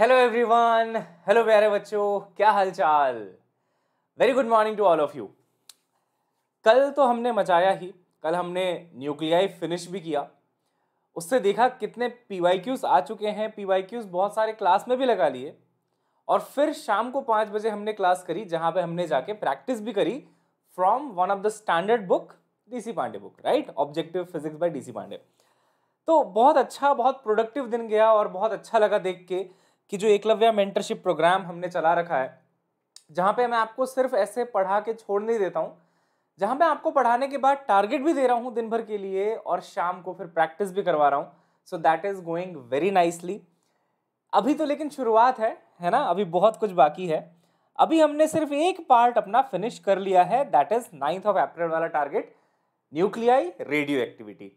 Hello everyone hello प्यारे बच्चों क्या हालचाल very good morning to all of you कल तो हमने मचाया ही कल हमने न्यूक्लियाई फिनिश भी किया उससे देखा कितने पी वाई क्यूज़ आ चुके हैं पी वाई क्यूज़ बहुत सारे क्लास में भी लगा लिए और फिर शाम को पाँच बजे हमने क्लास करी जहाँ पे हमने जाके प्रैक्टिस भी करी from one of the standard book D C Pandey book right objective physics by D C Pandey तो बहुत अच्छा बहुत प्रोडक्टिव दिन गया और बहुत अच्छा लगा देख के कि जो एकलव्या मेंटरशिप प्रोग्राम हमने चला रखा है जहाँ पे मैं आपको सिर्फ ऐसे पढ़ा के छोड़ नहीं देता हूँ जहाँ मैं आपको पढ़ाने के बाद टारगेट भी दे रहा हूँ दिन भर के लिए और शाम को फिर प्रैक्टिस भी करवा रहा हूँ so that is going very nicely अभी तो लेकिन शुरुआत है है ना अभी बहुत कुछ बाकी है अभी हमने सिर्फ एक पार्ट अपना फिनिश कर लिया है that is ninth of April वाला टारगेट न्यूक्लियाई रेडियो एक्टिविटी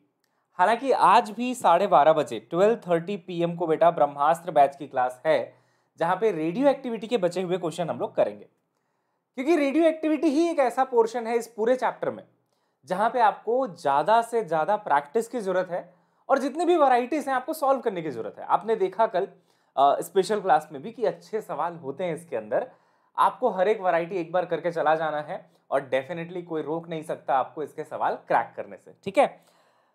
हालांकि आज भी साढ़े बारह बजे ट्वेल्व थर्टी पी को बेटा ब्रह्मास्त्र बैच की क्लास है जहाँ पे रेडियो एक्टिविटी के बचे हुए क्वेश्चन हम लोग करेंगे क्योंकि रेडियो एक्टिविटी ही एक ऐसा पोर्शन है इस पूरे चैप्टर में जहाँ पे आपको ज़्यादा से ज़्यादा प्रैक्टिस की ज़रूरत है और जितनी भी वैरायटीज़ हैं आपको सॉल्व करने की ज़रूरत है आपने देखा कल स्पेशल क्लास में भी कि अच्छे सवाल होते हैं इसके अंदर आपको हर एक वैरायटी एक बार करके चला जाना है और डेफिनेटली कोई रोक नहीं सकता आपको इसके सवाल क्रैक करने से ठीक है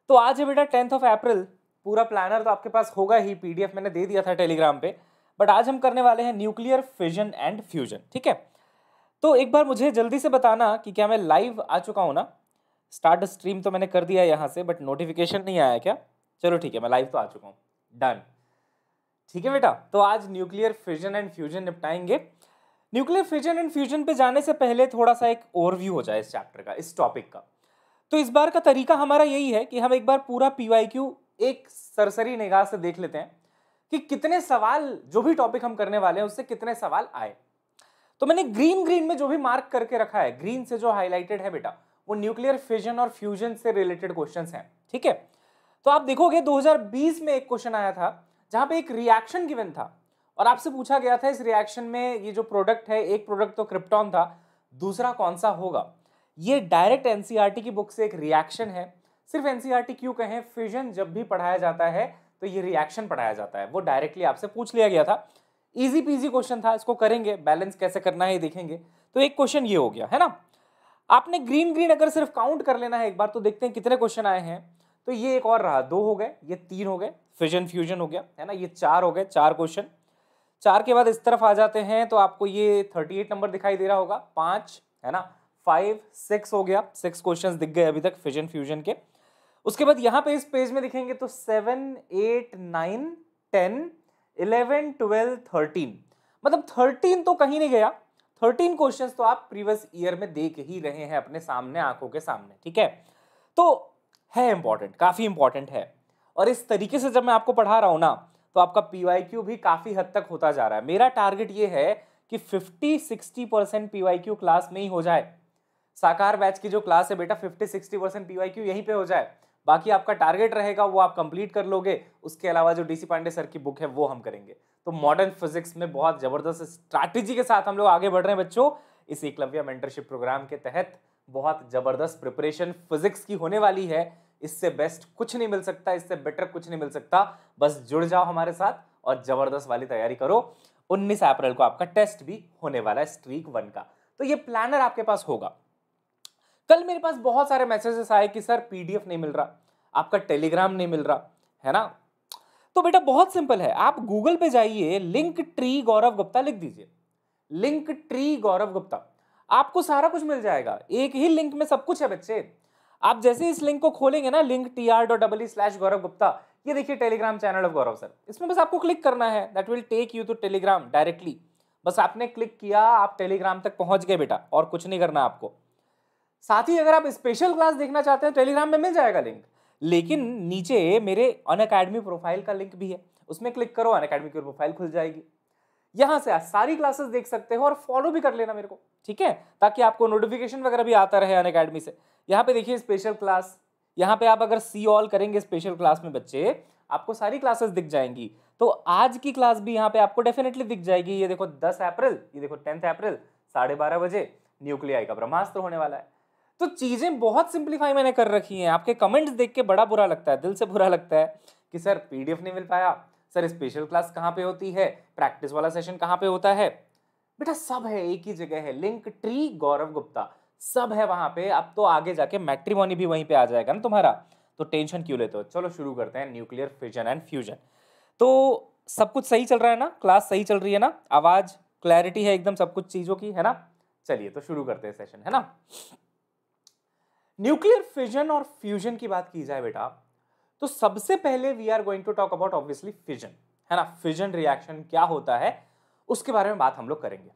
तो आज है बेटा टेंथ ऑफ अप्रैल पूरा प्लानर तो आपके पास होगा ही पीडीएफ मैंने दे दिया था टेलीग्राम पे बट आज हम करने वाले हैं न्यूक्लियर फिजन एंड फ्यूजन ठीक है तो एक बार मुझे जल्दी से बताना कि क्या मैं लाइव आ चुका हूँ ना स्टार्ट स्ट्रीम तो मैंने कर दिया यहाँ से बट नोटिफिकेशन नहीं आया क्या चलो ठीक है मैं लाइव तो आ चुका हूँ डन ठीक है बेटा तो आज न्यूक्लियर फिजन एंड फ्यूजन निपटाएंगे न्यूक्लियर फिजन एंड फ्यूजन पे जाने से पहले थोड़ा सा एक ओवरव्यू हो जाए इस चैप्टर का इस टॉपिक का तो इस बार का तरीका हमारा यही है कि हम एक बार पूरा पी एक सरसरी निगाह से देख लेते हैं कि कितने सवाल जो भी टॉपिक हम करने वाले हैं उससे कितने सवाल आए तो मैंने ग्रीन ग्रीन में जो भी मार्क करके रखा है ग्रीन से जो हाईलाइटेड है बेटा वो न्यूक्लियर फिजन और फ्यूजन से रिलेटेड क्वेश्चन हैं ठीक है तो आप देखोगे 2020 में एक क्वेश्चन आया था जहां पे एक रिएक्शन गिवन था और आपसे पूछा गया था इस रिएक्शन में ये जो प्रोडक्ट है एक प्रोडक्ट तो क्रिप्टॉन था दूसरा कौन सा होगा ये डायरेक्ट एनसीईआरटी e की बुक से एक रिएक्शन है सिर्फ एनसीईआरटी e क्यों कहें फ्यूजन जब भी पढ़ाया जाता है तो ये रिएक्शन पढ़ाया जाता है वो डायरेक्टली आपसे पूछ लिया गया था इजी पीजी क्वेश्चन था इसको करेंगे बैलेंस कैसे करना है ये देखेंगे तो एक क्वेश्चन ये हो गया है ना आपने ग्रीन ग्रीन अगर सिर्फ काउंट कर लेना है एक बार तो देखते हैं कितने क्वेश्चन आए हैं तो ये एक और रहा दो हो गए ये तीन हो गए फ्यूजन फ्यूजन हो गया है ना ये चार हो गए चार क्वेश्चन चार के बाद इस तरफ आ जाते हैं तो आपको ये थर्टी एट नंबर दिखाई दे रहा होगा पाँच है ना फाइव सिक्स हो गया सिक्स क्वेश्चन दिख गए अभी तक फिजन फ्यूजन के उसके बाद यहाँ पे इस पेज में दिखेंगे तो seven eight nine ten eleven twelve thirteen मतलब थर्टीन तो कहीं नहीं गया थर्टीन क्वेश्चंस तो आप प्रीवियस ईयर में देख ही रहे हैं अपने सामने आंखों के सामने ठीक है तो है इंपॉर्टेंट काफ़ी इंपॉर्टेंट है और इस तरीके से जब मैं आपको पढ़ा रहा हूँ ना तो आपका पी भी काफ़ी हद तक होता जा रहा है मेरा टारगेट ये है कि fifty sixty percent P class में ही हो जाए साकार बैच की जो क्लास है बेटा fifty sixty percent P Y Q यहीं पर हो जाए बाकी आपका टारगेट रहेगा वो आप कंप्लीट कर लोगे उसके अलावा जो डीसी पांडे सर की बुक है वो हम करेंगे तो मॉडर्न फिजिक्स में बहुत ज़बरदस्त स्ट्रैटेजी के साथ हम लोग आगे बढ़ रहे हैं बच्चों इस एकलव्य मेंटरशिप प्रोग्राम के तहत बहुत ज़बरदस्त प्रिपरेशन फिजिक्स की होने वाली है इससे बेस्ट कुछ नहीं मिल सकता इससे बेटर कुछ नहीं मिल सकता बस जुड़ जाओ हमारे साथ और ज़बरदस्त वाली तैयारी करो 19 अप्रैल को आपका टेस्ट भी होने वाला है स्ट्रीक वन का तो ये प्लानर आपके पास होगा कल मेरे पास बहुत सारे मैसेजेस आए कि सर पीडीएफ नहीं मिल रहा आपका टेलीग्राम नहीं मिल रहा है ना तो बेटा बहुत सिंपल है आप गूगल पे जाइए लिंक ट्री गौरव गुप्ता लिख दीजिए लिंक ट्री गौरव गुप्ता आपको सारा कुछ मिल जाएगा एक ही लिंक में सब कुछ है बच्चे आप जैसे इस लिंक को खोलेंगे ना link T R dot double slash Gaurav Gupta ये देखिए Telegram channel of Gaurav sir इसमें बस आपको क्लिक करना है that will take you to Telegram directly बस आपने क्लिक किया आप टेलीग्राम तक पहुंच गए बेटा और कुछ नहीं करना आपको साथ ही अगर आप स्पेशल क्लास देखना चाहते हैं टेलीग्राम में मिल जाएगा लिंक लेकिन नीचे मेरे अन अकेडमी प्रोफाइल का लिंक भी है उसमें क्लिक करो अन अकेडमी की प्रोफाइल खुल जाएगी यहाँ से आप सारी क्लासेस देख सकते हो और फॉलो भी कर लेना मेरे को ठीक है ताकि आपको नोटिफिकेशन वगैरह भी आता रहे अन अकेडमी से यहाँ पे देखिए स्पेशल क्लास यहाँ पे आप अगर सी ऑल करेंगे स्पेशल क्लास में बच्चे आपको सारी क्लासेस दिख जाएंगी तो आज की क्लास भी यहाँ पे आपको डेफिनेटली दिख जाएगी ये देखो दस अप्रैल ये देखो टेंथ अप्रैल साढ़े बारह बजे न्यूक्लियाई का ब्रह्मास्त्र होने वाला है तो चीज़ें बहुत सिंप्लीफाई मैंने कर रखी हैं आपके कमेंट्स देख के बड़ा बुरा लगता है दिल से बुरा लगता है कि सर पीडीएफ नहीं मिल पाया सर स्पेशल क्लास कहाँ पे होती है प्रैक्टिस वाला सेशन कहाँ पे होता है बेटा सब है एक ही जगह है लिंक ट्री गौरव गुप्ता सब है वहाँ पे अब तो आगे जाके मैट्रीमोनी भी वहीं पे आ जाएगा ना तुम्हारा तो टेंशन क्यों लेते हो चलो शुरू करते हैं न्यूक्लियर फिजन एंड फ्यूजन तो सब कुछ सही चल रहा है ना क्लास सही चल रही है ना आवाज़ क्लैरिटी है एकदम सब कुछ चीज़ों की है ना चलिए तो शुरू करते हैं सेशन है ना न्यूक्लियर फिजन और फ्यूजन की बात की जाए बेटा तो सबसे पहले we are going to talk about obviously fission है ना फिजन रिएक्शन क्या होता है उसके बारे में बात हम लोग करेंगे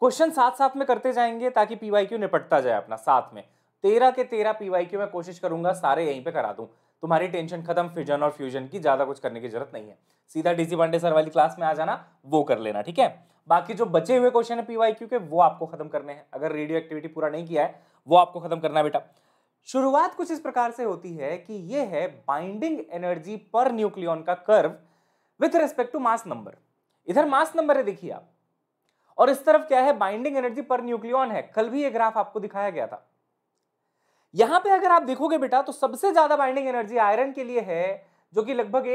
क्वेश्चन साथ साथ में करते जाएंगे ताकि पीवाई क्यू निपटता जाए अपना साथ में तेरह के तेरह पीवाई क्यू मैं कोशिश करूंगा सारे यहीं पे करा दूं तुम्हारी टेंशन खत्म फिजन और फ्यूजन की ज्यादा कुछ करने की जरूरत नहीं है सीधा डीसी पांडे सर वाली क्लास में आ जाना वो कर लेना ठीक है बाकी जो बचे हुए क्वेश्चन है पीवाई क्यू के वो आपको खत्म करने हैं अगर रेडियो एक्टिविटी पूरा नहीं किया है वो आपको खत्म करना है बेटा शुरुआत कुछ इस प्रकार से होती है कि यह है बाइंडिंग एनर्जी पर न्यूक्लियन का curve with respect to mass number इधर मास नंबर है देखिए आप और इस तरफ क्या है बाइंडिंग एनर्जी पर न्यूक्लियॉन है कल भी ये ग्राफ आपको दिखाया गया था यहां पे अगर आप देखोगे बेटा तो सबसे ज्यादा बाइंडिंग एनर्जी आयरन के लिए है जो कि लगभग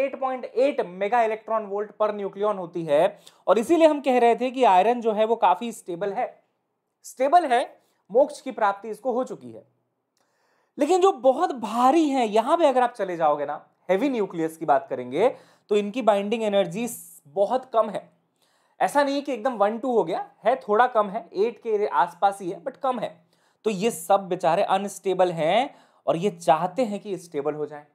8.8 mega electron volt per nucleon होती है और इसीलिए हम कह रहे थे कि आयरन जो है वो काफी स्टेबल है स्टेबल है मोक्ष की प्राप्ति इसको हो चुकी है लेकिन जो बहुत भारी हैं यहां पे अगर आप चले जाओगे ना हैवी न्यूक्लियस की बात करेंगे तो इनकी बाइंडिंग एनर्जी बहुत कम है ऐसा नहीं कि एकदम वन टू हो गया है थोड़ा कम है एट के आसपास ही है बट कम है तो ये सब बेचारे अनस्टेबल हैं और ये चाहते हैं कि स्टेबल हो जाए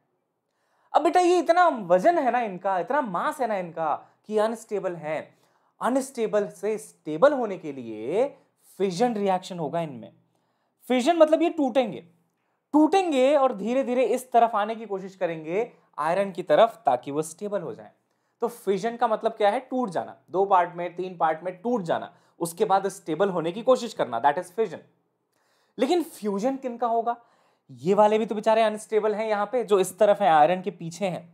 अब बेटा ये इतना वजन है ना इनका इतना मास है ना इनका कि अनस्टेबल है अनस्टेबल से स्टेबल होने के लिए फिजन रिएक्शन होगा इनमें फिजन मतलब ये टूटेंगे टूटेंगे और धीरे धीरे इस तरफ आने की कोशिश करेंगे आयरन की तरफ ताकि वो स्टेबल हो जाए तो फिजन का मतलब क्या है टूट जाना दो पार्ट में तीन पार्ट में टूट जाना उसके बाद स्टेबल होने की कोशिश करना दैट इज फिजन लेकिन फ्यूजन किन का होगा ये वाले भी तो बेचारे अनस्टेबल हैं यहाँ पे जो इस तरफ है आयरन के पीछे हैं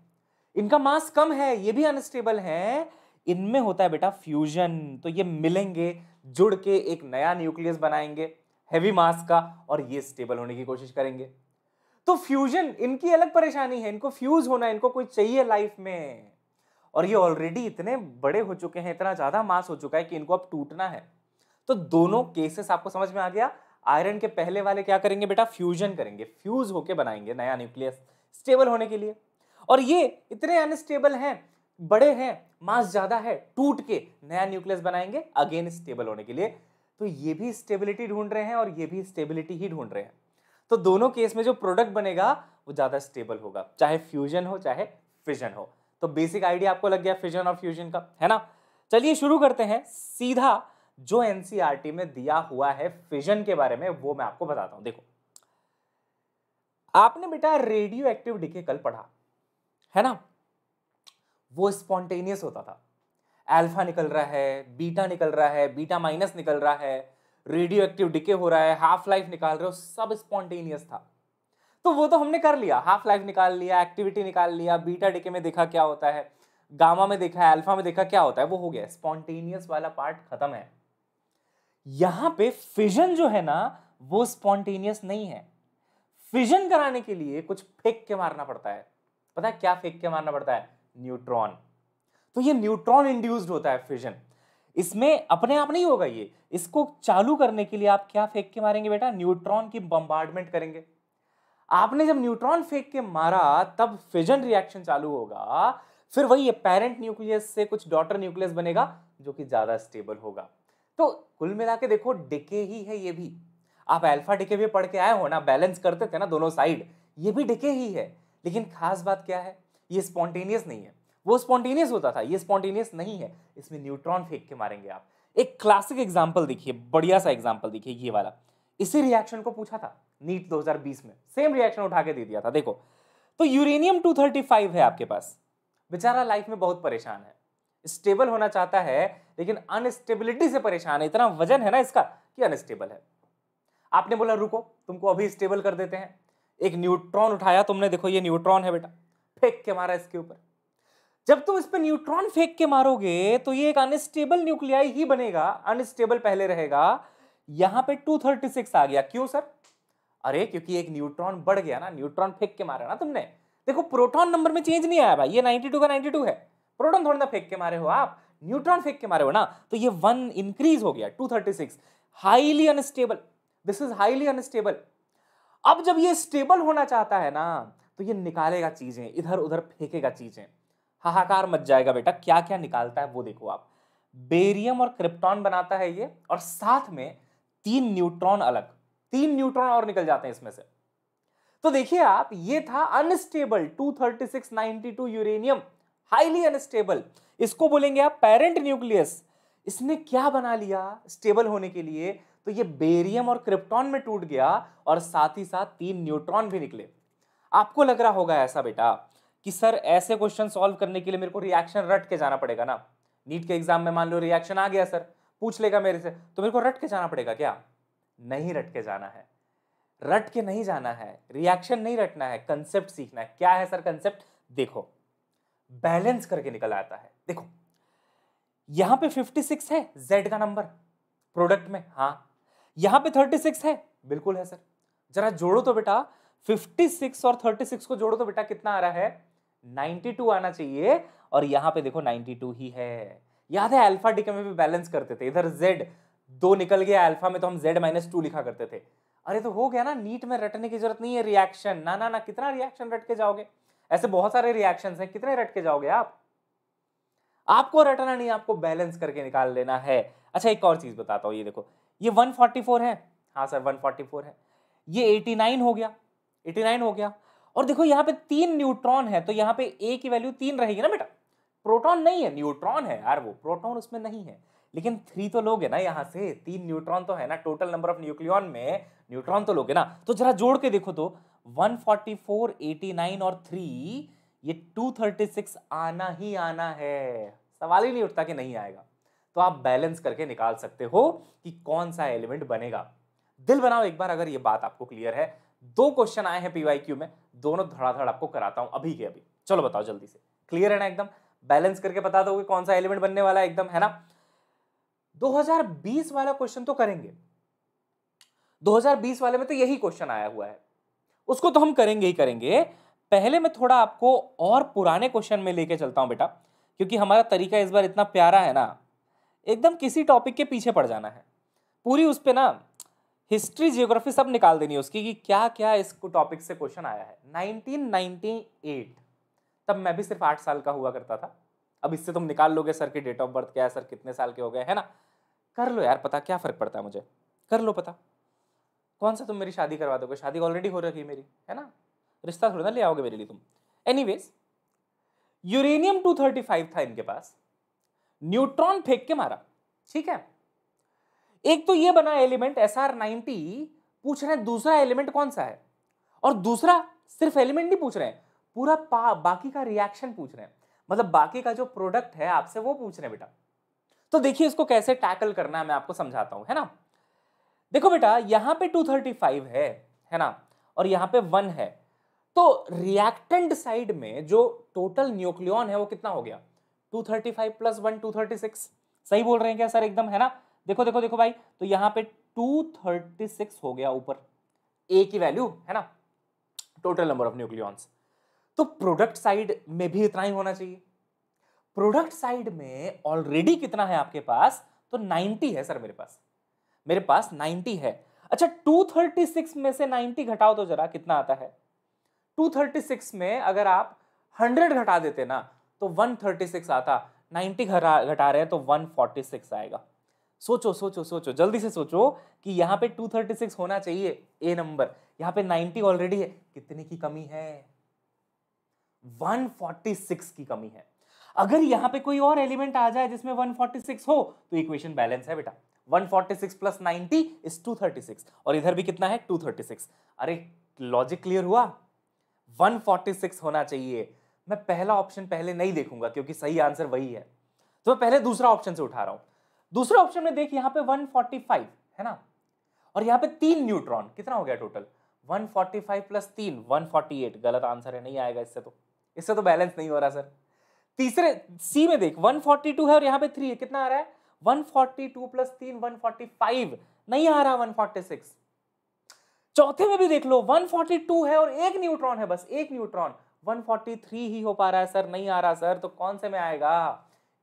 इनका मास कम है ये भी अनस्टेबल है इनमें होता है बेटा फ्यूजन तो ये मिलेंगे जुड़ के एक नया न्यूक्लियस बनाएंगे हैवी मास का और ये स्टेबल होने की कोशिश करेंगे तो फ्यूजन इनकी अलग परेशानी है इनको फ्यूज होना इनको कोई चाहिए लाइफ में और ये ऑलरेडी इतने बड़े हो चुके हैं इतना ज़्यादा मास हो चुका है कि इनको अब टूटना है तो दोनों केसेस हम्म। आपको समझ में आ गया आयरन के पहले वाले क्या करेंगे बेटा फ्यूजन करेंगे फ्यूज होके बनाएंगे नया न्यूक्लियस स्टेबल होने के लिए और ये इतने अनस्टेबल हैं बड़े हैं मास ज़्यादा है टूट के नया न्यूक्लियस बनाएंगे अगेन स्टेबल होने के लिए तो ये भी स्टेबिलिटी ढूंढ रहे हैं और ये भी स्टेबिलिटी ही ढूंढ रहे हैं तो दोनों केस में जो प्रोडक्ट बनेगा वो ज़्यादा स्टेबल होगा चाहे फ्यूजन हो चाहे फिजन हो तो बेसिक आइडिया आपको लग गया फिजन और फ्यूजन का है ना चलिए शुरू करते हैं सीधा जो एनसीईआरटी e में दिया हुआ है फिजन के बारे में वो मैं आपको बताता हूं देखो आपने बेटा रेडियो एक्टिव डिके कल पढ़ा है ना वो स्पॉन्टेनियस होता था अल्फा निकल रहा है बीटा निकल रहा है बीटा माइनस निकल रहा है रेडियो एक्टिव डिके हो रहा है हाफ लाइफ निकाल रहे हो सब स्पॉन्टेनियस था तो वो तो हमने कर लिया हाफ लाइफ निकाल लिया एक्टिविटी निकाल लिया बीटा डिके में देखा क्या होता है गामा में देखा है अल्फा में देखा क्या होता है वो हो गया स्पॉन्टेनियस वाला पार्ट खत्म है यहां पे फिजन जो है ना वो स्पॉन्टेनियस नहीं है फिजन कराने के लिए कुछ फेंक के मारना पड़ता है पता है क्या फेंक के मारना पड़ता है न्यूट्रॉन तो ये न्यूट्रॉन इंड्यूस्ड होता है फिजन इसमें अपने आप नहीं होगा ये इसको चालू करने के लिए आप क्या फेंक के मारेंगे बेटा न्यूट्रॉन की बम्बार्डमेंट करेंगे आपने जब न्यूट्रॉन फेंक के मारा तब फिजन रिएक्शन चालू होगा फिर वही पेरेंट न्यूक्लियस से कुछ डॉटर न्यूक्लियस बनेगा जो कि ज़्यादा स्टेबल होगा तो कुल मिला के देखो डिके ही है ये भी आप अल्फा डिके भी पढ़ के आए हो ना बैलेंस करते थे ना दोनों साइड ये भी डिके ही है लेकिन खास बात क्या है ये स्पॉन्टेनियस नहीं है वो स्पॉन्टेनियस होता था ये स्पॉन्टेनियस नहीं है इसमें न्यूट्रॉन फेंक के मारेंगे आप एक क्लासिक एग्जाम्पल देखिए बढ़िया सा एग्जाम्पल देखिए ये वाला इसी रिएक्शन को पूछा था नीट 2020 में सेम रिएक्शन उठा के दे दिया था देखो तो यूरेनियम 235 है आपके पास बेचारा लाइफ में बहुत परेशान है स्टेबल होना चाहता है लेकिन अनस्टेबिलिटी से परेशान है इतना वजन है ना इसका कि अनस्टेबल है आपने बोला रुको तुमको अभी स्टेबल कर देते हैं एक न्यूट्रॉन उठाया तुमने देखो ये न्यूट्रॉन है बेटा फेंक के मारा इसके ऊपर जब तुम इस पर न्यूट्रॉन फेंक के मारोगे तो ये एक अनस्टेबल न्यूक्लियाई ही बनेगा अनस्टेबल पहले रहेगा यहां पे 236 आ गया क्यों सर अरे क्योंकि एक न्यूट्रॉन बढ़ गया ना न्यूट्रॉन फेंक के मारा ना तुमने देखो प्रोटॉन नंबर में चेंज नहीं आया भाई ये 92 का 92 है प्रोटॉन थोड़ा ना फेंक के मारे हो आप न्यूट्रॉन फेंक के मारे हो ना तो ये वन इंक्रीज हो गया two highly unstable this is highly unstable अब जब ये स्टेबल होना चाहता है ना तो ये निकालेगा चीजें इधर उधर फेंकेगा चीजें हाहाकार मच जाएगा बेटा क्या क्या निकालता है वो देखो आप बेरियम और क्रिप्टॉन बनाता है ये और साथ में तीन न्यूट्रॉन अलग तीन न्यूट्रॉन और निकल जाते हैं इसमें से तो देखिए आप ये था अनस्टेबल 23692 यूरेनियम हाईली अनस्टेबल इसको बोलेंगे आप पेरेंट न्यूक्लियस इसने क्या बना लिया स्टेबल होने के लिए तो ये बेरियम और क्रिप्टॉन में टूट गया और साथ ही साथ तीन न्यूट्रॉन भी निकले आपको लग रहा होगा ऐसा बेटा कि सर ऐसे क्वेश्चन सॉल्व करने के लिए मेरे को रिएक्शन रट के जाना पड़ेगा ना नीट के एग्जाम में मान लो रिएक्शन आ गया सर पूछ लेगा मेरे से तो मेरे को रट के जाना पड़ेगा क्या नहीं रट के जाना है रट के नहीं जाना है रिएक्शन नहीं रटना है कंसेप्ट सीखना है क्या है सर कंसेप्ट देखो बैलेंस करके निकल आता है देखो यहां पे 56 है z का नंबर प्रोडक्ट में हाँ यहां पे 36 है बिल्कुल है सर जरा जोड़ो तो बेटा 56 और 36 को जोड़ो तो बेटा कितना आ रहा है 92 आना चाहिए और यहाँ पे देखो 92 ही है याद है अल्फा डीके में भी बैलेंस करते थे इधर जेड दो निकल गया अल्फा में तो हम जेड माइनस टू लिखा करते थे अरे तो हो गया ना नीट में रटने की जरूरत नहीं है रिएक्शन ना ना ना कितना रिएक्शन रट के जाओगे ऐसे बहुत सारे रिएक्शन हैं कितने रट के जाओगे आप आपको रटना नहीं आपको बैलेंस करके निकाल लेना है अच्छा एक और चीज़ बताता हूँ ये देखो ये 144 है हाँ सर 144 है ये 89 हो गया 89 हो गया और देखो यहाँ पे तीन न्यूट्रॉन है तो यहाँ पे ए की वैल्यू तीन रहेगी ना बेटा प्रोटॉन नहीं है न्यूट्रॉन है यार वो प्रोटॉन उसमें नहीं है लेकिन थ्री तो लोगे ना यहाँ से तीन न्यूट्रॉन तो है ना टोटल नंबर ऑफ न्यूक्लियन में न्यूट्रॉन तो लोगे ना तो जरा जोड़ के देखो तो वन फोर्टी और थ्री ये टू आना ही आना है सवाल ही नहीं उठता कि नहीं आएगा तो आप बैलेंस करके निकाल सकते हो कि कौन सा एलिमेंट बनेगा दिल बनाओ एक बार अगर ये बात आपको क्लियर है दो क्वेश्चन आए हैं पीवाईक्यू में दोनों धड़ाधड़ आपको कराता हूं अभी के अभी चलो बताओ जल्दी से क्लियर है ना एकदम बैलेंस करके बता दोगे कौन सा एलिमेंट बनने वाला है एकदम है ना 2020 वाला क्वेश्चन तो करेंगे 2020 वाले में तो यही क्वेश्चन आया हुआ है उसको तो हम करेंगे ही करेंगे पहले मैं थोड़ा आपको और पुराने क्वेश्चन में लेके चलता हूं बेटा क्योंकि हमारा तरीका इस बार इतना प्यारा है ना एकदम किसी टॉपिक के पीछे पड़ जाना है पूरी उस पर ना हिस्ट्री जियोग्राफी सब निकाल देनी है उसकी कि क्या क्या इस टॉपिक से क्वेश्चन आया है 1998 तब मैं भी सिर्फ आठ साल का हुआ करता था अब इससे तुम निकाल लोगे सर की डेट ऑफ बर्थ क्या है सर कितने साल के हो गए है ना कर लो यार पता क्या फ़र्क पड़ता है मुझे कर लो पता कौन सा तुम मेरी शादी करवा दोगे शादी ऑलरेडी हो रही है मेरी है ना रिश्ता थोड़ा ना ले आओगे मेरे लिए तुम एनी यूरेनियम टू था इनके पास न्यूट्रॉन फेंक के मारा ठीक है एक तो ये बना एलिमेंट एस आर नाइनटी पूछ रहे हैं दूसरा एलिमेंट कौन सा है और दूसरा सिर्फ एलिमेंट नहीं पूछ रहे हैं पूरा बाकी का रिएक्शन पूछ रहे हैं मतलब बाकी का जो प्रोडक्ट है आपसे वो पूछ रहे हैं बेटा तो देखिए इसको कैसे टैकल करना है मैं आपको समझाता हूँ है ना देखो बेटा यहाँ पे 235 है है ना और यहाँ पे 1 है तो रिएक्टेंट साइड में जो टोटल न्यूक्लियन है वो कितना हो गया 235 प्लस वन 236 सही बोल रहे हैं क्या सर एकदम है ना देखो देखो देखो भाई तो यहाँ पे 236 हो गया ऊपर ए की वैल्यू है ना टोटल नंबर ऑफ न्यूक्लियॉन्स तो प्रोडक्ट साइड में भी इतना ही होना चाहिए प्रोडक्ट साइड में ऑलरेडी कितना है आपके पास तो 90 है सर मेरे पास मेरे पास 90 है अच्छा 236 में से 90 घटाओ तो जरा कितना आता है 236 में अगर आप 100 घटा देते ना तो 136 आता 90 घटा रहे हैं तो 146 आएगा सोचो सोचो सोचो जल्दी से सोचो कि यहाँ पे 236 होना चाहिए ए नंबर यहाँ पे 90 ऑलरेडी है कितने की कमी है 146 की कमी है अगर यहाँ पे कोई और एलिमेंट आ जाए जिसमें 146 हो तो इक्वेशन बैलेंस है बेटा 146 प्लस नाइनटी इज सिक्स और इधर भी कितना है 236 अरे लॉजिक क्लियर हुआ 146 होना चाहिए मैं पहला ऑप्शन पहले नहीं देखूंगा क्योंकि सही आंसर वही है तो मैं पहले दूसरा ऑप्शन से उठा रहा हूं दूसरे ऑप्शन में देख यहाँ पे 145 है ना और यहाँ पे तीन न्यूट्रॉन कितना हो गया टोटल 145 फोर्टी प्लस तीन वन गलत आंसर है नहीं आएगा इससे तो इससे तो बैलेंस नहीं हो रहा सर तीसरे सी में देख 142 है और यहाँ पे थ्री है कितना आ रहा है 142 फोर्टी टू प्लस तीन वन नहीं आ रहा 146 चौथे में भी देख लो 142 है और एक न्यूट्रॉन है बस एक न्यूट्रॉन 143 ही हो पा रहा है सर नहीं आ रहा सर तो कौन से में आएगा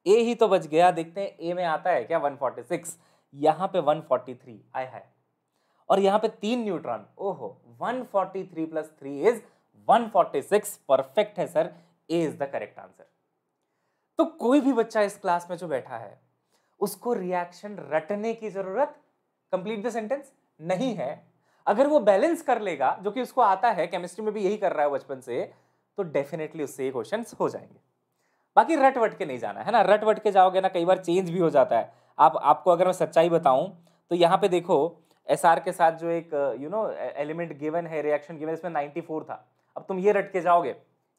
ए ही तो बच गया देखते हैं ए में आता है क्या 146 यहाँ पे वन फोर्टी थ्री आय है और यहाँ पे तीन न्यूट्रॉन ओहो 143 plus three is six perfect है sir A is the correct answer तो कोई भी बच्चा इस क्लास में जो बैठा है उसको रिएक्शन रटने की जरूरत कंप्लीट द सेंटेंस नहीं है अगर वो बैलेंस कर लेगा जो कि उसको आता है केमिस्ट्री में भी यही कर रहा है बचपन से तो डेफिनेटली उससे ये क्वेश्चन हो जाएंगे बाकी रट वट के नहीं जाना है ना रट वट के जाओगे ना कई बार चेंज भी हो जाता है आप आपको अगर मैं सच्चाई बताऊं तो यहाँ पे देखो एस के साथ जो एक यू नो एलिमेंट गिवन है रिएक्शन गिवन इसमें फोर था अब तुम ये रट के जाओगे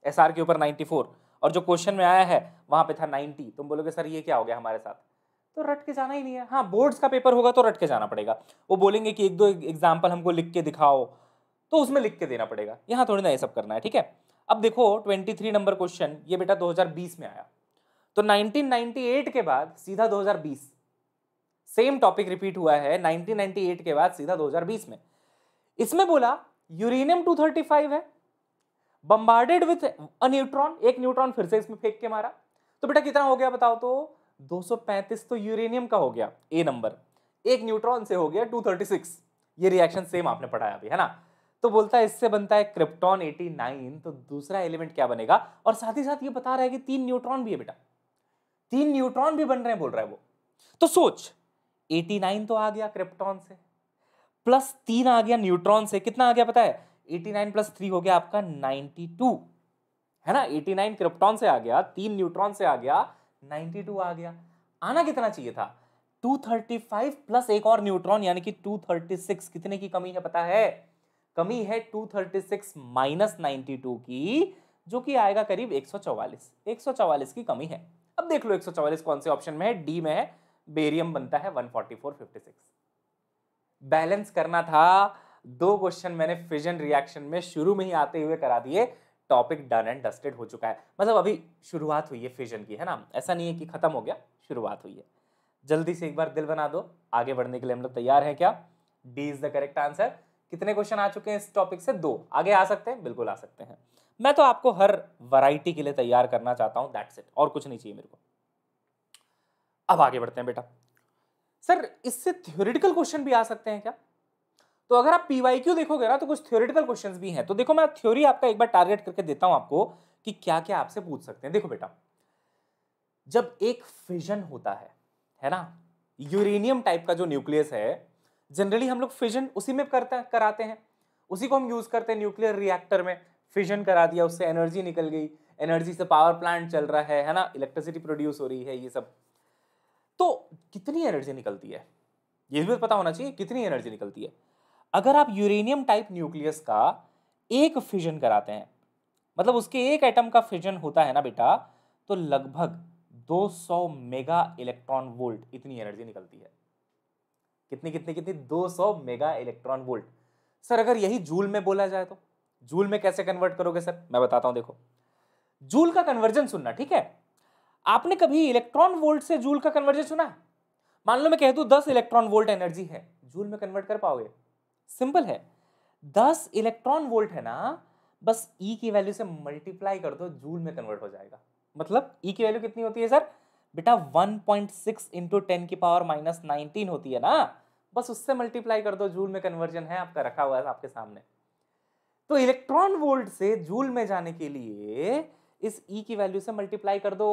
एस के ऊपर फोर और जो क्वेश्चन में आया है वहाँ पे था नाइन्टी तुम बोलोगे सर ये क्या हो गया हमारे साथ तो रट के जाना ही नहीं है हाँ बोर्ड्स का पेपर होगा तो रट के जाना पड़ेगा वो बोलेंगे कि एक दो एग्जाम्पल हमको लिख के दिखाओ तो उसमें लिख के देना पड़ेगा यहाँ थोड़ी ना ये सब करना है ठीक है अब देखो 23 नंबर क्वेश्चन ये बेटा 2020 में आया तो 1998 के बाद सीधा 2020 सेम टॉपिक रिपीट हुआ है 1998 के बाद सीधा 2020 में इसमें बोला यूरेनियम 235 है बम्बार्डेड विथ अ न्यूट्रॉन एक न्यूट्रॉन फिर से इसमें फेंक के मारा तो बेटा कितना हो गया बताओ तो 235 तो यूरेनियम का हो गया ए नंबर एक न्यूट्रॉन से हो गया 236 ये रिएक्शन सेम आपने पढ़ाया अभी है ना तो बोलता है इससे बनता है क्रिप्टॉन एटी नाइन तो दूसरा एलिमेंट क्या बनेगा और साथ ही साथ ये बता रहा है कि तीन न्यूट्रॉन भी है बेटा तीन न्यूट्रॉन भी बन रहे हैं बोल रहा है वो तो सोच एटी नाइन तो आ गया क्रिप्टॉन से प्लस तीन आ गया न्यूट्रॉन से कितना आ गया पता है एटी नाइन प्लस थ्री हो गया आपका नाइनटी टू है ना एटी नाइन क्रिप्टॉन से आ गया तीन न्यूट्रॉन से आ गया नाइनटी टू आ गया आना कितना चाहिए था 235 प्लस एक और न्यूट्रॉन यानी कि 236 कितने की कमी है पता है कमी है 236 माइनस 92 की जो कि आएगा करीब 144 144 की कमी है अब देख लो 144 कौन से ऑप्शन में है डी में है बेरियम बनता है 144.56 बैलेंस करना था दो क्वेश्चन मैंने फिजन रिएक्शन में शुरू में ही आते हुए करा दिए टॉपिक डन एंड डस्टेड हो चुका है मतलब अभी शुरुआत हुई है फिजन की है ना ऐसा नहीं है कि खत्म हो गया शुरुआत हुई है जल्दी से एक बार दिल बना दो आगे बढ़ने के लिए हम लोग तैयार हैं क्या D is the correct answer कितने क्वेश्चन आ चुके हैं इस टॉपिक से दो आगे आ सकते हैं बिल्कुल आ सकते हैं मैं तो आपको हर वैरायटी के लिए तैयार करना चाहता हूं दैट्स इट और कुछ नहीं चाहिए मेरे को अब आगे बढ़ते हैं बेटा सर इससे थ्योरेटिकल क्वेश्चन भी आ सकते हैं क्या तो अगर आप पीवाईक्यू देखोगे ना तो कुछ थ्योरेटिकल क्वेश्चन भी हैं तो देखो मैं थ्योरी आपका एक बार टारगेट करके देता हूं आपको कि क्या क्या आपसे पूछ सकते हैं देखो बेटा जब एक फिजन होता है है ना यूरेनियम टाइप का जो न्यूक्लियस है जनरली हम लोग फिजन उसी में करता कराते हैं उसी को हम यूज़ करते हैं न्यूक्लियर रिएक्टर में फिजन करा दिया उससे एनर्जी निकल गई एनर्जी से पावर प्लांट चल रहा है है ना इलेक्ट्रिसिटी प्रोड्यूस हो रही है ये सब तो कितनी एनर्जी निकलती है ये भी पता होना चाहिए कितनी एनर्जी निकलती है अगर आप यूरेनियम टाइप न्यूक्लियस का एक फिजन कराते हैं मतलब उसके एक एटम का फिजन होता है ना बेटा तो लगभग 200 मेगा इलेक्ट्रॉन वोल्ट इतनी एनर्जी निकलती है कितनी कितनी कितनी 200 मेगा इलेक्ट्रॉन वोल्ट सर अगर यही जूल में बोला जाए तो जूल में कैसे कन्वर्ट करोगे सर मैं बताता हूं देखो जूल का कन्वर्जन सुनना ठीक है आपने कभी इलेक्ट्रॉन वोल्ट से जूल का कन्वर्जन सुना है मान लो मैं कह दू दस इलेक्ट्रॉन वोल्ट एनर्जी है जूल में कन्वर्ट कर पाओगे सिंपल है दस इलेक्ट्रॉन वोल्ट है ना बस ई e की वैल्यू से मल्टीप्लाई कर दो जूल में कन्वर्ट हो जाएगा मतलब ई e की वैल्यू कितनी होती है सर बेटा 1.6 पॉइंट सिक्स इंटू टेन की पावर माइनस नाइनटीन होती है ना बस उससे मल्टीप्लाई कर दो जूल में कन्वर्जन है आपका रखा हुआ है आपके सामने तो इलेक्ट्रॉन वोल्ट से जूल में जाने के लिए इस ई e की वैल्यू से मल्टीप्लाई कर दो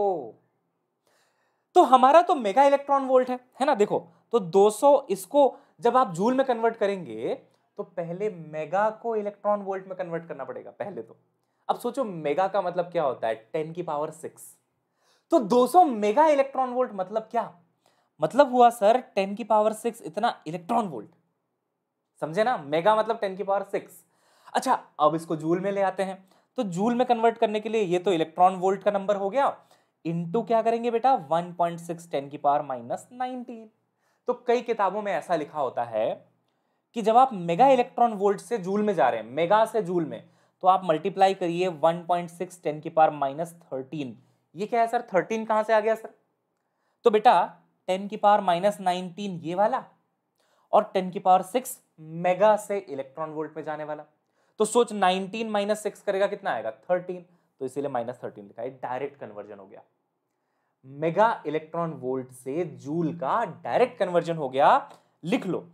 तो हमारा तो मेगा इलेक्ट्रॉन वोल्ट है है ना देखो तो 200 इसको जब आप जूल में कन्वर्ट करेंगे तो पहले मेगा को इलेक्ट्रॉन वोल्ट में कन्वर्ट करना पड़ेगा पहले तो अब सोचो मेगा का मतलब क्या होता है टेन की पावर सिक्स तो 200 मेगा इलेक्ट्रॉन वोल्ट मतलब क्या मतलब हुआ सर टेन की पावर सिक्स इतना इलेक्ट्रॉन वोल्ट समझे ना मेगा मतलब टेन की पावर सिक्स अच्छा अब इसको जूल में ले आते हैं तो जूल में कन्वर्ट करने के लिए ये तो इलेक्ट्रॉन वोल्ट का नंबर हो गया इनटू क्या करेंगे बेटा सिक्स टेन की पावर माइनस नाइनटीन तो कई किताबों में ऐसा लिखा होता है कि जब आप मेगा इलेक्ट्रॉन वोल्ट से जूल में जा रहे हैं मेगा से जूल में तो आप मल्टीप्लाई करिए वन पॉइंट सिक्स टेन की पावर माइनस थर्टीन ये क्या है सर थर्टीन कहाँ से आ गया सर तो बेटा टेन की पावर माइनस नाइनटीन ये वाला और टेन की पावर सिक्स मेगा से इलेक्ट्रॉन वोल्ट में जाने वाला तो सोच नाइनटीन माइनस सिक्स करेगा कितना आएगा थर्टीन तो इसीलिए माइनस थर्टीन लिखा है डायरेक्ट कन्वर्जन हो गया मेगा इलेक्ट्रॉन वोल्ट से जूल का डायरेक्ट कन्वर्जन हो गया लिख लो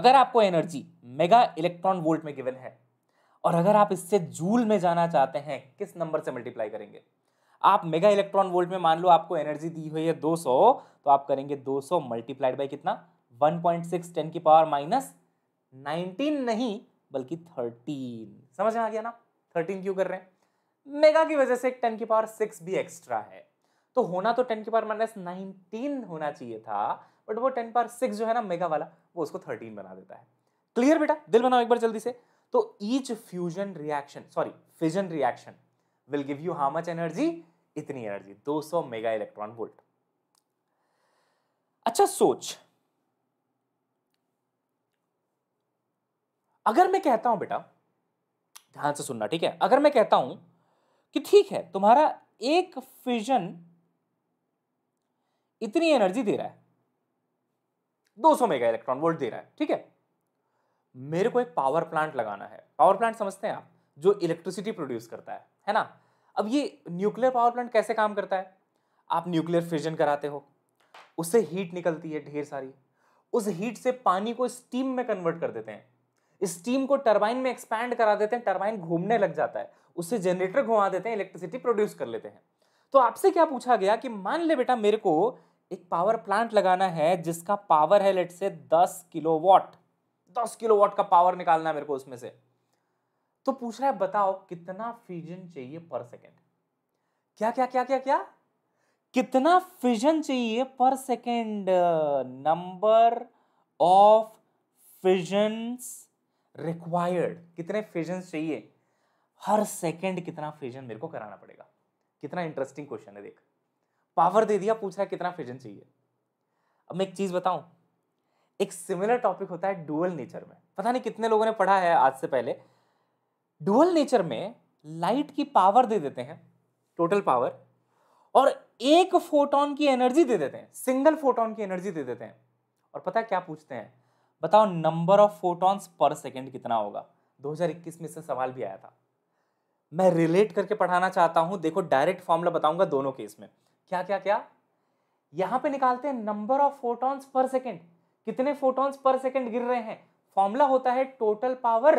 अगर आपको एनर्जी मेगा इलेक्ट्रॉन वोल्ट में गिवन है और अगर आप इससे जूल में जाना चाहते हैं किस नंबर से मल्टीप्लाई करेंगे आप मेगा इलेक्ट्रॉन वोल्ट में मान लो आपको एनर्जी दी हुई है 200 तो आप करेंगे 200 सौ मल्टीप्लाइड बाई कितना 1.6 पॉइंट सिक्स टेन की पावर माइनस नाइनटीन नहीं बल्कि थर्टीन समझ में आ गया ना थर्टीन क्यों कर रहे हैं मेगा की वजह से टेन की पावर सिक्स भी एक्स्ट्रा है तो होना तो टेन की पावर माइनस नाइनटीन होना चाहिए था बट वो टेन पावर सिक्स जो है ना मेगा वाला वो उसको थर्टीन बना देता है क्लियर बेटा दिल बनाओ एक बार जल्दी से तो each fusion reaction sorry fusion reaction will give you how much energy इतनी एनर्जी 200 मेगा इलेक्ट्रॉन वोल्ट अच्छा सोच अगर मैं कहता हूं बेटा ध्यान से सुनना ठीक है अगर मैं कहता हूं कि ठीक है तुम्हारा एक फिजन इतनी एनर्जी दे रहा है 200 मेगा इलेक्ट्रॉन वोल्ट दे रहा है ठीक है मेरे को एक पावर प्लांट लगाना है पावर प्लांट समझते हैं आप जो इलेक्ट्रिसिटी प्रोड्यूस करता है है ना अब ये न्यूक्लियर पावर प्लांट कैसे काम करता है आप न्यूक्लियर फ्यूजन कराते हो उससे हीट निकलती है ढेर सारी उस हीट से पानी को स्टीम में कन्वर्ट कर देते हैं स्टीम को टरबाइन में एक्सपैंड करा देते हैं टरबाइन घूमने लग जाता है उससे जनरेटर घुमा देते हैं इलेक्ट्रिसिटी प्रोड्यूस कर लेते हैं तो आपसे क्या पूछा गया कि मान ले बेटा मेरे को एक पावर प्लांट लगाना है जिसका पावर है लेट से दस किलो वॉट दस किलो वॉट का पावर निकालना है मेरे को उसमें से तो पूछ रहा है बताओ कितना फ्यूजन चाहिए पर सेकेंड क्या क्या क्या क्या क्या कितना फिजन चाहिए per second number of fissions required कितने फिजन्स चाहिए हर सेकेंड कितना फिजन मेरे को कराना पड़ेगा कितना इंटरेस्टिंग क्वेश्चन है देख पावर दे दिया पूछ रहा है कितना फिजन चाहिए अब मैं एक चीज़ बताऊं एक सिमिलर टॉपिक होता है डुअल नेचर में पता नहीं कितने लोगों ने पढ़ा है आज से पहले डुअल नेचर में लाइट की पावर दे देते हैं टोटल पावर और एक फोटोन की एनर्जी दे देते हैं सिंगल फोटोन की एनर्जी दे देते हैं और पता है क्या पूछते हैं बताओ number of photons per second कितना होगा 2021 में इससे सवाल भी आया था मैं रिलेट करके पढ़ाना चाहता हूं देखो डायरेक्ट फॉर्मूला बताऊंगा दोनों केस में क्या क्या क्या यहां पे निकालते हैं number of photons per second कितने फोटॉन्स पर सेकेंड गिर रहे हैं फॉर्मूला होता है total power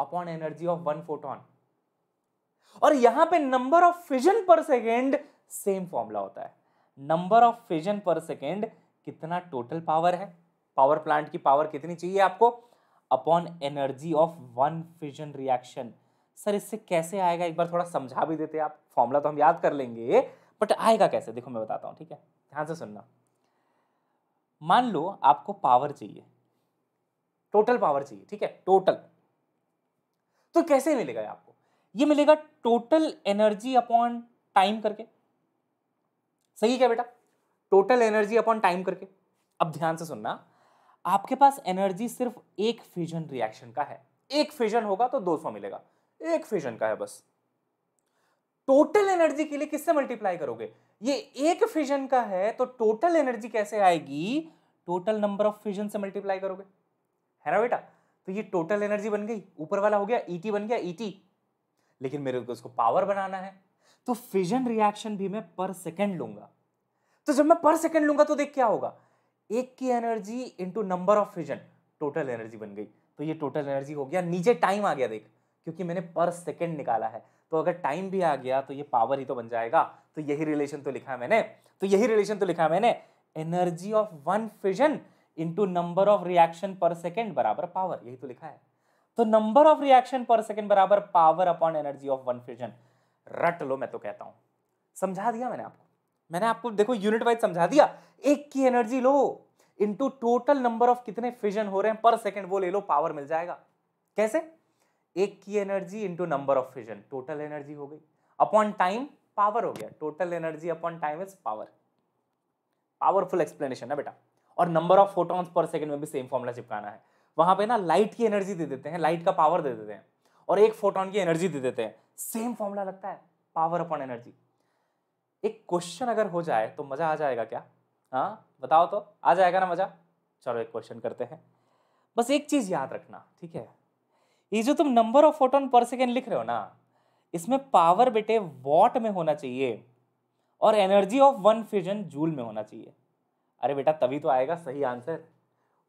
upon energy of one photon और यहां पे number of fission per second same formula होता है number of fission per second कितना टोटल पावर है पावर प्लांट की पावर कितनी चाहिए आपको upon energy of one fission reaction sir इससे कैसे आएगा एक बार थोड़ा समझा भी देते आप फॉर्मूला तो हम याद कर लेंगे बट आएगा कैसे देखो मैं बताता हूँ ठीक है ध्यान से सुनना मान लो आपको पावर चाहिए टोटल पावर चाहिए ठीक है टोटल तो कैसे मिलेगा ये आपको ये मिलेगा टोटल एनर्जी अपॉन टाइम करके सही क्या बेटा टोटल एनर्जी अपॉन टाइम करके अब ध्यान से सुनना आपके पास एनर्जी सिर्फ एक फ्यूजन रिएक्शन का है एक फ्यूजन होगा तो 200 मिलेगा एक फ्यूजन का है बस टोटल एनर्जी के लिए किससे मल्टीप्लाई करोगे ये एक फ्यूजन का है तो टोटल एनर्जी कैसे आएगी टोटल नंबर ऑफ फ्यूजन से मल्टीप्लाई करोगे है ना बेटा तो ये टोटल एनर्जी बन गई ऊपर वाला हो गया ईटी e बन गया ईटी e लेकिन मेरे को इसको पावर बनाना है तो फिजन रिएक्शन भी मैं पर सेकेंड लूंगा तो जब मैं पर सेकेंड लूंगा तो देख क्या होगा एक की energy into number of fission total energy बन गई तो ये टोटल एनर्जी हो गया नीचे टाइम आ गया देख क्योंकि मैंने पर सेकेंड निकाला है तो अगर टाइम भी आ गया तो ये पावर ही तो बन जाएगा तो यही रिलेशन तो लिखा है मैंने तो यही रिलेशन तो लिखा है मैंने energy of one fission into number of reaction per second बराबर पावर यही तो लिखा है तो number of reaction per second बराबर power upon energy of one fusion रट लो मैं तो कहता हूं समझा दिया मैंने आपको मैंने आपको देखो यूनिट वाइज समझा दिया एक की एनर्जी लो इंटू टोटल नंबर ऑफ कितने फिजन हो रहे हैं पर सेकेंड वो ले लो पावर मिल जाएगा कैसे एक की energy into number of fission total energy हो गई अपॉन टाइम पावर हो गया total energy upon time is power powerful explanation है बेटा और number of photons per second में भी सेम फॉर्मूला चिपकाना है वहां पे ना लाइट की एनर्जी दे देते हैं लाइट का पावर दे देते हैं और एक फोटोन की एनर्जी दे देते हैं सेम फॉर्मूला लगता है पावर अपॉन एनर्जी एक क्वेश्चन अगर हो जाए तो मज़ा आ जाएगा क्या हाँ बताओ तो आ जाएगा ना मज़ा चलो एक क्वेश्चन करते हैं बस एक चीज़ याद रखना ठीक है ये जो तुम number of photon per second लिख रहे हो ना इसमें पावर बेटे वॉट में होना चाहिए और energy of one fusion joule में होना चाहिए अरे बेटा तभी तो आएगा सही आंसर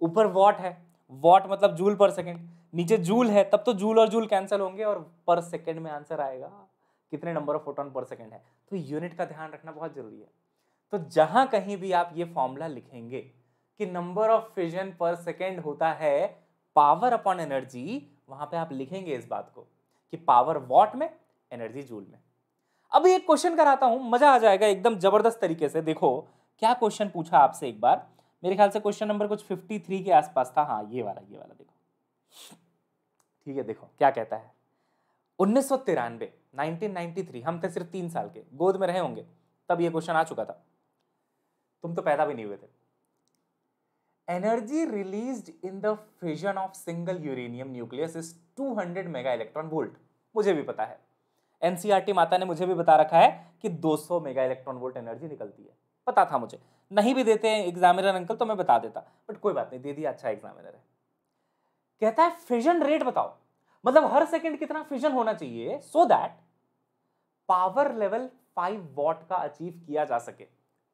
ऊपर वॉट है वॉट मतलब जूल पर सेकेंड नीचे जूल है तब तो जूल और जूल कैंसिल होंगे और पर सेकेंड में आंसर आएगा कितने number of photon per second है तो यूनिट का ध्यान रखना बहुत जरूरी है तो जहां कहीं भी आप ये फॉर्मूला लिखेंगे कि number of fission per second होता है पावर अपॉन एनर्जी वहां पे आप लिखेंगे इस बात को कि पावर वॉट में एनर्जी जूल में अब एक क्वेश्चन कराता हूं मजा आ जाएगा एकदम जबरदस्त तरीके से देखो क्या क्वेश्चन पूछा आपसे एक बार मेरे ख्याल से क्वेश्चन नंबर कुछ फिफ्टी थ्री के आसपास था हाँ ये वाला ये वाला देखो ठीक है देखो क्या कहता है उन्नीस सौ तिरानवे नाइनटीन हम थे सिर्फ तीन साल के गोद में रहे होंगे तब ये क्वेश्चन आ चुका था तुम तो पैदा भी नहीं हुए थे energy released in the fission of single uranium nucleus is 200 mega electron volt मुझे भी पता है एनसीआरटी e माता ने मुझे भी बता रखा है कि 200 मेगा इलेक्ट्रॉन वोल्ट एनर्जी निकलती है पता था मुझे नहीं भी देते हैं एग्जामिनर अंकल तो मैं बता देता बट कोई बात नहीं दे दिया अच्छा एग्जामिनर है कहता है फिजन रेट बताओ मतलब हर सेकंड कितना फिजन होना चाहिए so that power level five watt का अचीव किया जा सके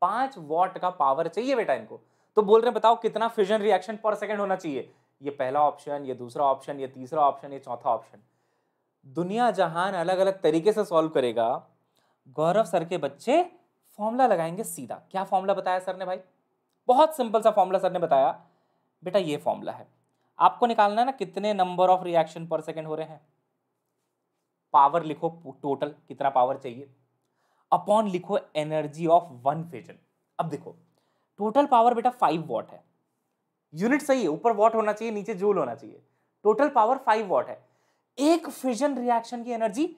पांच वॉट का पावर चाहिए बेटा इनको तो बोल रहे हैं बताओ कितना फिजन रिएक्शन पर सेकंड होना चाहिए ये पहला ऑप्शन ये दूसरा ऑप्शन ये तीसरा ऑप्शन ये चौथा ऑप्शन दुनिया जहान अलग अलग तरीके से सॉल्व करेगा गौरव सर के बच्चे फॉर्मूला लगाएंगे सीधा क्या फॉर्मूला बताया सर ने भाई बहुत सिंपल सा फॉर्मूला सर ने बताया बेटा ये फॉर्मूला है आपको निकालना है ना कितने number of reaction per second हो रहे हैं पावर लिखो टोटल कितना पावर चाहिए अपॉन लिखो एनर्जी ऑफ वन फेजन अब देखो टोटल पावर बेटा फाइव वॉट है यूनिट सही है ऊपर वॉट होना चाहिए नीचे जूल होना चाहिए टोटल पावर फाइव वॉट है एक फिजन रिएक्शन की एनर्जी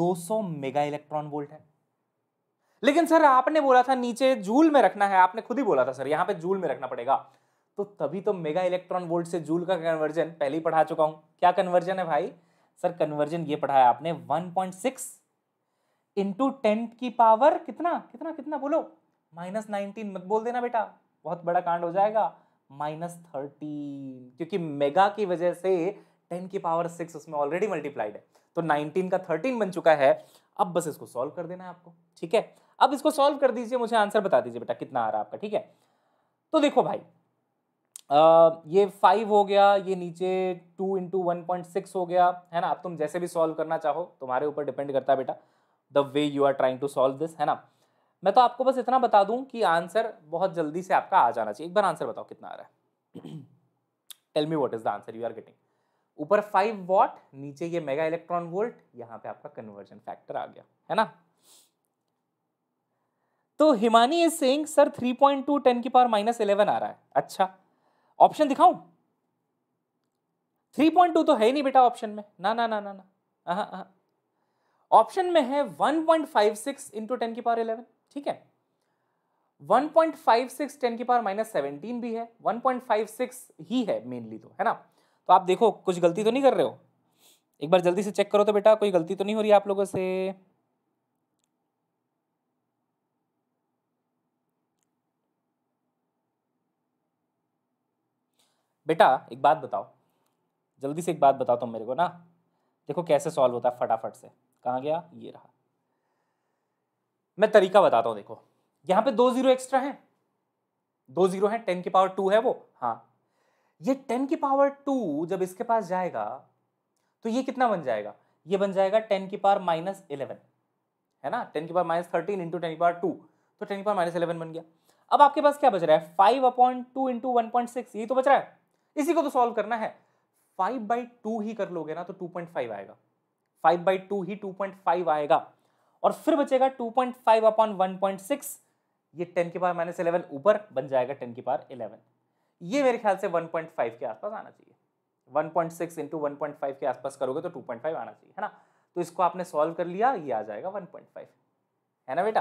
200 मेगा इलेक्ट्रॉन वोल्ट है लेकिन सर आपने बोला था नीचे जूल में रखना है आपने खुद ही बोला था सर यहाँ पे जूल में रखना पड़ेगा तो तभी तो मेगा इलेक्ट्रॉन वोल्ट से जूल का कन्वर्जन पहले ही पढ़ा चुका हूँ क्या कन्वर्जन है भाई सर कन्वर्जन ये पढ़ाया आपने 1.6 पॉइंट सिक्स इंटू टेन की पावर कितना कितना कितना बोलो माइनस नाइनटीन मत बोल देना बेटा बहुत बड़ा कांड हो जाएगा माइनस थर्टीन क्योंकि मेगा की वजह से टेन की पावर सिक्स उसमें ऑलरेडी मल्टीप्लाइड है तो नाइनटीन का थर्टीन बन चुका है अब बस इसको सॉल्व कर देना है आपको ठीक है अब इसको सॉल्व कर दीजिए मुझे आंसर बता दीजिए बेटा कितना आ रहा है आपका ठीक है तो देखो भाई आ, ये फाइव हो गया ये नीचे two into one point six हो गया है ना आप तुम जैसे भी सॉल्व करना चाहो तुम्हारे ऊपर डिपेंड करता है बेटा the way you are trying to solve this है ना मैं तो आपको बस इतना बता दूं कि आंसर बहुत जल्दी से आपका आ जाना चाहिए एक बार आंसर बताओ कितना आ रहा है tell me what is the answer you are getting ऊपर फाइव वॉट नीचे ये मेगा इलेक्ट्रॉन वोल्ट यहाँ पे आपका कन्वर्जन फैक्टर आ गया है ना तो Himani is saying sir 3.2 point two ten की पावर माइनस इलेवन आ रहा है अच्छा ऑप्शन दिखाऊं 3.2 तो है ही नहीं बेटा ऑप्शन में ना ना ना ना ना ऑप्शन में है 1.56 point five six into ten की पावर इलेवन ठीक है 1.56 पॉइंट फाइव सिक्स टेन की पावर माइनस सेवनटीन भी है 1.56 ही है मेनली तो है ना तो आप देखो कुछ गलती तो नहीं कर रहे हो एक बार जल्दी से चेक करो तो बेटा कोई गलती तो नहीं हो रही आप लोगों से बेटा एक बात बताओ जल्दी से एक बात बताओ तुम मेरे को ना देखो कैसे सॉल्व होता है फटाफट से कहाँ गया ये रहा मैं तरीका बताता हूँ देखो यहाँ पे दो जीरो एक्स्ट्रा हैं दो जीरो हैं टेन की पावर टू है वो हाँ ये टेन की पावर टू जब इसके पास जाएगा तो ये कितना बन जाएगा ये बन जाएगा टेन की पावर माइनस इलेवन है ना टेन की power minus thirteen into ten की पावर टू तो टेन की पावर माइनस इलेवन बन गया अब आपके पास क्या बच रहा है five point two into one point six यही तो बच रहा है इसी को तो सॉल्व करना है फाइव बाई टू ही कर लोगे ना तो टू पॉइंट फाइव आएगा फाइव बाई टू ही टू पॉइंट फाइव आएगा और फिर बचेगा two point five upon one point six ये टेन के पार माइनस इलेवन ऊपर बन जाएगा टेन के पार इलेवन ये मेरे ख्याल से वन पॉइंट फाइव के आसपास आना चाहिए one point six into one point five के आसपास करोगे तो टू पॉइंट फाइव आना चाहिए है ना तो इसको आपने सॉल्व कर लिया ये आ जाएगा वन पॉइंट फाइव है ना बेटा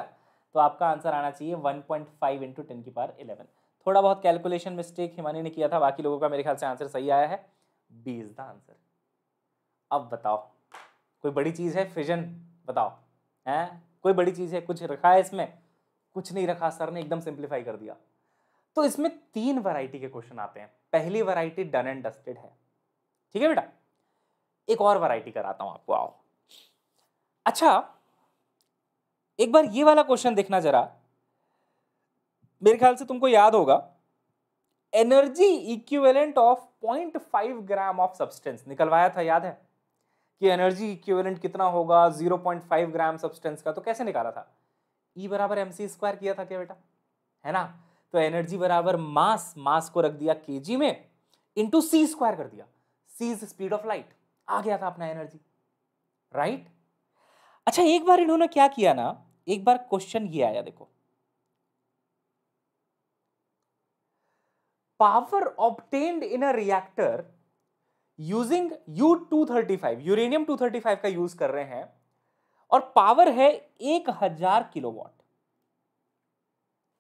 तो आपका आंसर आना चाहिए one point five into ten की पार इलेवन थोड़ा बहुत कैलकुलेशन मिस्टेक हिमानी ने किया था बाकी लोगों का मेरे ख्याल से आंसर सही आया है बी इज़ द आंसर अब बताओ कोई बड़ी चीज़ है फिजन बताओ हैं कोई बड़ी चीज़ है कुछ रखा है इसमें कुछ नहीं रखा सर ने एकदम सिंप्लीफाई कर दिया तो इसमें तीन वैरायटी के क्वेश्चन आते हैं पहली वैरायटी डन एंड डस्टेड है ठीक है बेटा एक और वैरायटी कराता हूं आपको आओ अच्छा एक बार ये वाला क्वेश्चन देखना जरा मेरे ख्याल से तुमको याद होगा energy equivalent of 0.5 gram of substance निकलवाया था याद है कि एनर्जी इक्विवेलेंट कितना होगा 0.5 ग्राम सब्सटेंस का तो कैसे निकाला था ई e बराबर एम सी स्क्वायर किया था क्या बेटा है ना तो एनर्जी बराबर मास मास को रख दिया के में इंटू सी स्क्वायर कर दिया C is speed of light आ गया था अपना एनर्जी राइट right? अच्छा एक बार इन्होंने क्या किया ना एक बार क्वेश्चन ये आया देखो power obtained in a reactor using U235 uranium 235 का यूज कर रहे हैं और पावर है एक हजार किलोवाट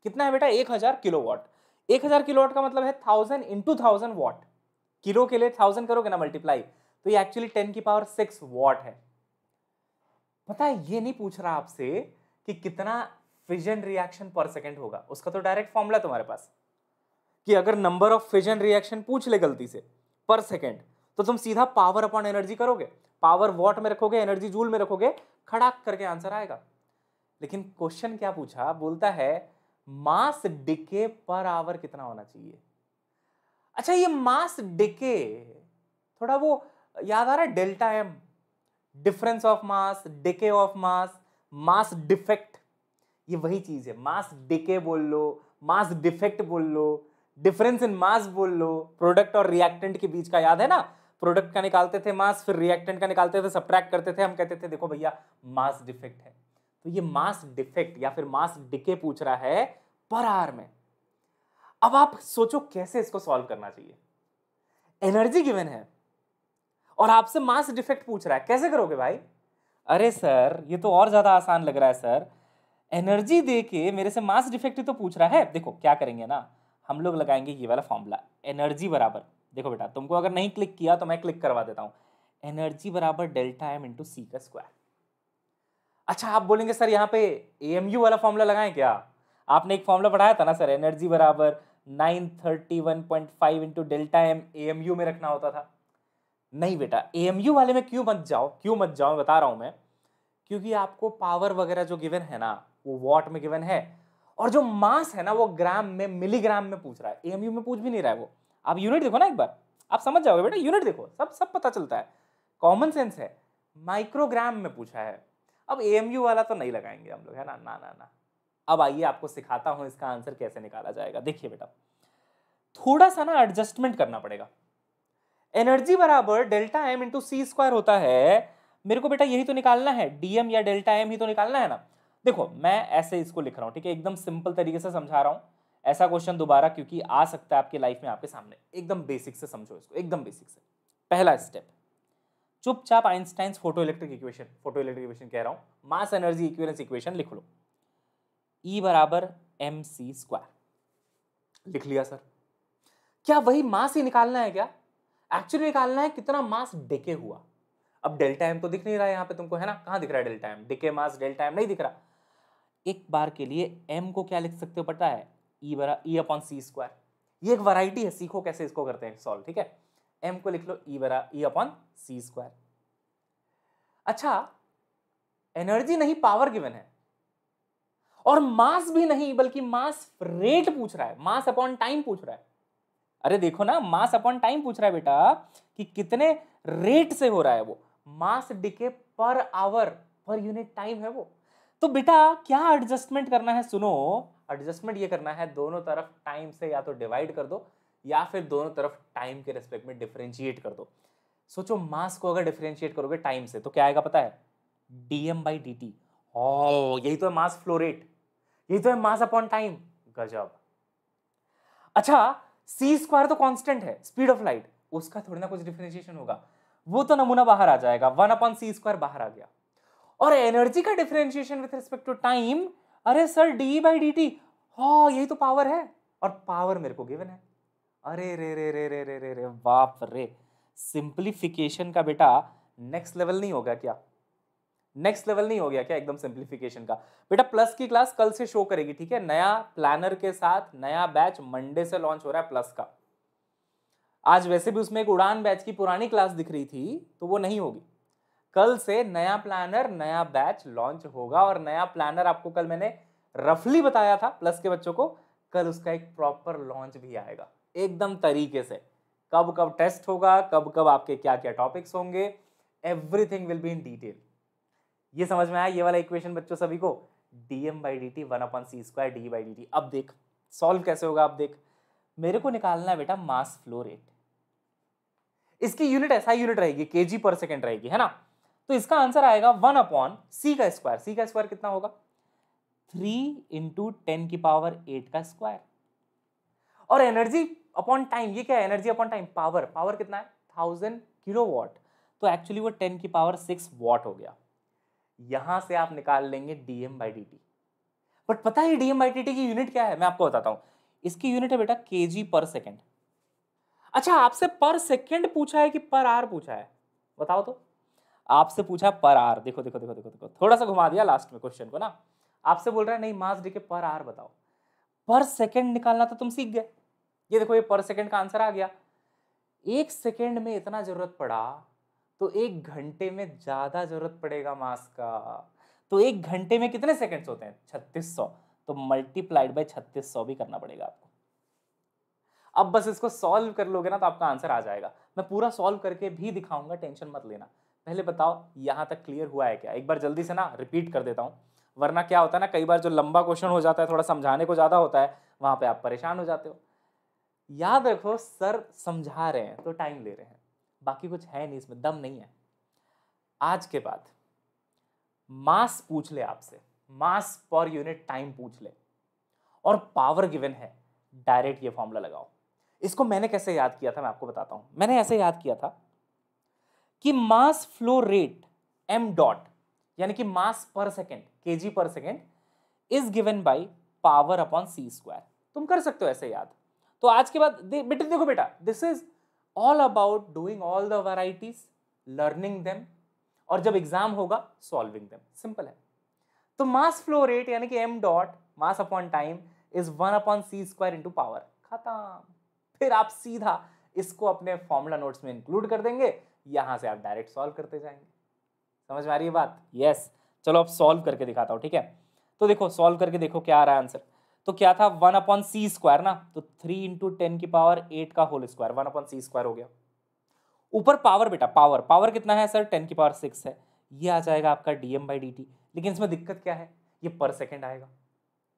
कितना है बेटा एक हजार किलोवाट एक हजार किलोवाट का मतलब है thousand two thousand watt kilo के लिए थाउजेंड करोगे ना मल्टीप्लाई तो ये एक्चुअली टेन की पावर सिक्स वॉट है पता है ये नहीं पूछ रहा आपसे कि कितना फिजन रिएक्शन पर सेकेंड होगा उसका तो डायरेक्ट फॉर्मूला तुम्हारे पास कि अगर नंबर ऑफ फिजन रिएक्शन पूछ ले गलती से पर सेकेंड तो तुम सीधा पावर अपॉन एनर्जी करोगे पावर वॉट में रखोगे एनर्जी जूल में रखोगे खड़ाक करके आंसर आएगा लेकिन क्वेश्चन क्या पूछा बोलता है मास डिके पर आवर कितना होना चाहिए अच्छा ये मास डिके थोड़ा वो याद आ रहा है delta M difference of mass decay of mass mass defect ये वही चीज है मास डिके बोल लो मास डिफेक्ट बोल लो डिफरेंस इन मास बोल लो प्रोडक्ट और रिएक्टेंट के बीच का याद है ना प्रोडक्ट का निकालते थे मास फिर रिएक्टेंट का निकालते थे सब्ट्रैक्ट करते थे हम कहते थे देखो भैया मास डिफेक्ट है तो ये मास डिफेक्ट या फिर मास डिके पूछ रहा है पर आर में अब आप सोचो कैसे इसको सॉल्व करना चाहिए एनर्जी गिवन है और आपसे मास डिफेक्ट पूछ रहा है कैसे करोगे भाई अरे सर ये तो और ज़्यादा आसान लग रहा है सर एनर्जी दे के मेरे से मास डिफेक्ट ही तो पूछ रहा है देखो क्या करेंगे ना हम लोग लगाएंगे ये वाला फॉर्मूला एनर्जी बराबर देखो बेटा तुमको अगर नहीं क्लिक किया तो मैं क्लिक करवा देता हूँ एनर्जी बराबर डेल्टा एम इंटू सी का स्क्वायर अच्छा आप बोलेंगे सर यहाँ पे ए एम यू वाला फॉर्मूला लगाएं क्या आपने एक फॉर्मूला पढ़ाया था ना सर एनर्जी बराबर nine thirty one point five into delta M A M U में रखना होता था नहीं बेटा ए एम यू वाले में क्यों मत जाओ क्यों मत जाओ बता रहा हूँ मैं क्योंकि आपको पावर वगैरह जो गिवन है ना वो वॉट में गिवन है और जो मास है ना वो ग्राम में मिलीग्राम में पूछ रहा है एएमयू में पूछ भी नहीं रहा है वो आप यूनिट देखो ना एक बार आप समझ जाओगे बेटा यूनिट देखो सब सब पता चलता है कॉमन सेंस है माइक्रोग्राम में पूछा है अब एएमयू वाला तो नहीं लगाएंगे हम लोग है ना ना ना ना अब आइए आपको सिखाता हूँ इसका आंसर कैसे निकाला जाएगा देखिए बेटा थोड़ा सा ना एडजस्टमेंट करना पड़ेगा एनर्जी बराबर delta M into C square होता है मेरे को बेटा यही तो निकालना है डीएम या डेल्टा एम ही तो निकालना है ना देखो मैं ऐसे इसको लिख रहा हूँ ठीक है एकदम सिंपल तरीके से समझा रहा हूँ ऐसा क्वेश्चन दोबारा क्योंकि आ सकता है आपके लाइफ में आपके सामने एकदम बेसिक से समझो इसको एकदम बेसिक से पहला स्टेप चुपचाप Einstein's photo electric equation photo electric equation कह रहा हूँ मास एनर्जी इक्वेलेंस इक्वेशन लिख लो ई e बराबर एम सी स्क्वायर लिख लिया सर क्या वही मास ही निकालना है क्या एक्चुअली निकालना है कितना मास डेके हुआ अब डेल्टा एम तो दिख नहीं रहा है यहाँ पे तुमको है ना कहाँ दिख रहा है delta M decay mass delta M नहीं दिख रहा एक बार के लिए एम को क्या लिख सकते हो पता है ई e बरा ई अपॉन सी स्क्वायर ये एक वैरायटी है सीखो कैसे इसको करते हैं सॉल्व ठीक है एम को लिख लो ई e बरा ई अपॉन सी स्क्वायर अच्छा एनर्जी नहीं पावर गिवन है और मास भी नहीं बल्कि मास रेट पूछ रहा है मास अपॉन टाइम पूछ रहा है अरे देखो ना मास अपॉन टाइम पूछ रहा है बेटा कि कितने रेट से हो रहा है वो mass decay per hour per unit time है वो तो बेटा क्या एडजस्टमेंट करना है सुनो एडजस्टमेंट ये करना है दोनों तरफ टाइम से या तो डिवाइड कर दो या फिर दोनों तरफ टाइम के रेस्पेक्ट में डिफ्रेंशिएट कर दो सोचो मास को अगर डिफ्रेंशिएट करोगे टाइम से तो क्या आएगा पता है D M by D T ओ यही तो है मास फ्लो रेट यही तो है मास अपॉन टाइम गजब अच्छा सी स्क्वायर तो कांस्टेंट है स्पीड ऑफ लाइट उसका थोड़ी ना कुछ डिफ्रेंशिएशन होगा वो तो नमूना बाहर आ जाएगा वन अपॉन सी स्क्वायर बाहर आ गया और एनर्जी का differentiation with respect to time अरे sir D by D T हाँ यही तो पावर है और पावर मेरे को गिवन है अरे रे रे रे रे रे रे रे बाप रे सिंप्लीफिकेशन का बेटा नेक्स्ट लेवल नहीं होगा क्या नेक्स्ट लेवल नहीं हो गया क्या एकदम सिंप्लीफिकेशन का बेटा प्लस की क्लास कल से शो करेगी ठीक है नया प्लानर के साथ नया बैच मंडे से लॉन्च हो रहा है प्लस का आज वैसे भी उसमें एक उड़ान बैच की पुरानी क्लास दिख रही थी तो वो नहीं होगी कल से नया प्लानर नया बैच लॉन्च होगा और नया प्लानर आपको कल मैंने रफली बताया था प्लस के बच्चों को कल उसका एक प्रॉपर लॉन्च भी आएगा एकदम तरीके से कब कब टेस्ट होगा कब कब आपके क्या क्या टॉपिक्स होंगे everything will be in detail ये समझ में आया ये वाला इक्वेशन बच्चों सभी को D M by D T one upon C square D by D T अब देख सॉल्व कैसे होगा अब देख मेरे को निकालना है बेटा मास फ्लो रेट इसकी यूनिट ऐसा यूनिट रहेगी के जी पर सेकेंड रहेगी है ना तो इसका आंसर आएगा वन अपॉन सी का स्क्वायर सी का स्क्वायर कितना होगा थ्री इंटू टेन की पावर एट का स्क्वायर और एनर्जी अपॉन टाइम ये क्या है energy upon time power power कितना है थाउजेंड किलो वॉट तो एक्चुअली वो टेन की पावर सिक्स वॉट हो गया यहां से आप निकाल लेंगे DM by D T but पता है डीएम बाई डी टी की यूनिट क्या है मैं आपको बताता हूं इसकी यूनिट है बेटा के जी पर सेकेंड अच्छा आपसे पर सेकेंड पूछा है कि पर आर पूछा है बताओ तो आपसे पूछा पर आर देखो देखो देखो देखो देखो थोड़ा सा घुमा दिया लास्ट में क्वेश्चन को ना आपसे बोल रहा है नहीं मास देखे पर आर बताओ पर सेकेंड निकालना तो तुम सीख गए ये देखो ये पर सेकेंड का आंसर आ गया एक सेकेंड में इतना जरूरत पड़ा तो एक घंटे में ज़्यादा जरूरत पड़ेगा मास का तो एक घंटे में कितने सेकेंड्स होते हैं छत्तीस सौ तो मल्टीप्लाइड बाई छत्तीस सौ भी करना पड़ेगा आपको अब बस इसको सॉल्व कर लोगे ना तो आपका आंसर आ जाएगा मैं पूरा सॉल्व करके भी दिखाऊंगा टेंशन मत लेना पहले बताओ यहाँ तक क्लियर हुआ है क्या एक बार जल्दी से ना रिपीट कर देता हूँ वरना क्या होता है ना कई बार जो लंबा क्वेश्चन हो जाता है थोड़ा समझाने को ज़्यादा होता है वहाँ पे आप परेशान हो जाते हो याद रखो सर समझा रहे हैं तो टाइम ले रहे हैं बाकी कुछ है नहीं इसमें दम नहीं है आज के बाद मास पूछ ले आपसे मास पर यूनिट टाइम पूछ ले और पावर गिवन है डायरेक्ट ये फॉर्मूला लगाओ इसको मैंने कैसे याद किया था मैं आपको बताता हूँ मैंने ऐसे याद किया था कि mass flow rate M dot यानी कि mass per second K G per second is given by power upon C square तुम कर सकते हो ऐसे याद तो आज के बाद दे, बेटे देखो बेटा this is all about doing all the varieties learning them और जब एग्जाम होगा सॉल्विंग देम सिंपल है तो मास फ्लो रेट यानी कि M dot mass upon time is one upon C square into power खत्म फिर आप सीधा इसको अपने फॉर्मूला नोट्स में इंक्लूड कर देंगे यहाँ से आप डायरेक्ट सॉल्व करते जाएंगे समझ में आ रही है बात यस चलो आप सॉल्व करके दिखाता हूँ ठीक है तो देखो सॉल्व करके देखो क्या आ रहा है आंसर तो क्या था वन अपॉन सी स्क्वायर ना तो थ्री इंटू टेन की पावर एट का whole square one upon C square हो गया ऊपर पावर बेटा पावर पावर कितना है सर टेन की पावर सिक्स है ये आ जाएगा आपका D M by D T लेकिन इसमें दिक्कत क्या है ये पर सेकेंड आएगा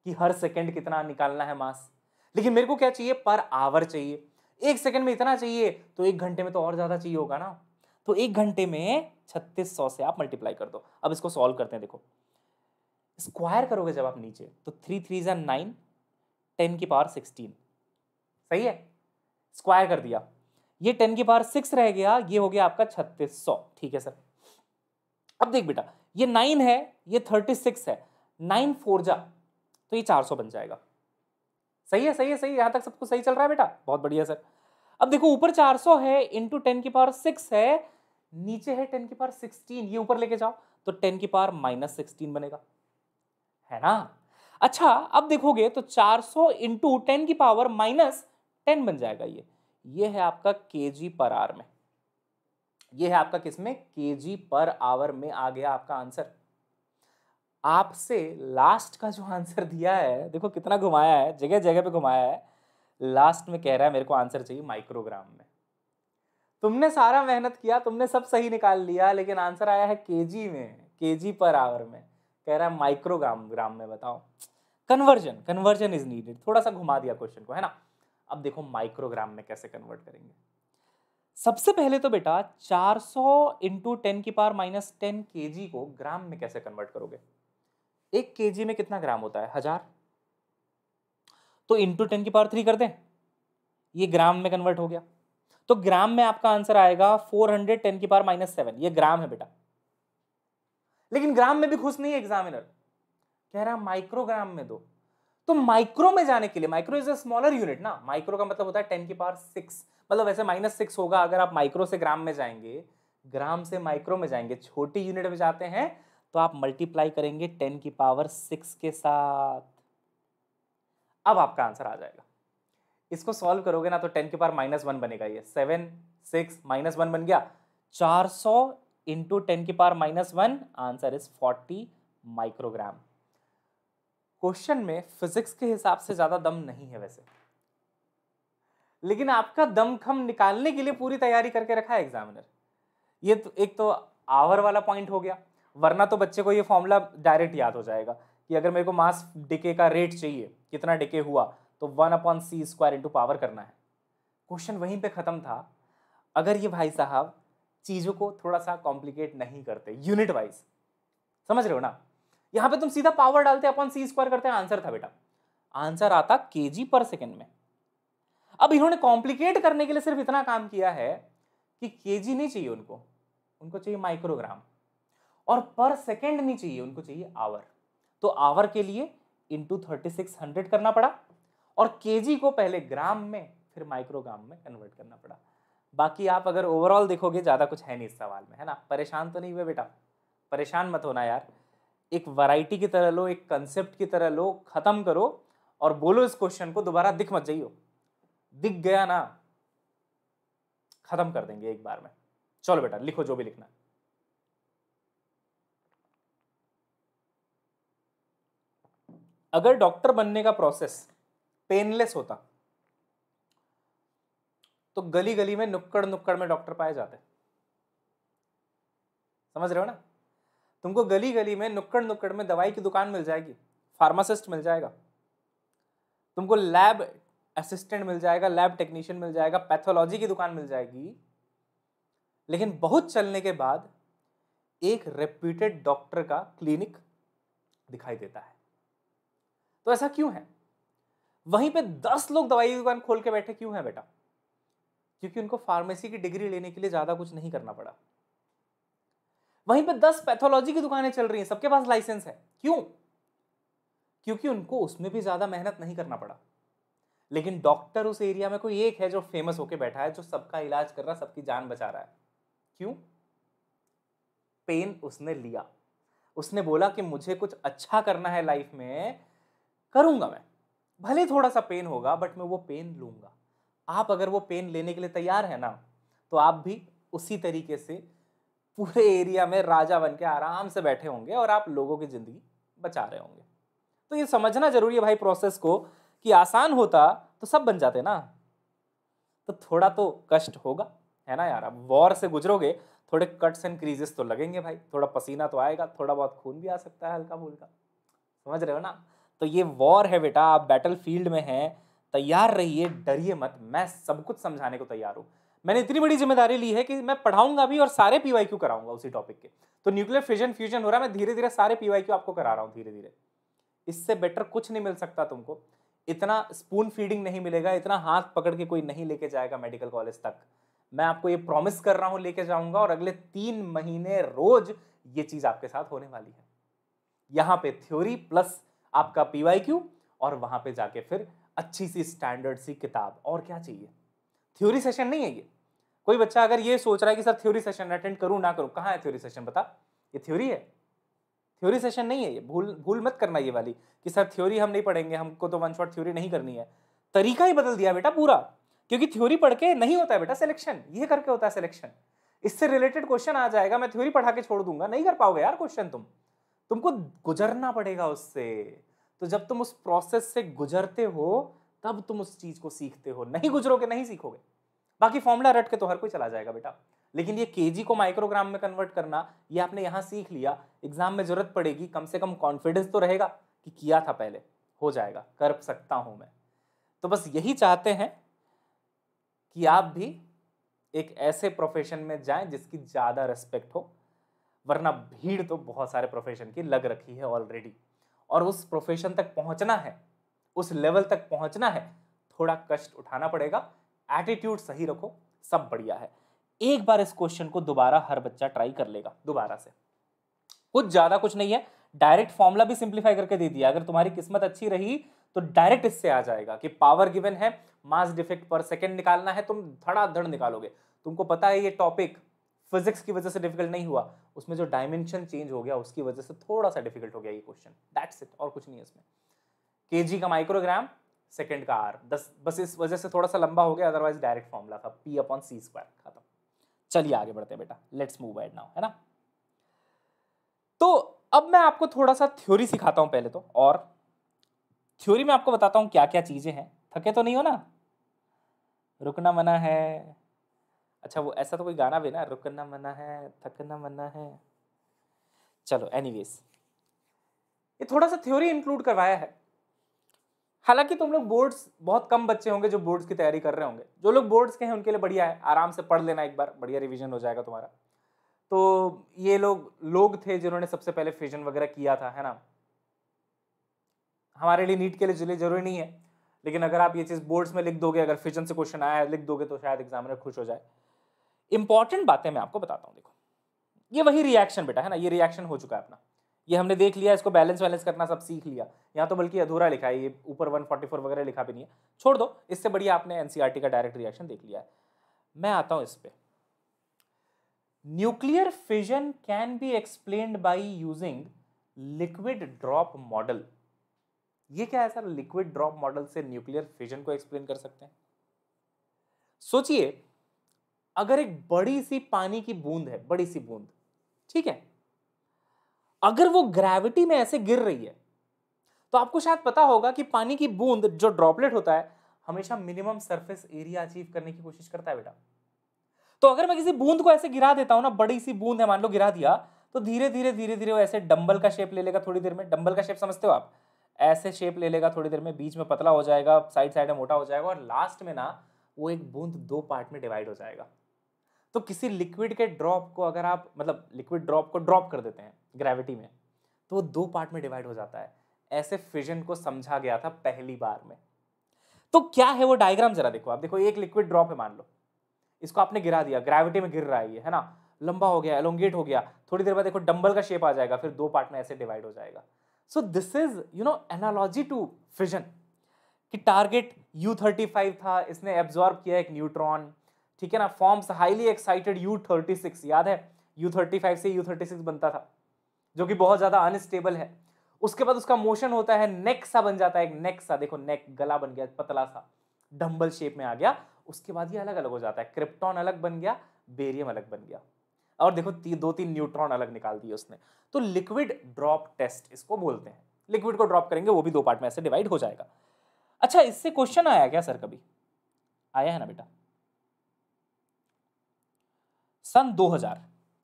कि हर सेकेंड कितना निकालना है मास लेकिन मेरे को क्या चाहिए पर आवर चाहिए एक सेकेंड में इतना चाहिए तो एक घंटे में तो और ज़्यादा चाहिए होगा ना तो एक घंटे में छत्तीस सौ से आप मल्टीप्लाई कर दो अब इसको सॉल्व करते हैं देखो स्क्वायर करोगे जब आप नीचे तो थ्री थ्री जैन नाइन टेन की पावर सिक्सटीन सही है स्क्वायर कर दिया ये टेन की पावर सिक्स रह गया ये हो गया आपका छत्तीस सौ ठीक है सर अब देख बेटा ये नाइन है ये थर्टी सिक्स है नाइन फोर जा तो ये चार सौ बन जाएगा सही है सही है सही यहाँ तक सब कुछ सही चल रहा है बेटा बहुत बढ़िया सर अब देखो ऊपर चार सौ है इंटू टेन की पावर सिक्स है नीचे है टेन की पावर सिक्सटीन ये ऊपर लेके जाओ तो टेन की पावर माइनस सिक्सटीन बनेगा है ना अच्छा अब देखोगे तो चार सौ इंटू टेन की पावर माइनस टेन बन जाएगा ये ये है आपका के जी पर आर में ये है आपका किसमें के जी पर आवर में आ गया आपका आंसर आपसे लास्ट का जो आंसर दिया है देखो कितना घुमाया है जगह जगह पे घुमाया है लास्ट में कह रहा है मेरे को आंसर चाहिए माइक्रोग्राम में तुमने सारा मेहनत किया तुमने सब सही निकाल लिया लेकिन आंसर आया है के में के पर आवर में कह रहा है माइक्रोग्राम ग्राम में बताओ कन्वर्जन कन्वर्जन इज नीडेड थोड़ा सा घुमा दिया क्वेश्चन को है ना अब देखो माइक्रोग्राम में कैसे कन्वर्ट करेंगे सबसे पहले तो बेटा 400 सौ इंटू टेन की पावर माइनस टेन के को ग्राम में कैसे कन्वर्ट करोगे एक के में कितना ग्राम होता है हजार तो इंटू टेन की पावर थ्री कर दें ये ग्राम में कन्वर्ट हो गया तो ग्राम में आपका आंसर आएगा फोर हंड्रेड टेन की पावर माइनस सेवन ये ग्राम है बेटा लेकिन ग्राम में भी खुश नहीं है एग्जामिनर कह रहा माइक्रोग्राम में दो तो माइक्रो में जाने के लिए micro is a smaller unit ना माइक्रो का मतलब होता है टेन की पावर सिक्स मतलब वैसे माइनस सिक्स होगा अगर आप माइक्रो से ग्राम में जाएंगे ग्राम से माइक्रो में जाएंगे छोटी यूनिट में जाते हैं तो आप मल्टीप्लाई करेंगे टेन की पावर सिक्स के साथ अब आपका आंसर आ जाएगा इसको सॉल्व करोगे ना तो टेन के पार माइनस वन बनेगा ये सेवन सिक्स माइनस वन बन गया चार सौ इंटू टेन के पार minus one answer is forty microgram question में फिजिक्स के हिसाब से ज़्यादा दम नहीं है वैसे लेकिन आपका दम खम निकालने के लिए पूरी तैयारी करके रखा है एग्जामिनर ये तो एक तो आवर वाला पॉइंट हो गया वरना तो बच्चे को ये फॉर्मूला डायरेक्ट याद हो जाएगा कि अगर मेरे को मास डिके का रेट चाहिए कितना डिके हुआ तो one upon C square into power करना है क्वेश्चन वहीं पे ख़त्म था अगर ये भाई साहब चीज़ों को थोड़ा सा कॉम्प्लिकेट नहीं करते यूनिट वाइज समझ रहे हो ना यहाँ पे तुम सीधा पावर डालते अपॉन सी स्क्वायर करते हैं आंसर था बेटा आंसर आता के जी पर सेकेंड में अब इन्होंने कॉम्प्लिकेट करने के लिए सिर्फ इतना काम किया है कि के जी नहीं चाहिए उनको उनको चाहिए माइक्रोग्राम और पर सेकेंड नहीं चाहिए उनको चाहिए आवर तो आवर के लिए इंटू थर्टी सिक्स हंड्रेड करना पड़ा और के को पहले ग्राम में फिर माइक्रोग्राम में कन्वर्ट करना पड़ा बाकी आप अगर ओवरऑल देखोगे ज़्यादा कुछ है नहीं इस सवाल में है ना परेशान तो नहीं हुए बेटा परेशान मत होना यार एक वैरायटी की तरह लो एक कंसेप्ट की तरह लो ख़त्म करो और बोलो इस क्वेश्चन को दोबारा दिख मत जाइयो दिख गया ना ख़त्म कर देंगे एक बार में चलो बेटा लिखो जो भी लिखना अगर डॉक्टर बनने का प्रोसेस पेनलेस होता तो गली गली में नुक्कड़ नुक्कड़ में डॉक्टर पाए जाते समझ रहे हो ना तुमको गली गली में नुक्कड़ नुक्कड़ में दवाई की दुकान मिल जाएगी फार्मासिस्ट मिल जाएगा तुमको लैब असिस्टेंट मिल जाएगा लैब टेक्नीशियन मिल जाएगा पैथोलॉजी की दुकान मिल जाएगी लेकिन बहुत चलने के बाद एक रेप्यूटेड डॉक्टर का क्लिनिक दिखाई देता है तो ऐसा क्यों है वहीं पे दस लोग दवाई की दुकान खोल के बैठे क्यों हैं बेटा क्योंकि उनको फार्मेसी की डिग्री लेने के लिए ज़्यादा कुछ नहीं करना पड़ा वहीं पे दस पैथोलॉजी की दुकानें चल रही हैं सबके पास लाइसेंस है क्यों क्योंकि उनको उसमें भी ज़्यादा मेहनत नहीं करना पड़ा लेकिन डॉक्टर उस एरिया में कोई एक है जो फेमस होके बैठा है जो सबका इलाज कर रहा है सबकी जान बचा रहा है क्यों पेन उसने लिया उसने बोला कि मुझे कुछ अच्छा करना है लाइफ में करूंगा मैं भले थोड़ा सा पेन होगा बट मैं वो पेन लूँगा आप अगर वो पेन लेने के लिए तैयार है ना तो आप भी उसी तरीके से पूरे एरिया में राजा बन के आराम से बैठे होंगे और आप लोगों की ज़िंदगी बचा रहे होंगे तो ये समझना जरूरी है भाई प्रोसेस को कि आसान होता तो सब बन जाते ना तो थोड़ा तो कष्ट होगा है ना यार अब वॉर से गुजरोगे थोड़े कट्स एंड क्रीजेस तो लगेंगे भाई थोड़ा पसीना तो आएगा थोड़ा बहुत खून भी आ सकता है हल्का फुल्का समझ रहे हो ना तो ये वॉर है बेटा आप बैटल फील्ड में हैं तैयार रहिए डरिए मत मैं सब कुछ समझाने को तैयार हूँ मैंने इतनी बड़ी जिम्मेदारी ली है कि मैं पढ़ाऊंगा भी और सारे पी वाई क्यू कराऊंगा उसी टॉपिक के तो न्यूक्लियर फ्यूजन फ्यूजन हो रहा है मैं धीरे धीरे सारे पी वाई क्यू आपको करा रहा हूँ धीरे धीरे इससे बेटर कुछ नहीं मिल सकता तुमको इतना स्पून फीडिंग नहीं मिलेगा इतना हाथ पकड़ के कोई नहीं लेके जाएगा मेडिकल कॉलेज तक मैं आपको ये प्रॉमिस कर रहा हूँ लेके जाऊंगा और अगले तीन महीने रोज ये चीज़ आपके साथ होने वाली है यहाँ पे थ्योरी प्लस आपका पी और वहां पे जाके फिर अच्छी सी स्टैंडर्ड सी किताब और क्या चाहिए थ्योरी सेशन नहीं है ये कोई बच्चा अगर ये सोच रहा है कि सर थ्योरी सेशन अटेंड करूं ना करूं कहाँ है थ्योरी सेशन बता ये थ्योरी है थ्योरी सेशन नहीं है ये भूल भूल मत करना ये वाली कि सर थ्योरी हम नहीं पढ़ेंगे हमको तो वन शॉट थ्योरी नहीं करनी है तरीका ही बदल दिया बेटा पूरा क्योंकि थ्योरी पढ़ के नहीं होता है बेटा सिलेक्शन ये करके होता है सिलेक्शन इससे रिलेटेड क्वेश्चन आ जाएगा मैं थ्योरी पढ़ा के छोड़ दूंगा नहीं कर पाओगे यार क्वेश्चन तुम तुमको गुजरना पड़ेगा उससे तो जब तुम उस प्रोसेस से गुजरते हो तब तुम उस चीज को सीखते हो नहीं गुजरोगे नहीं सीखोगे बाकी फॉर्मूला रट के तो हर कोई चला जाएगा बेटा लेकिन ये के को माइक्रोग्राम में कन्वर्ट करना ये आपने यहाँ सीख लिया एग्जाम में जरूरत पड़ेगी कम से कम कॉन्फिडेंस तो रहेगा कि किया था पहले हो जाएगा कर सकता हूँ मैं तो बस यही चाहते हैं कि आप भी एक ऐसे प्रोफेशन में जाएं जिसकी ज़्यादा रिस्पेक्ट हो वरना भीड़ तो बहुत सारे प्रोफेशन की लग रखी है ऑलरेडी और उस प्रोफेशन तक पहुंचना है उस लेवल तक पहुंचना है थोड़ा कष्ट उठाना पड़ेगा एटीट्यूड सही रखो सब बढ़िया है एक बार इस क्वेश्चन को दोबारा हर बच्चा ट्राई कर लेगा दोबारा से कुछ ज़्यादा कुछ नहीं है डायरेक्ट फॉर्मूला भी सिंप्लीफाई करके दे दिया अगर तुम्हारी किस्मत अच्छी रही तो डायरेक्ट इससे आ जाएगा कि पावर गिवन है मास डिफेक्ट पर सेकेंड निकालना है तुम धड़ाधड़ निकालोगे तुमको पता है ये टॉपिक फिजिक्स की वजह से डिफिकल्ट नहीं हुआ उसमें जो डायमेंशन चेंज हो गया उसकी वजह से थोड़ा सा डिफिकल्ट हो गया ये क्वेश्चन दैट्स इट और कुछ नहीं है इसमें के का माइक्रोग्राम सेकेंड का आर दस बस इस वजह से थोड़ा सा लंबा हो गया अदरवाइज डायरेक्ट फॉर्मूला था पी अपॉन सी स्क्वायर खत्म चलिए आगे बढ़ते हैं बेटा लेट्स मूव एड नाउ है ना तो अब मैं आपको थोड़ा सा थ्योरी सिखाता हूँ पहले तो और थ्योरी में आपको बताता हूँ क्या क्या चीज़ें हैं थके तो नहीं हो ना रुकना मना है अच्छा वो ऐसा तो कोई गाना भी ना रुकना मना है थकना मना है चलो वेज ये थोड़ा सा थ्योरी इंक्लूड करवाया है हालांकि तुम लोग बोर्ड्स बहुत कम बच्चे होंगे जो बोर्ड्स की तैयारी कर रहे होंगे जो लोग बोर्ड्स के हैं उनके लिए बढ़िया है आराम से पढ़ लेना एक बार बढ़िया रिविजन हो जाएगा तुम्हारा तो ये लोग लोग थे जिन्होंने सबसे पहले फ्यूजन वगैरह किया था है ना हमारे लिए नीट के लिए जरूरी जरूरी नहीं है लेकिन अगर आप ये चीज़ बोर्ड्स में लिख दोगे अगर फ्यूजन से क्वेश्चन आया है लिख दोगे तो शायद एग्जामिनर खुश हो जाए इंपॉर्टेंट बातें मैं आपको बताता हूँ देखो ये वही रिएक्शन बेटा है ना ये रिएक्शन हो चुका है अपना ये हमने देख लिया इसको बैलेंस वैलेंस करना सब सीख लिया यहाँ तो बल्कि अधूरा लिखा है ये ऊपर 144 वगैरह लिखा भी नहीं है छोड़ दो इससे बढ़िया आपने एनसीईआरटी e का डायरेक्ट रिएक्शन देख लिया है मैं आता हूँ इस पर nuclear fission can be explain by using liquid drop model ये क्या है सर लिक्विड ड्रॉप मॉडल से न्यूक्लियर फिजन को एक्सप्लेन कर सकते हैं सोचिए अगर एक बड़ी सी पानी की बूंद है बड़ी सी बूंद ठीक है अगर वो ग्रेविटी में ऐसे गिर रही है तो आपको शायद पता होगा कि पानी की बूंद जो ड्रॉपलेट होता है हमेशा मिनिमम सरफेस एरिया अचीव करने की कोशिश करता है बेटा तो अगर मैं किसी बूंद को ऐसे गिरा देता हूं ना बड़ी सी बूंद है मान लो गिरा दिया तो धीरे धीरे धीरे धीरे वो ऐसे डंबल का शेप ले लेगा थोड़ी देर में डंबल का शेप समझते हो आप ऐसे शेप ले लेगा थोड़ी देर में बीच में पतला हो जाएगा साइड साइड में मोटा हो जाएगा और लास्ट में ना वो एक बूंद दो पार्ट में डिवाइड हो जाएगा तो किसी लिक्विड के ड्रॉप को अगर आप मतलब लिक्विड ड्रॉप को ड्रॉप कर देते हैं ग्रेविटी में तो वो दो पार्ट में डिवाइड हो जाता है ऐसे फिजन को समझा गया था पहली बार में तो क्या है वो डायग्राम जरा देखो आप देखो एक लिक्विड ड्रॉप है मान लो इसको आपने गिरा दिया ग्रेविटी में गिर रहा है ये है ना लंबा हो गया एलोंगेट हो गया थोड़ी देर बाद देखो डंबल का शेप आ जाएगा फिर दो पार्ट में ऐसे डिवाइड हो जाएगा so this is you know analogy to fission कि टारगेट यू थर्टी फाइव था इसने एब्जॉर्ब किया एक न्यूट्रॉन ठीक है ना forms highly excited U thirty six याद है यू थर्टी फाइव से यू थर्टी सिक्स बनता था जो कि बहुत ज़्यादा अनस्टेबल है उसके बाद उसका मोशन होता है नेक सा बन जाता है एक नेक सा देखो नेक गला बन गया पतला सा डम्बल शेप में आ गया उसके बाद ये अलग अलग हो जाता है क्रिप्टॉन अलग बन गया बेरियम अलग बन गया और देखो ती, दो तीन न्यूट्रॉन अलग निकाल दिए उसने तो लिक्विड ड्रॉप टेस्ट इसको बोलते हैं लिक्विड को ड्रॉप करेंगे वो भी दो पार्ट में ऐसे डिवाइड हो जाएगा अच्छा इससे क्वेश्चन आया क्या सर कभी आया है ना बेटा सन 2000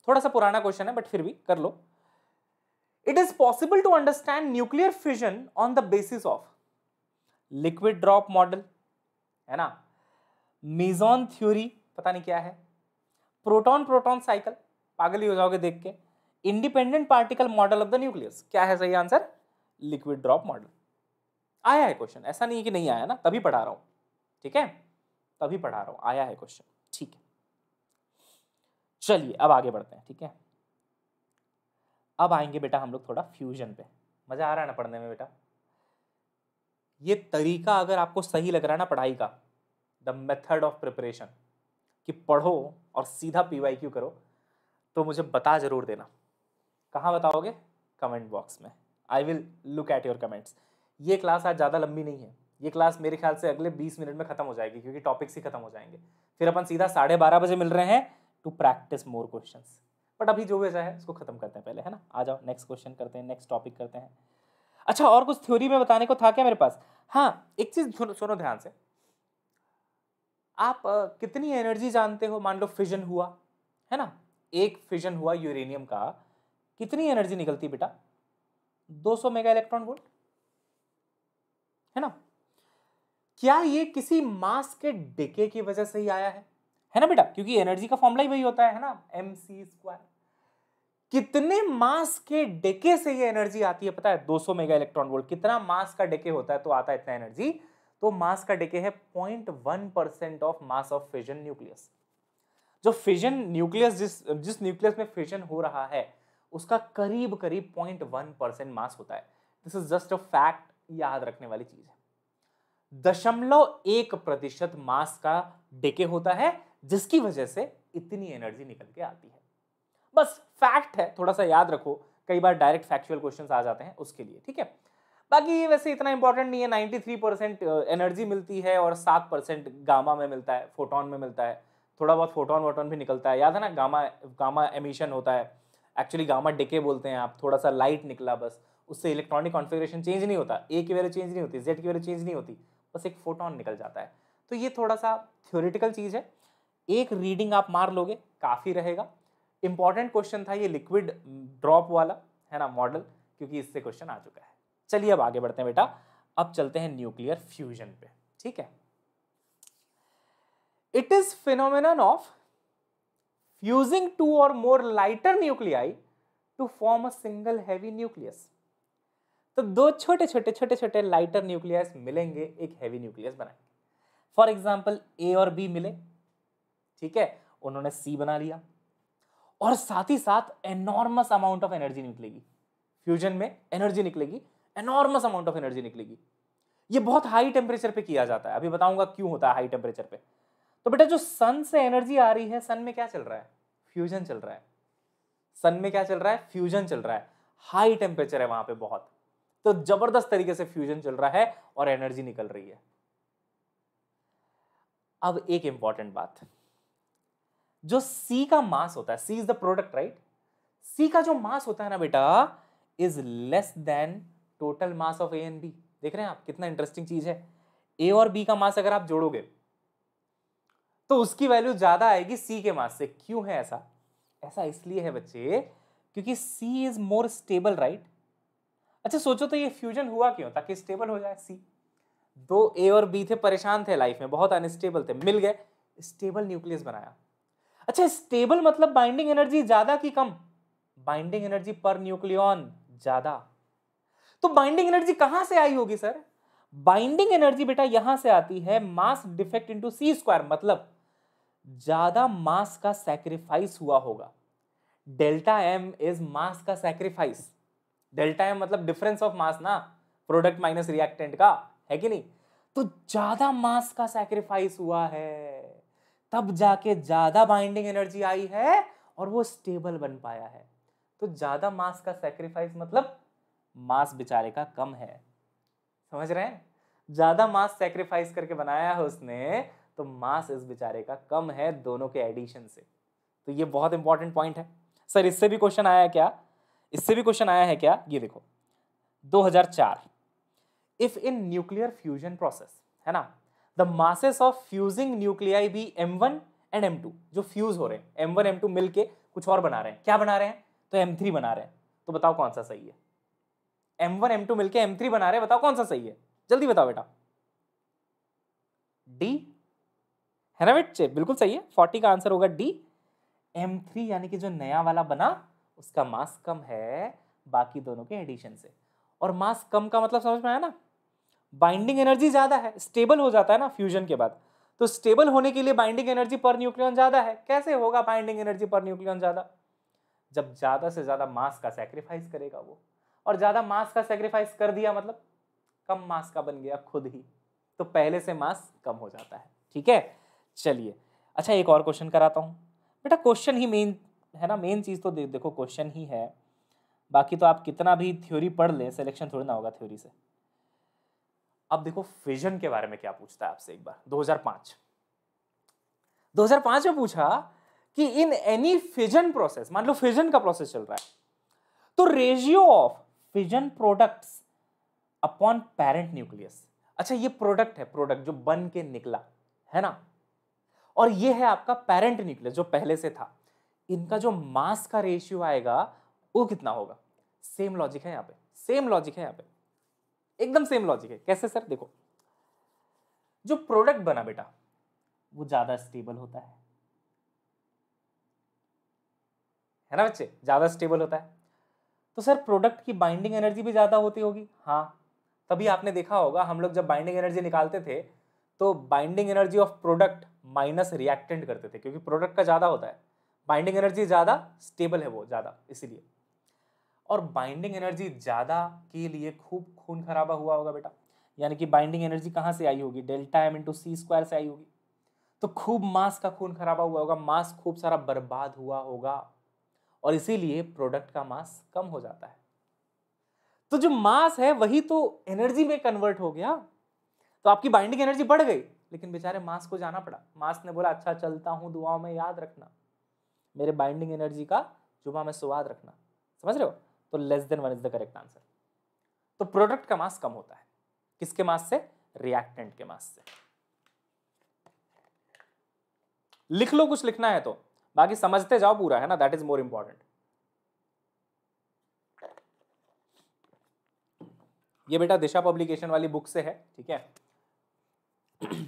थोड़ा सा पुराना क्वेश्चन है बट फिर भी कर लो it is possible to understand nuclear fusion on the basis of liquid drop model है ना मेजोन थ्योरी पता नहीं क्या है प्रोटॉन प्रोटॉन साइकिल पागल ही हो जाओगे देख के independent particle model of the nucleus क्या है सही आंसर लिक्विड ड्रॉप मॉडल आया है क्वेश्चन ऐसा नहीं है कि नहीं आया ना तभी पढ़ा रहा हूं ठीक है तभी पढ़ा रहा हूं आया है क्वेश्चन ठीक है चलिए अब आगे बढ़ते हैं ठीक है अब आएंगे बेटा हम लोग थोड़ा फ्यूजन पे मज़ा आ रहा है ना पढ़ने में बेटा ये तरीका अगर आपको सही लग रहा है ना पढ़ाई का द मेथड ऑफ प्रिपरेशन कि पढ़ो और सीधा पी वाई क्यू करो तो मुझे बता ज़रूर देना कहाँ बताओगे कमेंट बॉक्स में I will look at your comments ये क्लास आज ज़्यादा लंबी नहीं है ये क्लास मेरे ख्याल से अगले बीस मिनट में ख़त्म हो जाएगी क्योंकि टॉपिक्स ही खत्म हो जाएंगे फिर अपन सीधा साढ़े बारह बजे मिल रहे हैं to practice more question but अभी जो वैसा है उसको खत्म करते हैं पहले है ना आ जाओ नेक्स्ट क्वेश्चन करते हैं नेक्स्ट टॉपिक करते हैं अच्छा और कुछ थ्योरी में बताने को था क्या मेरे पास हाँ एक चीज़ सुनो सुनो ध्यान से आप कितनी एनर्जी जानते हो मान लो फिजन हुआ है ना एक फिजन हुआ यूरेनियम का कितनी एनर्जी निकलती बेटा 200 मेगा इलेक्ट्रॉन वोल्ट है ना क्या ये किसी मास के डिके की वजह से ही आया है है ना बेटा क्योंकि एनर्जी का फॉर्मूला ही वही होता है ना एम सी स्क्वायर कितने मास के डेके से ये एनर्जी आती है पता है 200 मेगा इलेक्ट्रॉन वोल्ट कितना मास का डेके होता है तो आता है इतना एनर्जी तो मास का डेके है 0.1 percent of mass of fission nucleus जो फिजन न्यूक्लियस जिस जिस न्यूक्लियस में फिजन हो रहा है उसका करीब करीब 0.1 परसेंट मास होता है this is just a fact याद रखने वाली चीज है दशमलव एक प्रतिशत मास का डेके होता है जिसकी वजह से इतनी एनर्जी निकल के आती है बस फैक्ट है थोड़ा सा याद रखो कई बार डायरेक्ट फैक्चुअल क्वेश्चन आ जाते हैं उसके लिए ठीक है बाकी ये वैसे इतना इंपॉर्टेंट नहीं है थ्री परसेंट एनर्जी मिलती है और सात परसेंट गामा में मिलता है फोटोन में मिलता है थोड़ा बहुत फोटोन वोटोन भी निकलता है याद है ना गामा गामा एमिशन होता है एक्चुअली गामा डिके बोलते हैं आप थोड़ा सा लाइट निकला बस उससे इलेक्ट्रॉनिक कॉन्फिग्रेशन चेंज नहीं होता ए की वैल्यू चेंज नहीं होती जेड की वैल्यू चेंज नहीं होती बस एक फोटोन निकल जाता है तो ये थोड़ा सा थ्योरिटिकल चीज़ है एक रीडिंग आप मार लोगे काफ़ी रहेगा इंपॉर्टेंट क्वेश्चन था ये लिक्विड ड्रॉप वाला है ना मॉडल क्योंकि इससे क्वेश्चन आ चुका है चलिए अब आगे बढ़ते हैं बेटा अब चलते हैं न्यूक्लियर फ्यूजन पे ठीक है it is phenomenon of fusing two or more lighter nuclei to form a single heavy nucleus तो दो छोटे छोटे छोटे छोटे लाइटर न्यूक्लियस मिलेंगे एक हैवी न्यूक्लियस बनाएंगे फॉर एग्जाम्पल ए और बी मिले ठीक है उन्होंने सी बना लिया और साथ ही साथ एनॉर्मस अमाउंट ऑफ एनर्जी निकलेगी फ्यूजन में एनर्जी निकलेगी एनॉर्मस अमाउंट ऑफ एनर्जी निकलेगी ये बहुत हाई टेम्परेचर पे किया जाता है अभी बताऊंगा क्यों होता है हाई टेम्परेचर पे तो बेटा जो सन से एनर्जी आ रही है सन में क्या चल रहा है फ्यूजन चल रहा है सन में क्या चल रहा है फ्यूजन चल रहा है हाई टेम्परेचर है वहां पे बहुत तो जबरदस्त तरीके से फ्यूजन चल रहा है और एनर्जी निकल रही है अब एक इंपॉर्टेंट बात जो सी का मास होता है C is the product right C का जो मास होता है ना बेटा is less than total mass of A and B देख रहे हैं आप कितना इंटरेस्टिंग चीज है ए और बी का मास अगर आप जोड़ोगे तो उसकी वैल्यू ज्यादा आएगी सी के मास से क्यों है ऐसा ऐसा इसलिए है बच्चे क्योंकि C is more stable right अच्छा सोचो तो ये फ्यूजन हुआ क्यों ताकि स्टेबल हो जाए सी दो ए और बी थे परेशान थे लाइफ में बहुत अनस्टेबल थे मिल गए स्टेबल न्यूक्लियस बनाया अच्छा स्टेबल मतलब बाइंडिंग एनर्जी ज्यादा कि कम बाइंडिंग एनर्जी पर न्यूक्लियन ज्यादा तो बाइंडिंग एनर्जी कहां से आई होगी सर बाइंडिंग एनर्जी बेटा यहां से आती है mass defect into C square मतलब ज्यादा मास का सैक्रिफाइस हुआ होगा डेल्टा एम इज मास का सैक्रिफाइस डेल्टा एम मतलब डिफरेंस ऑफ मास ना प्रोडक्ट माइनस रिएक्टेंट का है कि नहीं तो ज्यादा मास का सैक्रिफाइस हुआ है तब जाके ज़्यादा बाइंडिंग एनर्जी आई है और वो स्टेबल बन पाया है तो ज़्यादा मास का सेक्रीफाइस मतलब मास बेचारे का कम है समझ रहे हैं ज़्यादा मास सेक्रीफाइस करके बनाया है उसने तो मास इस बेचारे का कम है दोनों के एडिशन से तो ये बहुत इंपॉर्टेंट पॉइंट है सर इससे भी क्वेश्चन आया क्या इससे भी क्वेश्चन आया है क्या ये देखो 2004 if in nuclear fusion process है ना the masses of fusing nuclei भी M one and M two जो फ्यूज हो रहे हैं एम वन एम टू मिल के कुछ और बना रहे हैं क्या बना रहे हैं तो एम थ्री बना रहे हैं तो बताओ कौन सा सही है एम वन एम टू मिलकर एम थ्री बना रहे हैं बताओ कौन सा सही है जल्दी बताओ बेटा डी है ना बेटे बिल्कुल सही है फोर्टी का आंसर होगा डी एम थ्री यानी कि जो नया वाला बना उसका मास कम है बाकी दोनों के एडिशन से और मास कम का मतलब समझ में आया ना बाइंडिंग एनर्जी ज़्यादा है स्टेबल हो जाता है ना फ्यूजन के बाद तो स्टेबल होने के लिए बाइंडिंग एनर्जी पर न्यूक्लियन ज़्यादा है कैसे होगा बाइंडिंग एनर्जी पर न्यूक्लियन ज़्यादा जब ज़्यादा से ज़्यादा मास का सेक्रीफाइस करेगा वो और ज़्यादा मास का सेक्रीफाइस कर दिया मतलब कम मास का बन गया खुद ही तो पहले से मास कम हो जाता है ठीक है चलिए अच्छा एक और क्वेश्चन कराता हूँ बेटा क्वेश्चन ही मेन है ना मेन चीज़ तो दे, देखो क्वेश्चन ही है बाकी तो आप कितना भी थ्योरी पढ़ लें सिलेक्शन थोड़ी ना होगा थ्योरी से अब देखो फिजन के बारे में क्या पूछता है आपसे एक बार 2005 2005 में पूछा कि इन एनी फिजन प्रोसेस मान लो फिजन का प्रोसेस चल रहा है तो ratio of fission products upon parent nucleus अच्छा ये प्रोडक्ट है प्रोडक्ट जो बन के निकला है ना और ये है आपका पेरेंट न्यूक्लियस जो पहले से था इनका जो मास का रेशियो आएगा वो कितना होगा सेम लॉजिक है यहाँ पे सेम लॉजिक है यहाँ पे एकदम सेम लॉजिक है कैसे सर देखो जो प्रोडक्ट बना बेटा वो ज़्यादा स्टेबल होता है है ना बच्चे ज़्यादा स्टेबल होता है तो सर प्रोडक्ट की बाइंडिंग एनर्जी भी ज़्यादा होती होगी हाँ तभी आपने देखा होगा हम लोग जब बाइंडिंग एनर्जी निकालते थे तो binding energy of product minus reactant करते थे क्योंकि प्रोडक्ट का ज़्यादा होता है बाइंडिंग एनर्जी ज़्यादा स्टेबल है वो ज़्यादा इसीलिए और बाइंडिंग एनर्जी ज़्यादा के लिए खूब खून खराबा हुआ होगा बेटा यानी कि बाइंडिंग एनर्जी कहाँ से आई होगी delta M into C square से आई होगी तो खूब मास का खून खराबा हुआ होगा मास खूब सारा बर्बाद हुआ होगा और इसीलिए प्रोडक्ट का मास कम हो जाता है तो जो मास है वही तो एनर्जी में कन्वर्ट हो गया तो आपकी बाइंडिंग एनर्जी बढ़ गई लेकिन बेचारे मास को जाना पड़ा मास ने बोला अच्छा चलता हूँ दुआओं में याद रखना मेरे बाइंडिंग एनर्जी का जुबा में स्वाद रखना समझ रहे हो तो less than one is the correct answer तो प्रोडक्ट का मास कम होता है किसके मास से रिएक्टेंट के मास से लिख लो कुछ लिखना है तो बाकी समझते जाओ पूरा है ना दैट इज मोर इंपॉर्टेंट ये बेटा दिशा पब्लिकेशन वाली बुक से है ठीक है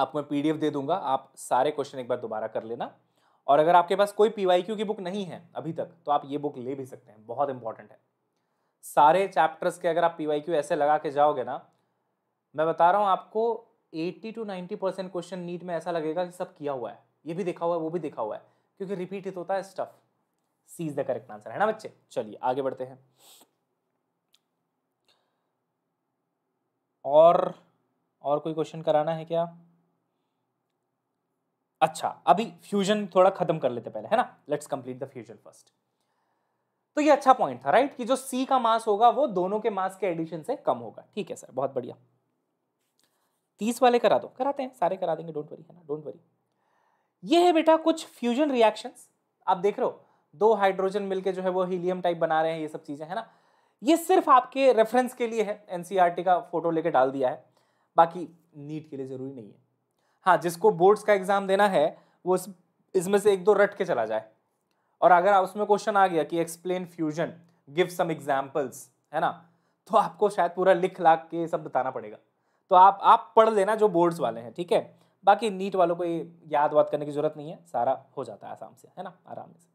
आपको मैं पीडीएफ दे दूंगा आप सारे क्वेश्चन एक बार दोबारा कर लेना और अगर आपके पास कोई पीवाईक्यू की बुक नहीं है अभी तक तो आप ये बुक ले भी सकते हैं बहुत इंपॉर्टेंट है सारे चैप्टर्स के अगर आप पी ऐसे लगा के जाओगे ना मैं बता रहा हूँ आपको eighty to ninety percent question NEET में ऐसा लगेगा कि सब किया हुआ है ये भी देखा हुआ है वो भी देखा हुआ है क्योंकि रिपीट होता है stuff C's the correct answer है ना बच्चे चलिए आगे बढ़ते हैं और और कोई क्वेश्चन कराना है क्या अच्छा अभी फ्यूजन थोड़ा खत्म कर लेते पहले है ना let's complete the fusion first तो ये अच्छा पॉइंट था राइट कि जो सी का मास होगा वो दोनों के मास के एडिशन से कम होगा ठीक है सर बहुत बढ़िया तीस वाले करा दो कराते हैं सारे करा देंगे डोंट वरी है ना डोंट वरी ये है बेटा कुछ फ्यूजन रिएक्शन आप देख रहे हो दो हाइड्रोजन मिलकर जो है वो हीलियम टाइप बना रहे हैं ये सब चीज़ें है ना ये सिर्फ आपके रेफरेंस के लिए है एन e का फोटो लेके डाल दिया है बाकी नीट के लिए ज़रूरी नहीं है हाँ जिसको बोर्ड्स का एग्ज़ाम देना है वो इसमें से एक दो रट के चला जाए और अगर आप उसमें क्वेश्चन आ गया कि explain fusion give some examples है ना तो आपको शायद पूरा लिख लाख के सब बताना पड़ेगा तो आप आप पढ़ लेना जो बोर्ड्स वाले हैं ठीक है बाकी नीट वालों को ये याद वाद करने की ज़रूरत नहीं है सारा हो जाता है आसाम से है ना आराम से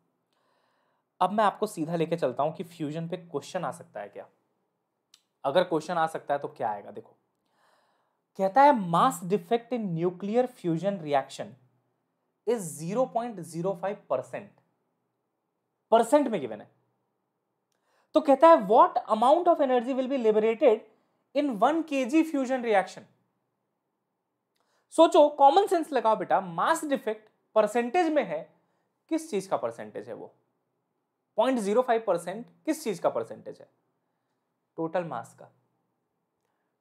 अब मैं आपको सीधा लेके चलता हूँ कि फ्यूजन पे क्वेश्चन आ सकता है क्या अगर क्वेश्चन आ सकता है तो क्या आएगा देखो कहता है mass defect in nuclear fusion reaction is zero zero point five percent percent में गिवन है तो कहता है what amount of energy will be liberated in one के फ्यूजन रिएक्शन सोचो कॉमन सेंस लगाओ बेटा मास डिफेक्ट परसेंटेज में है किस चीज का परसेंटेज है वो पॉइंट जीरो फाइव परसेंट किस चीज का परसेंटेज है टोटल मास का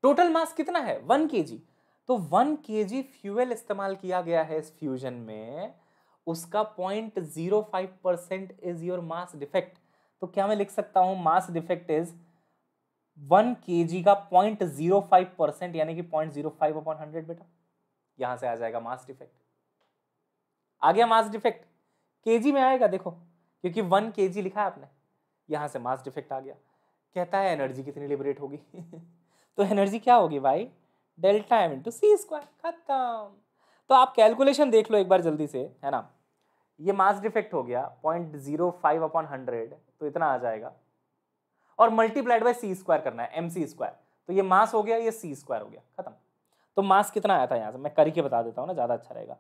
टोटल मास कितना है वन के तो वन के जी फ्यूएल इस्तेमाल किया गया है इस फ्यूजन में उसका point zero five percent is your mass defect तो क्या मैं लिख सकता हूँ मास डिफेक्ट इज वन के जी का पॉइंट जीरो फाइव परसेंट यानी कि point zero five upon hundred बेटा यहाँ से आ जाएगा मास डिफेक्ट आ गया मास डिफेक्ट के जी में आएगा देखो क्योंकि वन के जी लिखा है आपने यहाँ से मास डिफेक्ट आ गया कहता है एनर्जी कितनी लिबरेट होगी तो एनर्जी क्या होगी भाई delta M into C square खत्म तो आप कैलकुलेशन देख लो एक बार जल्दी से है ना ये मास डिफेक्ट हो गया point zero five upon hundred तो इतना आ जाएगा और मल्टीप्लाइड बाई सी स्क्वायर करना है एम सी स्क्वायर तो ये मास हो गया ये सी स्क्वायर हो गया खत्म तो मास कितना आया था यहाँ से मैं करके बता देता हूँ ना ज़्यादा अच्छा रहेगा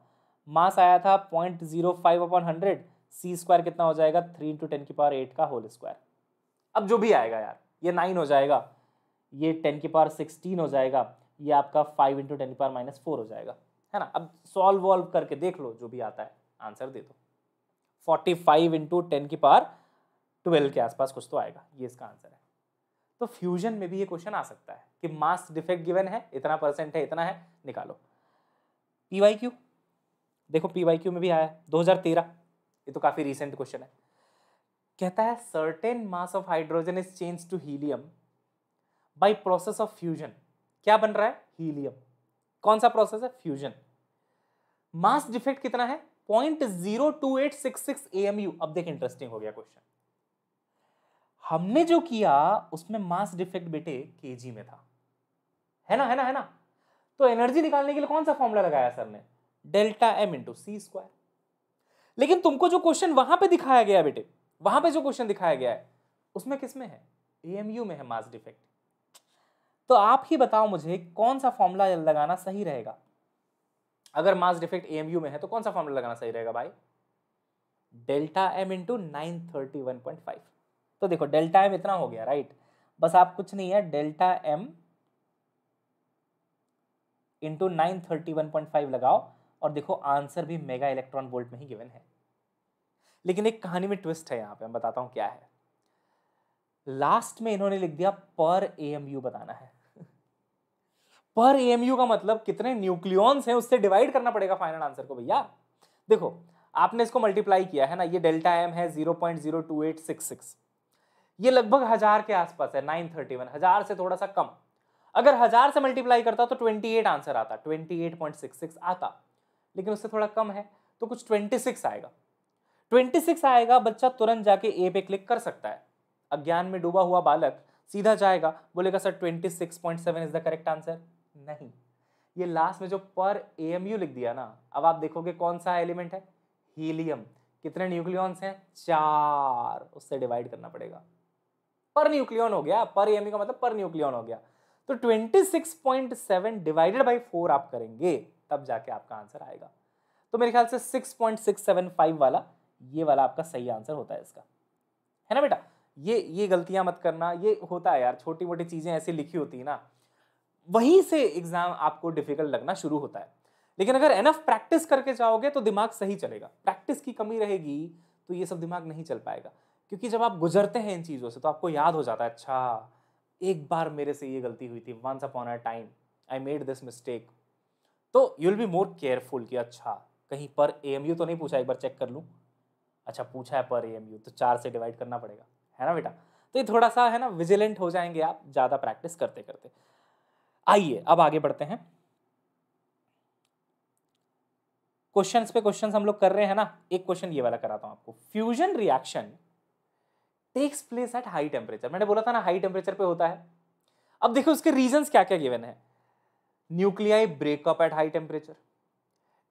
मास आया था point zero five upon hundred C square कितना हो जाएगा थ्री इंटू टेन की पावर एट का होल स्क्वायर अब जो भी आएगा यार ये नाइन हो जाएगा ये टेन की पावर सिक्सटीन हो जाएगा ये आपका फाइव इंटू टेन की पावर माइनस फोर हो जाएगा है ना अब सॉल्व वॉल्व करके देख लो जो भी आता है आंसर दे दो फोर्टी फाइव इंटू टेन की पार ट्वेल्व के आसपास कुछ तो आएगा ये इसका आंसर है तो फ्यूजन में भी ये क्वेश्चन आ सकता है कि मास डिफेक्ट गिवन है इतना परसेंट है इतना है निकालो पी क्यू देखो पी क्यू में भी आया दो हज़ार तेरह ये तो काफ़ी रिसेंट क्वेश्चन है कहता है certain mass of hydrogen is change to helium by process of fusion क्या बन रहा है हीलियम कौन सा प्रोसेस है फ्यूजन मास डिफेक्ट कितना है point zero two eight six six AMU अब देख इंटरेस्टिंग हो गया क्वेश्चन हमने जो किया उसमें मास डिफेक्ट बेटे केजी में था है ना है ना है ना तो एनर्जी निकालने के लिए कौन सा फॉर्मूला लगाया सर ने delta M into C square लेकिन तुमको जो क्वेश्चन वहां पे दिखाया गया बेटे वहां पे जो क्वेश्चन दिखाया गया है उसमें किसमें है एएमयू में है मास डिफेक्ट तो आप ही बताओ मुझे कौन सा फॉर्मूला लगाना सही रहेगा अगर मास डिफेक्ट ए में है तो कौन सा फॉर्मूला लगाना सही रहेगा भाई delta M into nine thirty one point five तो देखो डेल्टा एम इतना हो गया राइट बस आप कुछ नहीं है delta M into nine thirty one point five लगाओ और देखो आंसर भी मेगा इलेक्ट्रॉन वोल्ट में ही गिवन है लेकिन एक कहानी में ट्विस्ट है यहाँ पे मैं बताता हूँ क्या है लास्ट में इन्होंने लिख दिया पर ए बताना है पर एमयू का मतलब कितने न्यूक्लियॉन्स हैं उससे डिवाइड करना पड़ेगा फाइनल आंसर को भैया देखो आपने इसको मल्टीप्लाई किया है ना ये डेल्टा एम है zero point zero two eight six six ये लगभग हजार के आसपास है नाइन थर्टी वन हजार से थोड़ा सा कम अगर हजार से मल्टीप्लाई करता तो ट्वेंटी एट आंसर आता twenty eight point six six आता लेकिन उससे थोड़ा कम है तो कुछ ट्वेंटी सिक्स आएगा ट्वेंटी सिक्स आएगा बच्चा तुरंत जाके ए पे क्लिक कर सकता है अज्ञान में डूबा हुआ बालक सीधा जाएगा बोलेगा sir twenty six point seven is the correct answer नहीं ये लास्ट में जो पर ए लिख दिया ना अब आप देखोगे कौन सा एलिमेंट है हीलियम कितने न्यूक्लियॉन्स हैं चार उससे डिवाइड करना पड़ेगा पर न्यूक्लियॉन हो गया पर ए का मतलब पर न्यूक्लियॉन हो गया तो 26.7 डिवाइडेड बाय फोर आप करेंगे तब जाके आपका आंसर आएगा तो मेरे ख्याल से 6.675 वाला ये वाला आपका सही आंसर होता है इसका है ना बेटा ये ये गलतियां मत करना ये होता है यार छोटी मोटी चीज़ें ऐसी लिखी होती है ना वहीं से एग्जाम आपको डिफिकल्ट लगना शुरू होता है लेकिन अगर एनफ प्रैक्टिस करके जाओगे तो दिमाग सही चलेगा प्रैक्टिस की कमी रहेगी तो ये सब दिमाग नहीं चल पाएगा क्योंकि जब आप गुजरते हैं इन चीज़ों से तो आपको याद हो जाता है अच्छा एक बार मेरे से ये गलती हुई थी once upon a time I made this mistake तो you will be more careful कि अच्छा कहीं पर ए तो नहीं पूछा एक बार चेक कर लूँ अच्छा पूछा है पर ए तो चार से डिवाइड करना पड़ेगा है ना बेटा तो ये थोड़ा सा है ना विजिलेंट हो जाएंगे आप ज़्यादा प्रैक्टिस करते करते आइए अब आगे बढ़ते हैं क्वेश्चंस पे क्वेश्चंस हम लोग कर रहे हैं ना एक क्वेश्चन ये वाला कराता हूं आपको fusion reaction takes place at high temperature मैंने बोला था ना हाई टेम्परेचर पे होता है अब देखो उसके रीजंस क्या क्या गिवन है nuclei breakup at high temperature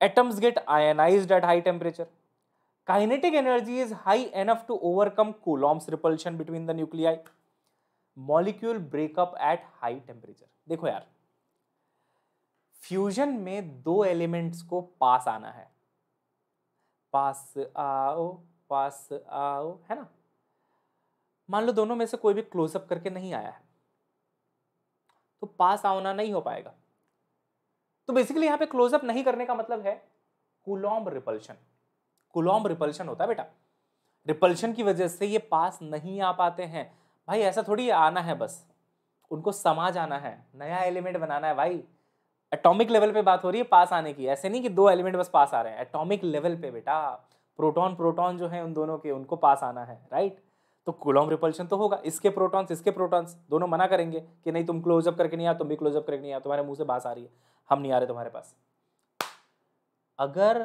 atoms get ionize at high temperature kinetic energy is high enough to overcome Coulomb's repulsion between the nuclei molecule breakup at high temperature देखो यार फ्यूजन में दो elements को पास आना है पास आओ पास आओ है ना मान लो दोनों में से कोई भी क्लोजअप करके नहीं आया है तो पास आना नहीं हो पाएगा तो बेसिकली यहां पे क्लोजअप नहीं करने का मतलब है कुलॉम्ब रिपल्शन कुलॉम रिपल्शन होता है बेटा रिपल्शन की वजह से ये पास नहीं आ पाते हैं भाई ऐसा थोड़ी आना है बस उनको समा जाना है नया एलिमेंट बनाना है भाई एटॉमिक लेवल पे बात हो रही है पास आने की ऐसे नहीं कि दो एलिमेंट बस पास आ रहे हैं एटॉमिक लेवल पे बेटा प्रोटॉन प्रोटॉन जो है उन दोनों के उनको पास आना है राइट तो कुलॉम रिपल्शन तो होगा इसके प्रोटॉन्स इसके प्रोटॉन्स दोनों मना करेंगे कि नहीं तुम क्लोजअप करके नहीं आ तुम भी क्लोजअप करके नहीं आ तुम्हारे मुंह से बास आ रही है हम नहीं आ रहे तुम्हारे पास अगर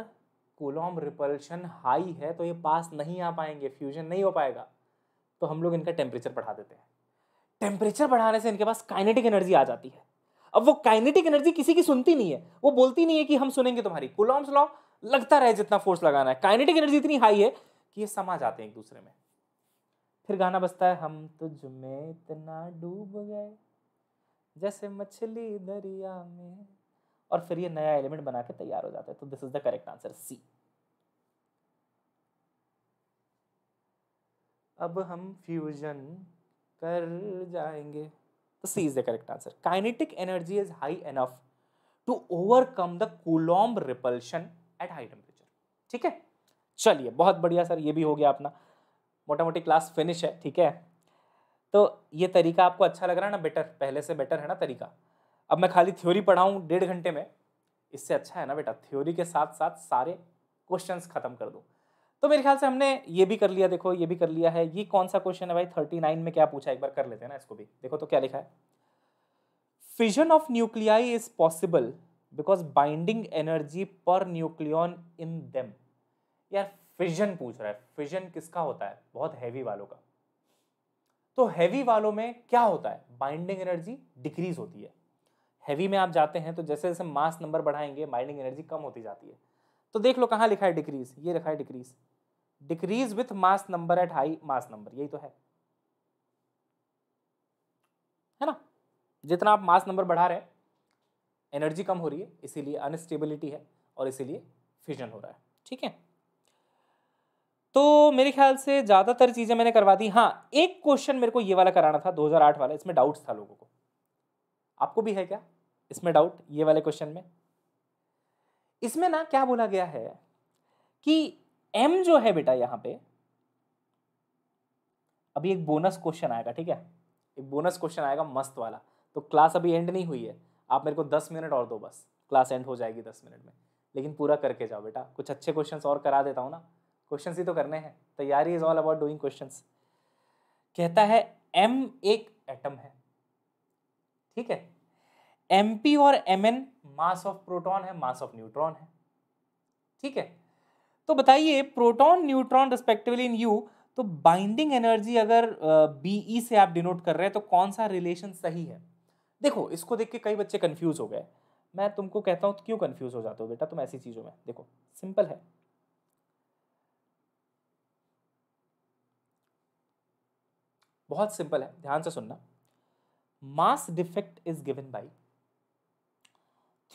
कुलॉम रिपल्शन हाई है तो ये पास नहीं आ पाएंगे फ्यूजन नहीं हो पाएगा तो हम लोग इनका टेम्परेचर बढ़ा देते हैं टेम्परेचर बढ़ाने से इनके पास काइनेटिक एनर्जी आ जाती है अब वो काइनेटिक एनर्जी किसी की सुनती नहीं है वो बोलती नहीं है कि हम सुनेंगे तुम्हारी कुलॉम्स लॉ लगता रहे जितना फोर्स लगाना है काइनेटिक एनर्जी इतनी हाई है कि ये समा जाते हैं एक दूसरे में फिर गाना बजता है हम तुझ में इतना डूब गए जैसे मछली दरिया में और फिर ये नया एलिमेंट बना के तैयार हो जाता है तो this is the correct answer C अब हम फ्यूजन कर जाएंगे तो C is the correct answer kinetic energy is high enough to overcome the Coulomb repulsion at high temperature ठीक है चलिए बहुत बढ़िया सर ये भी हो गया अपना मोटा मोटी क्लास फिनिश है ठीक है तो ये तरीका आपको अच्छा लग रहा है ना बेटर पहले से बेटर है ना तरीका अब मैं खाली थ्योरी पढ़ाऊँ डेढ़ घंटे में इससे अच्छा है ना बेटा थ्योरी के साथ साथ सारे क्वेश्चंस खत्म कर दूँ तो मेरे ख्याल से हमने ये भी कर लिया देखो ये भी कर लिया है ये कौन सा क्वेश्चन है भाई थर्टी नाइन में क्या पूछा एक बार कर लेते हैं ना इसको भी देखो तो क्या लिखा है fission of nuclei is possible because binding energy per nucleon in them यार फिजन पूछ रहा है फिजन किसका होता है बहुत हैवी वालों का तो हैवी वालों में क्या होता है बाइंडिंग एनर्जी डिक्रीज होती है हैवी में आप जाते हैं तो जैसे जैसे मास नंबर बढ़ाएंगे बाइंडिंग एनर्जी कम होती जाती है तो देख लो कहाँ लिखा है डिक्रीज ये लिखा है decrease decrease with mass number at high mass number यही तो है है ना जितना आप मास नंबर बढ़ा रहे हैं एनर्जी कम हो रही है इसीलिए अनस्टेबिलिटी है और इसीलिए फिजन हो रहा है ठीक है तो मेरे ख्याल से ज़्यादातर चीज़ें मैंने करवा दी हाँ एक क्वेश्चन मेरे को ये वाला कराना था 2008 वाला इसमें डाउट्स था लोगों को आपको भी है क्या इसमें डाउट ये वाले क्वेश्चन में इसमें ना क्या बोला गया है कि एम जो है बेटा यहां पे अभी एक बोनस क्वेश्चन आएगा ठीक है एक बोनस क्वेश्चन आएगा मस्त वाला तो क्लास अभी एंड नहीं हुई है आप मेरे को दस मिनट और दो बस क्लास एंड हो जाएगी दस मिनट में लेकिन पूरा करके जाओ बेटा कुछ अच्छे क्वेश्चन और करा देता हूँ ना क्वेश्चन ही तो करने हैं तैयारी is all about doing question कहता है एम एक एटम है ठीक है एम और एम मास ऑफ प्रोटोन है मास ऑफ न्यूट्रॉन है ठीक है तो बताइए proton neutron respectively in U तो बाइंडिंग एनर्जी अगर बी ई e से आप डिनोट कर रहे हैं तो कौन सा रिलेशन सही है देखो इसको देख के कई बच्चे कन्फ्यूज़ हो गए मैं तुमको कहता हूँ तो क्यों कन्फ्यूज़ हो जाते हो बेटा तुम ऐसी चीज़ों में देखो सिंपल है बहुत सिंपल है ध्यान से सुनना mass defect is given by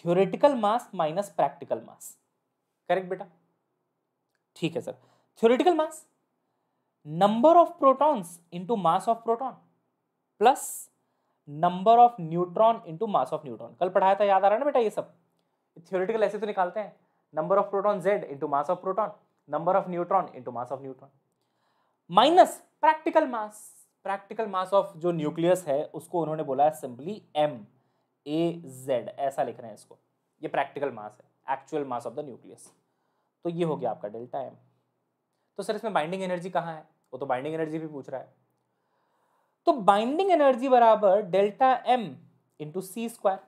theoretical mass minus practical mass correct बेटा ठीक है sir theoretical mass number of protons into mass of proton plus number of neutron into mass of neutron कल पढ़ाया था याद आ रहा है ना बेटा ये सब थ्योरिटिकल ऐसे तो निकालते हैं number of proton Z into mass of proton number of neutron into mass of neutron minus practical mass practical mass of जो न्यूक्लियस है उसको उन्होंने बोला है सिंपली एम ए जेड ऐसा लिख रहे हैं इसको ये प्रैक्टिकल मास है actual mass of the nucleus तो ये हो गया हम्म। आपका डेल्टा एम तो सर इसमें बाइंडिंग एनर्जी कहाँ है वो तो बाइंडिंग एनर्जी भी पूछ रहा है तो बाइंडिंग एनर्जी बराबर delta M into C square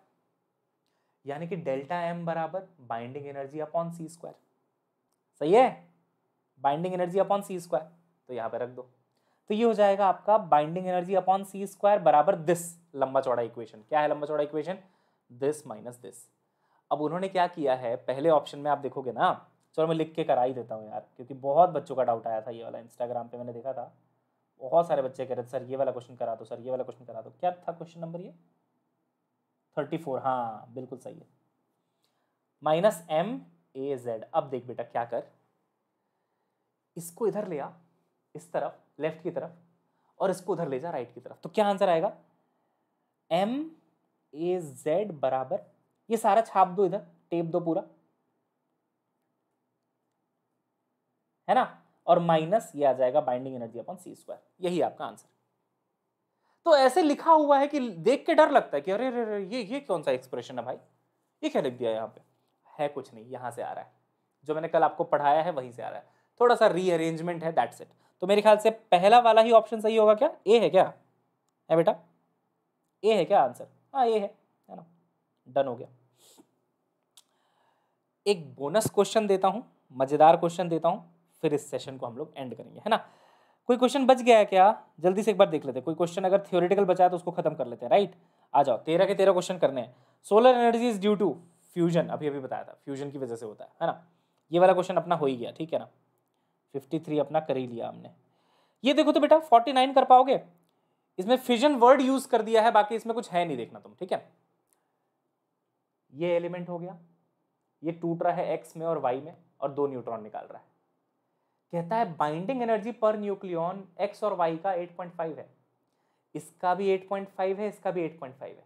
यानी कि डेल्टा एम बराबर binding energy upon C square सही है binding energy upon C square तो यहां पे रख दो तो ये हो जाएगा आपका binding energy upon C square बराबर दिस लंबा चौड़ा इक्वेशन क्या है लंबा चौड़ा इक्वेशन दिस माइनस दिस अब उन्होंने क्या किया है पहले ऑप्शन में आप देखोगे ना चलो मैं लिख के करा ही देता हूँ यार क्योंकि बहुत बच्चों का डाउट आया था ये वाला इंस्टाग्राम पे मैंने देखा था बहुत सारे बच्चे कह रहे थे सर ये वाला क्वेश्चन करा दो सर ये वाला क्वेश्चन करा दो क्या था क्वेश्चन नंबर ये थर्टी फोर हाँ बिल्कुल सही है माइनस एम ए जेड अब देख बेटा क्या कर इसको इधर ले आ इस तरफ लेफ्ट की तरफ और इसको उधर ले जा राइट की तरफ तो क्या आंसर आएगा एम ए जेड बराबर ये सारा छाप दो इधर टेप दो पूरा है ना और माइनस ये आ जाएगा binding energy upon C square यही आपका आंसर तो ऐसे लिखा हुआ है कि देख के डर लगता है कि अरे अरे ये ये कौन सा एक्सप्रेशन है भाई ये क्या लिख दिया यहाँ पे है कुछ नहीं यहाँ से आ रहा है जो मैंने कल आपको पढ़ाया है वहीं से आ रहा है थोड़ा सा रीअरेंजमेंट है दैट्स इट तो मेरे ख्याल से पहला वाला ही ऑप्शन सही होगा क्या ए है क्या है बेटा ए है क्या आंसर हाँ ए है है ना डन हो गया एक बोनस क्वेश्चन देता हूँ मज़ेदार क्वेश्चन देता हूँ फिर इस सेशन को हम लोग एंड करेंगे है ना कोई क्वेश्चन बच गया है क्या जल्दी से एक बार देख लेते हैं कोई क्वेश्चन अगर थियोरिटिकल बचा है तो उसको खत्म कर लेते हैं राइट आ जाओ तेरह के तेरह क्वेश्चन करने हैं solar energy is due to fusion अभी अभी बताया था फ्यूजन की वजह से होता है है ना ये वाला क्वेश्चन अपना हो ही गया ठीक है ना फिफ्टी थ्री अपना कर ही लिया हमने ये देखो तो बेटा फोर्टी नाइन कर पाओगे इसमें फ्यूजन वर्ड यूज कर दिया है बाकी इसमें कुछ है नहीं देखना तुम ठीक है ये एलिमेंट हो गया ये टूट रहा है एक्स में और वाई में और दो न्यूट्रॉन निकाल रहा है कहता है binding energy per nucleon X और वाई का 8.5 है इसका भी 8.5 है इसका भी 8.5 है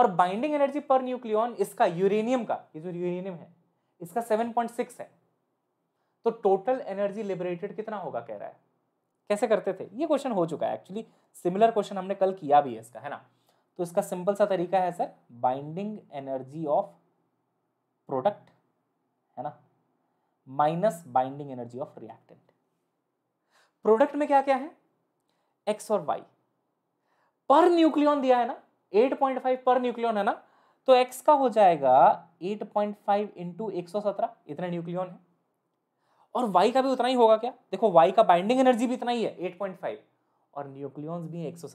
और बाइंडिंग एनर्जी पर न्यूक्लियॉन इसका यूरेनियम का ये जो यूरेनियम है इसका 7.6 है तो टोटल एनर्जी लिबरेटेड कितना होगा कह रहा है कैसे करते थे ये क्वेश्चन हो चुका है एक्चुअली सिमिलर क्वेश्चन हमने कल किया भी है इसका है ना तो इसका सिंपल सा तरीका है sir binding energy of product है ना minus binding energy of reactant product में क्या क्या है एक्स और वाई पर न्यूक्लियन दिया है ना 8.5 पर न्यूक्लियन है ना तो एक्स का हो जाएगा 8.5 पॉइंट फाइव इंटू इतना न्यूक्लियन है और वाई का भी उतना ही होगा क्या देखो वाई का बाइंडिंग एनर्जी भी इतना ही है 8.5 और न्यूक्लियॉन्स भी है 117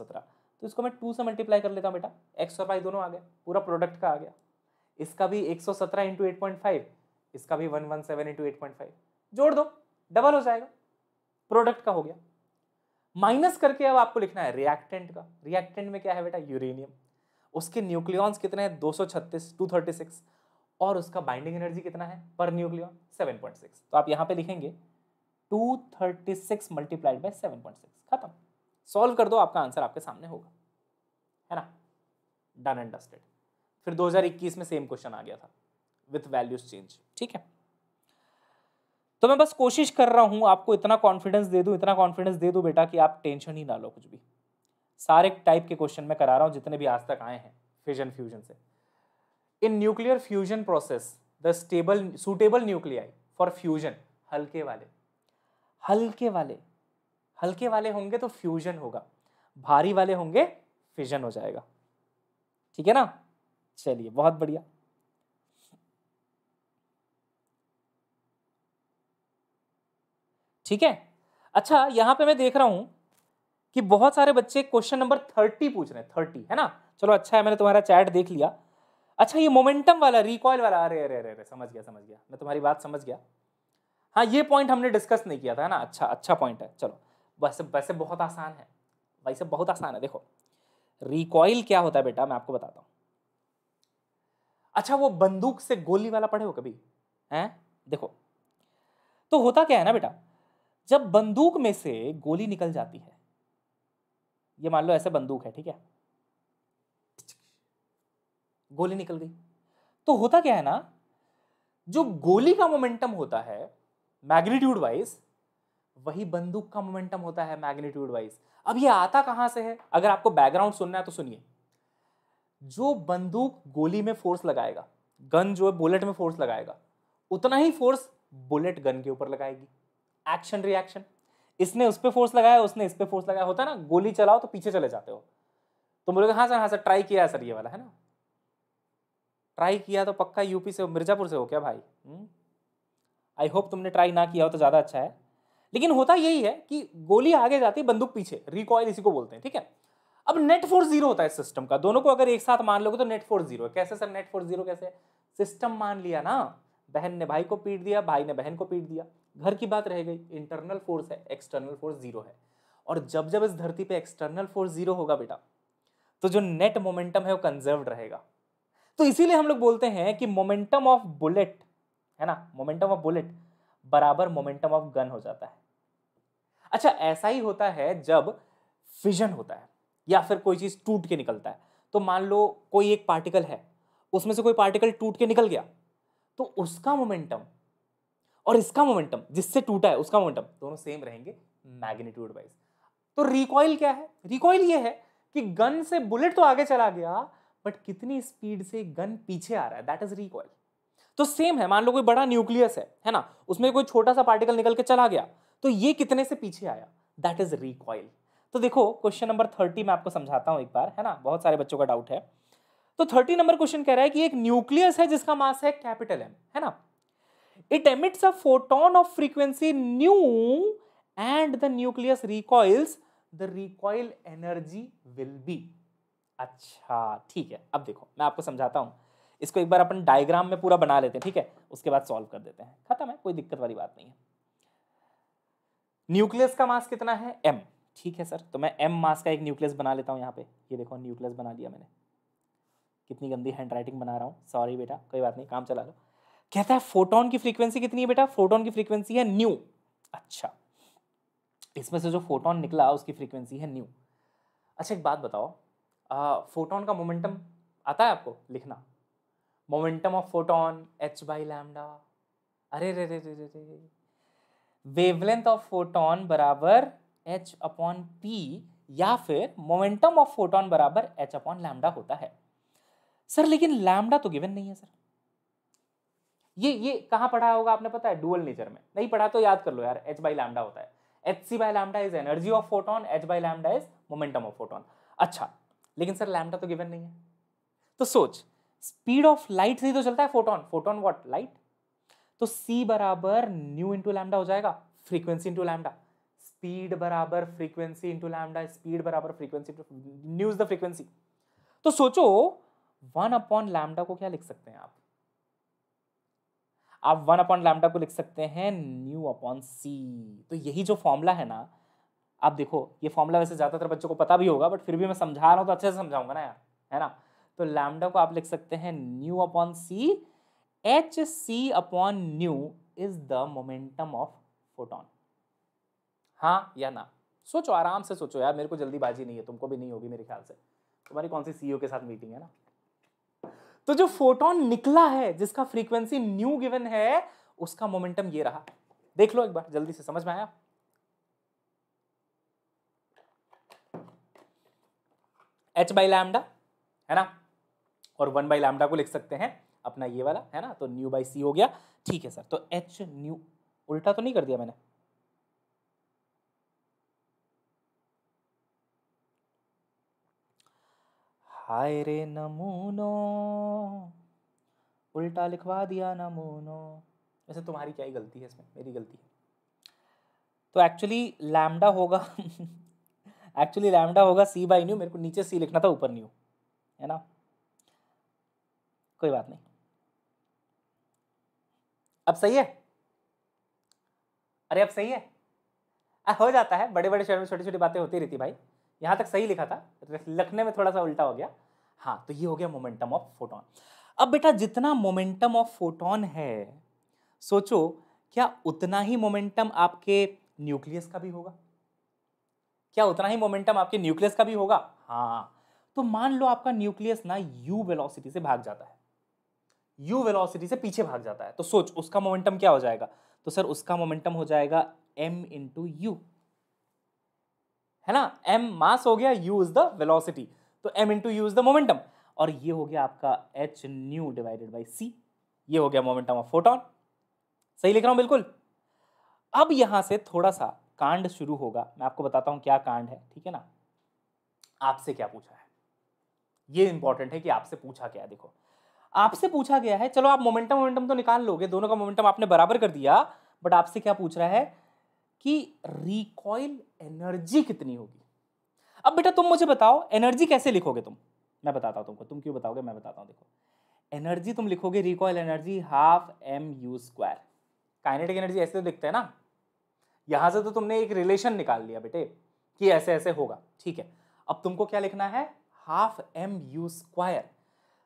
तो इसको मैं टू से मल्टीप्लाई कर लेता हूँ बेटा एक्स और वाई दोनों आ गए पूरा प्रोडक्ट का आ गया इसका भी 117 सौ सत्रह इंटू इसका भी one one seven into eight point five जोड़ दो डबल हो जाएगा प्रोडक्ट का हो गया माइनस करके अब आपको लिखना है रिएक्टेंट का रिएक्टेंट में क्या है बेटा यूरेनियम उसके न्यूक्लियॉन्स कितने हैं दो सौ छत्तीस टू थर्टी सिक्स और उसका बाइंडिंग एनर्जी कितना है पर न्यूक्लियॉन सेवन पॉइंट सिक्स तो आप यहाँ पे लिखेंगे two thirty six multiplied point six खत्म सॉल्व कर दो आपका आंसर आपके सामने होगा है ना डन एंड डस्टेड फिर इक्कीस में सेम क्वेश्चन आ गया था विथ वैल्यूज चेंज ठीक है तो मैं बस कोशिश कर रहा हूं आपको इतना कॉन्फिडेंस दे दू इतना कॉन्फिडेंस दे दू बेटा कि आप टेंशन ही ना लो कुछ भी सारे टाइप के क्वेश्चन मैं करा रहा हूँ जितने भी आज तक आए हैं फिजन फ्यूजन से in nuclear fusion process the stable suitable nuclei for fusion हल्के वाले हल्के वाले हल्के वाले होंगे तो फ्यूजन होगा भारी वाले होंगे फिजन हो जाएगा ठीक है ना चलिए बहुत बढ़िया ठीक है अच्छा यहाँ पे मैं देख रहा हूँ कि बहुत सारे बच्चे क्वेश्चन नंबर थर्टी पूछ रहे हैं थर्टी है ना चलो अच्छा है मैंने तुम्हारा चैट देख लिया अच्छा ये मोमेंटम वाला रिकॉयल वाला अरे अरे अरे अरे समझ गया समझ गया मैं तुम्हारी बात समझ गया हाँ ये पॉइंट हमने डिस्कस नहीं किया था ना अच्छा अच्छा पॉइंट है चलो वैसे वैसे बहुत आसान है वैसे बहुत आसान है देखो रिकॉयल क्या होता है बेटा मैं आपको बताता हूँ अच्छा वो बंदूक से गोली वाला पढ़े हो कभी हैं देखो तो होता क्या है ना बेटा जब बंदूक में से गोली निकल जाती है ये मान लो ऐसे बंदूक है ठीक है गोली निकल गई तो होता क्या है ना जो गोली का मोमेंटम होता है मैग्नीट्यूड वाइज वही बंदूक का मोमेंटम होता है मैग्नीट्यूड वाइज अब ये आता कहां से है अगर आपको बैकग्राउंड सुनना है तो सुनिए जो बंदूक गोली में फोर्स लगाएगा गन जो है बुलेट में फोर्स लगाएगा उतना ही फोर्स बुलेट गन के ऊपर लगाएगी एक्शन रिएक्शन इसने उस पर फोर्स लगाया उसने इस पर फोर्स लगाया होता है ना गोली चलाओ तो पीछे चले जाते हो तो बोले हाँ सर हाँ सर ट्राई किया है सर ये वाला है ना ट्राई किया तो पक्का यूपी से मिर्ज़ापुर से हो क्या भाई आई हम्म। होप तुमने ट्राई ना किया हो तो ज़्यादा अच्छा है लेकिन होता यही है कि गोली आगे जाती है बंदूक पीछे रिकॉयल इसी को बोलते हैं ठीक है अब नेट फोर्स जीरो होता है सिस्टम का दोनों को अगर एक साथ मान लोगे तो नेट फोर्स जीरो है कैसे सर नेट फोर्स जीरो कैसे सिस्टम मान लिया ना बहन ने भाई को पीट दिया भाई ने बहन को पीट दिया घर की बात रह गई इंटरनल फोर्स है एक्सटर्नल फोर्स जीरो है और जब जब इस धरती पे एक्सटर्नल फोर्स जीरो होगा बेटा तो जो नेट मोमेंटम है वो कंजर्व रहेगा तो इसीलिए हम लोग बोलते हैं कि मोमेंटम ऑफ बुलेट है ना मोमेंटम ऑफ बुलेट बराबर मोमेंटम ऑफ गन हो जाता है अच्छा ऐसा ही होता है जब फिजन होता है या फिर कोई चीज़ टूट के निकलता है तो मान लो कोई एक पार्टिकल है उसमें से कोई पार्टिकल टूट के निकल गया तो उसका मोमेंटम और इसका मोमेंटम जिससे टूटा है उसका मोमेंटम दोनों सेम रहेंगे मैग्नीट्यूड वाइज तो रिकॉइल क्या है रिकॉइल ये है कि गन से बुलेट तो आगे चला गया बट कितनी स्पीड से गन पीछे आ रहा है दैट इज रिकॉइल तो सेम है मान लो कोई बड़ा न्यूक्लियस है है ना उसमें कोई छोटा सा पार्टिकल निकल के चला गया तो ये कितने से पीछे आया दैट इज रिकॉइल तो देखो क्वेश्चन नंबर थर्टी मैं आपको समझाता हूँ एक बार है ना बहुत सारे बच्चों का डाउट है तो थर्टी नंबर क्वेश्चन कह रहा है कि एक न्यूक्लियस है जिसका मास है कैपिटल एम है ना it emits a photon of frequency nu and the nucleus recoils the recoil energy will be अच्छा ठीक है अब देखो मैं आपको समझाता हूँ इसको एक बार अपन डायग्राम में पूरा बना लेते हैं ठीक है उसके बाद सॉल्व कर देते हैं खत्म है कोई दिक्कत वाली बात नहीं है न्यूक्लियस का मास कितना है एम ठीक है सर तो मैं एम मास का एक न्यूक्लियस बना लेता हूँ यहाँ पे ये देखो न्यूक्लियस बना दिया मैंने कितनी गंदी हैंड राइटिंग बना रहा हूँ सॉरी बेटा कोई बात नहीं काम चला लो कहता है फोटोन की फ्रीक्वेंसी कितनी है बेटा फोटोन की फ्रीक्वेंसी है न्यू अच्छा इसमें से जो फोटोन निकला उसकी फ्रीक्वेंसी है न्यू अच्छा एक बात बताओ फोटोन का मोमेंटम आता है आपको लिखना momentum of photon H by lambda अरे रे रे रे रे रे वेवलेंथ ऑफ फोटोन बराबर एच अपॉन पी या फिर मोमेंटम ऑफ फोटोन बराबर एच अपॉन लैमडा होता है सर लेकिन लैमडा तो गिवन नहीं है सर ये ये कहाँ पढ़ा होगा आपने पता है डुअल नेचर में नहीं पढ़ा तो याद कर लो यार एच बाई लैमडा होता है H C by lambda is energy of photon H by lambda is momentum of photon अच्छा लेकिन सर लैमडा तो गिवन नहीं है तो सोच स्पीड ऑफ लाइट से ही तो चलता है फोटोन फोटोन वॉट लाइट तो सी बराबर न्यू इंटू लैमडा हो जाएगा फ्रीक्वेंसी इंटू लैमडा स्पीड बराबर फ्रीक्वेंसी इंटू लैमडा स्पीड बराबर फ्रीक्वेंसी न्यूज द फ्रीक्वेंसी तो सोचो वन अपॉन लैमडा को क्या लिख सकते हैं आप आप वन अपॉन लैमडा को लिख सकते हैं न्यू अपॉन सी तो यही जो फॉर्मूला है ना आप देखो ये फॉर्मूला वैसे ज़्यादातर बच्चों को पता भी होगा बट फिर भी मैं समझा रहा हूँ तो अच्छे से समझाऊंगा ना यार है ना तो लैमडा को आप लिख सकते हैं nu upon C H C upon nu is the momentum of photon हाँ या ना सोचो आराम से सोचो यार मेरे को जल्दीबाजी नहीं है तुमको भी नहीं होगी मेरे ख्याल से तुम्हारी कौन सी सीईओ e के साथ मीटिंग है ना तो जो फोटोन निकला है जिसका फ्रीक्वेंसी न्यू गिवन है उसका मोमेंटम ये रहा देख लो एक बार जल्दी से समझ में आया एच बाई लैमडा है ना और वन बाई लैमडा को लिख सकते हैं अपना ये वाला है ना तो न्यू बाई सी हो गया ठीक है सर तो एच न्यू उल्टा तो नहीं कर दिया मैंने हाय रे नमूनो उल्टा लिखवा दिया नमूनो वैसे तुम्हारी क्या ही गलती है इसमें मेरी गलती है तो एक्चुअली लैमडा होगा एक्चुअली लैमडा होगा सी बाई न्यू मेरे को नीचे सी लिखना था ऊपर न्यू है ना कोई बात नहीं अब सही है अरे अब सही है आ, हो जाता है बड़े बड़े शहर में छोटी छोटी बातें होती रहती भाई यहाँ तक सही लिखा था तो लिखने में थोड़ा सा उल्टा हो गया हाँ तो ये हो गया मोमेंटम ऑफ फोटोन अब बेटा जितना मोमेंटम ऑफ फोटोन है सोचो क्या उतना ही मोमेंटम आपके न्यूक्लियस का भी होगा क्या उतना ही मोमेंटम आपके न्यूक्लियस का भी होगा हाँ तो मान लो आपका न्यूक्लियस ना यू वेलोसिटी से भाग जाता है यू वेलोसिटी से पीछे भाग जाता है तो सोच उसका मोमेंटम क्या हो जाएगा तो सर उसका मोमेंटम हो जाएगा एम इंटू यू है ना m मास हो गया u इज द वेलोसिटी तो m into U is the momentum और ये हो गया आपका H nu divided by C ये हो गया मोमेंटम ऑफ फोटोन सही लिख रहा हूँ बिल्कुल अब यहाँ से थोड़ा सा कांड शुरू होगा मैं आपको बताता हूँ क्या कांड है ठीक है ना आपसे क्या पूछा है ये इंपॉर्टेंट है कि आपसे पूछा क्या देखो आपसे पूछा गया है चलो आप मोमेंटम मोमेंटम तो निकाल लोगे दोनों का मोमेंटम आपने बराबर कर दिया बट आपसे क्या पूछ रहा है कि रिकॉइल एनर्जी कितनी होगी अब बेटा तुम मुझे बताओ एनर्जी कैसे लिखोगे तुम मैं बताता हूँ तुमको तुम क्यों बताओगे मैं बताता हूँ देखो एनर्जी तुम लिखोगे recoil energy half M U square kinetic energy ऐसे तो लिखते हैं ना यहाँ से तो तुमने एक रिलेशन निकाल लिया बेटे कि ऐसे ऐसे होगा ठीक है अब तुमको क्या लिखना है हाफ एम यू स्क्वायर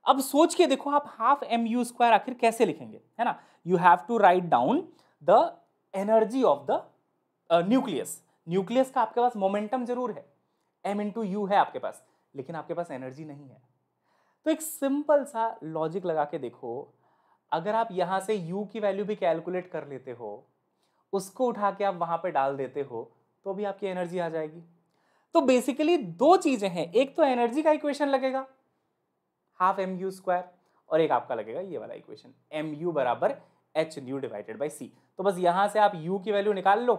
अब सोच के देखो आप हाफ एम यू स्क्वायर आखिर कैसे लिखेंगे है ना you have to write down the energy of the nucleus nucleus का आपके पास मोमेंटम जरूर है एम इन टू यू है आपके पास लेकिन आपके पास एनर्जी नहीं है तो एक सिंपल सा लॉजिक लगा के देखो अगर आप यहाँ से यू की वैल्यू भी कैलकुलेट कर लेते हो उसको उठा के आप वहाँ पर डाल देते हो तो भी आपकी एनर्जी आ जाएगी तो बेसिकली दो चीज़ें हैं एक तो एनर्जी का इक्वेशन लगेगा हाफ एम यू स्क्वायर और एक आपका लगेगा ये वाला इक्वेशन एम यू बराबर H nu divided by C तो बस यहाँ से आप यू की वैल्यू निकाल लो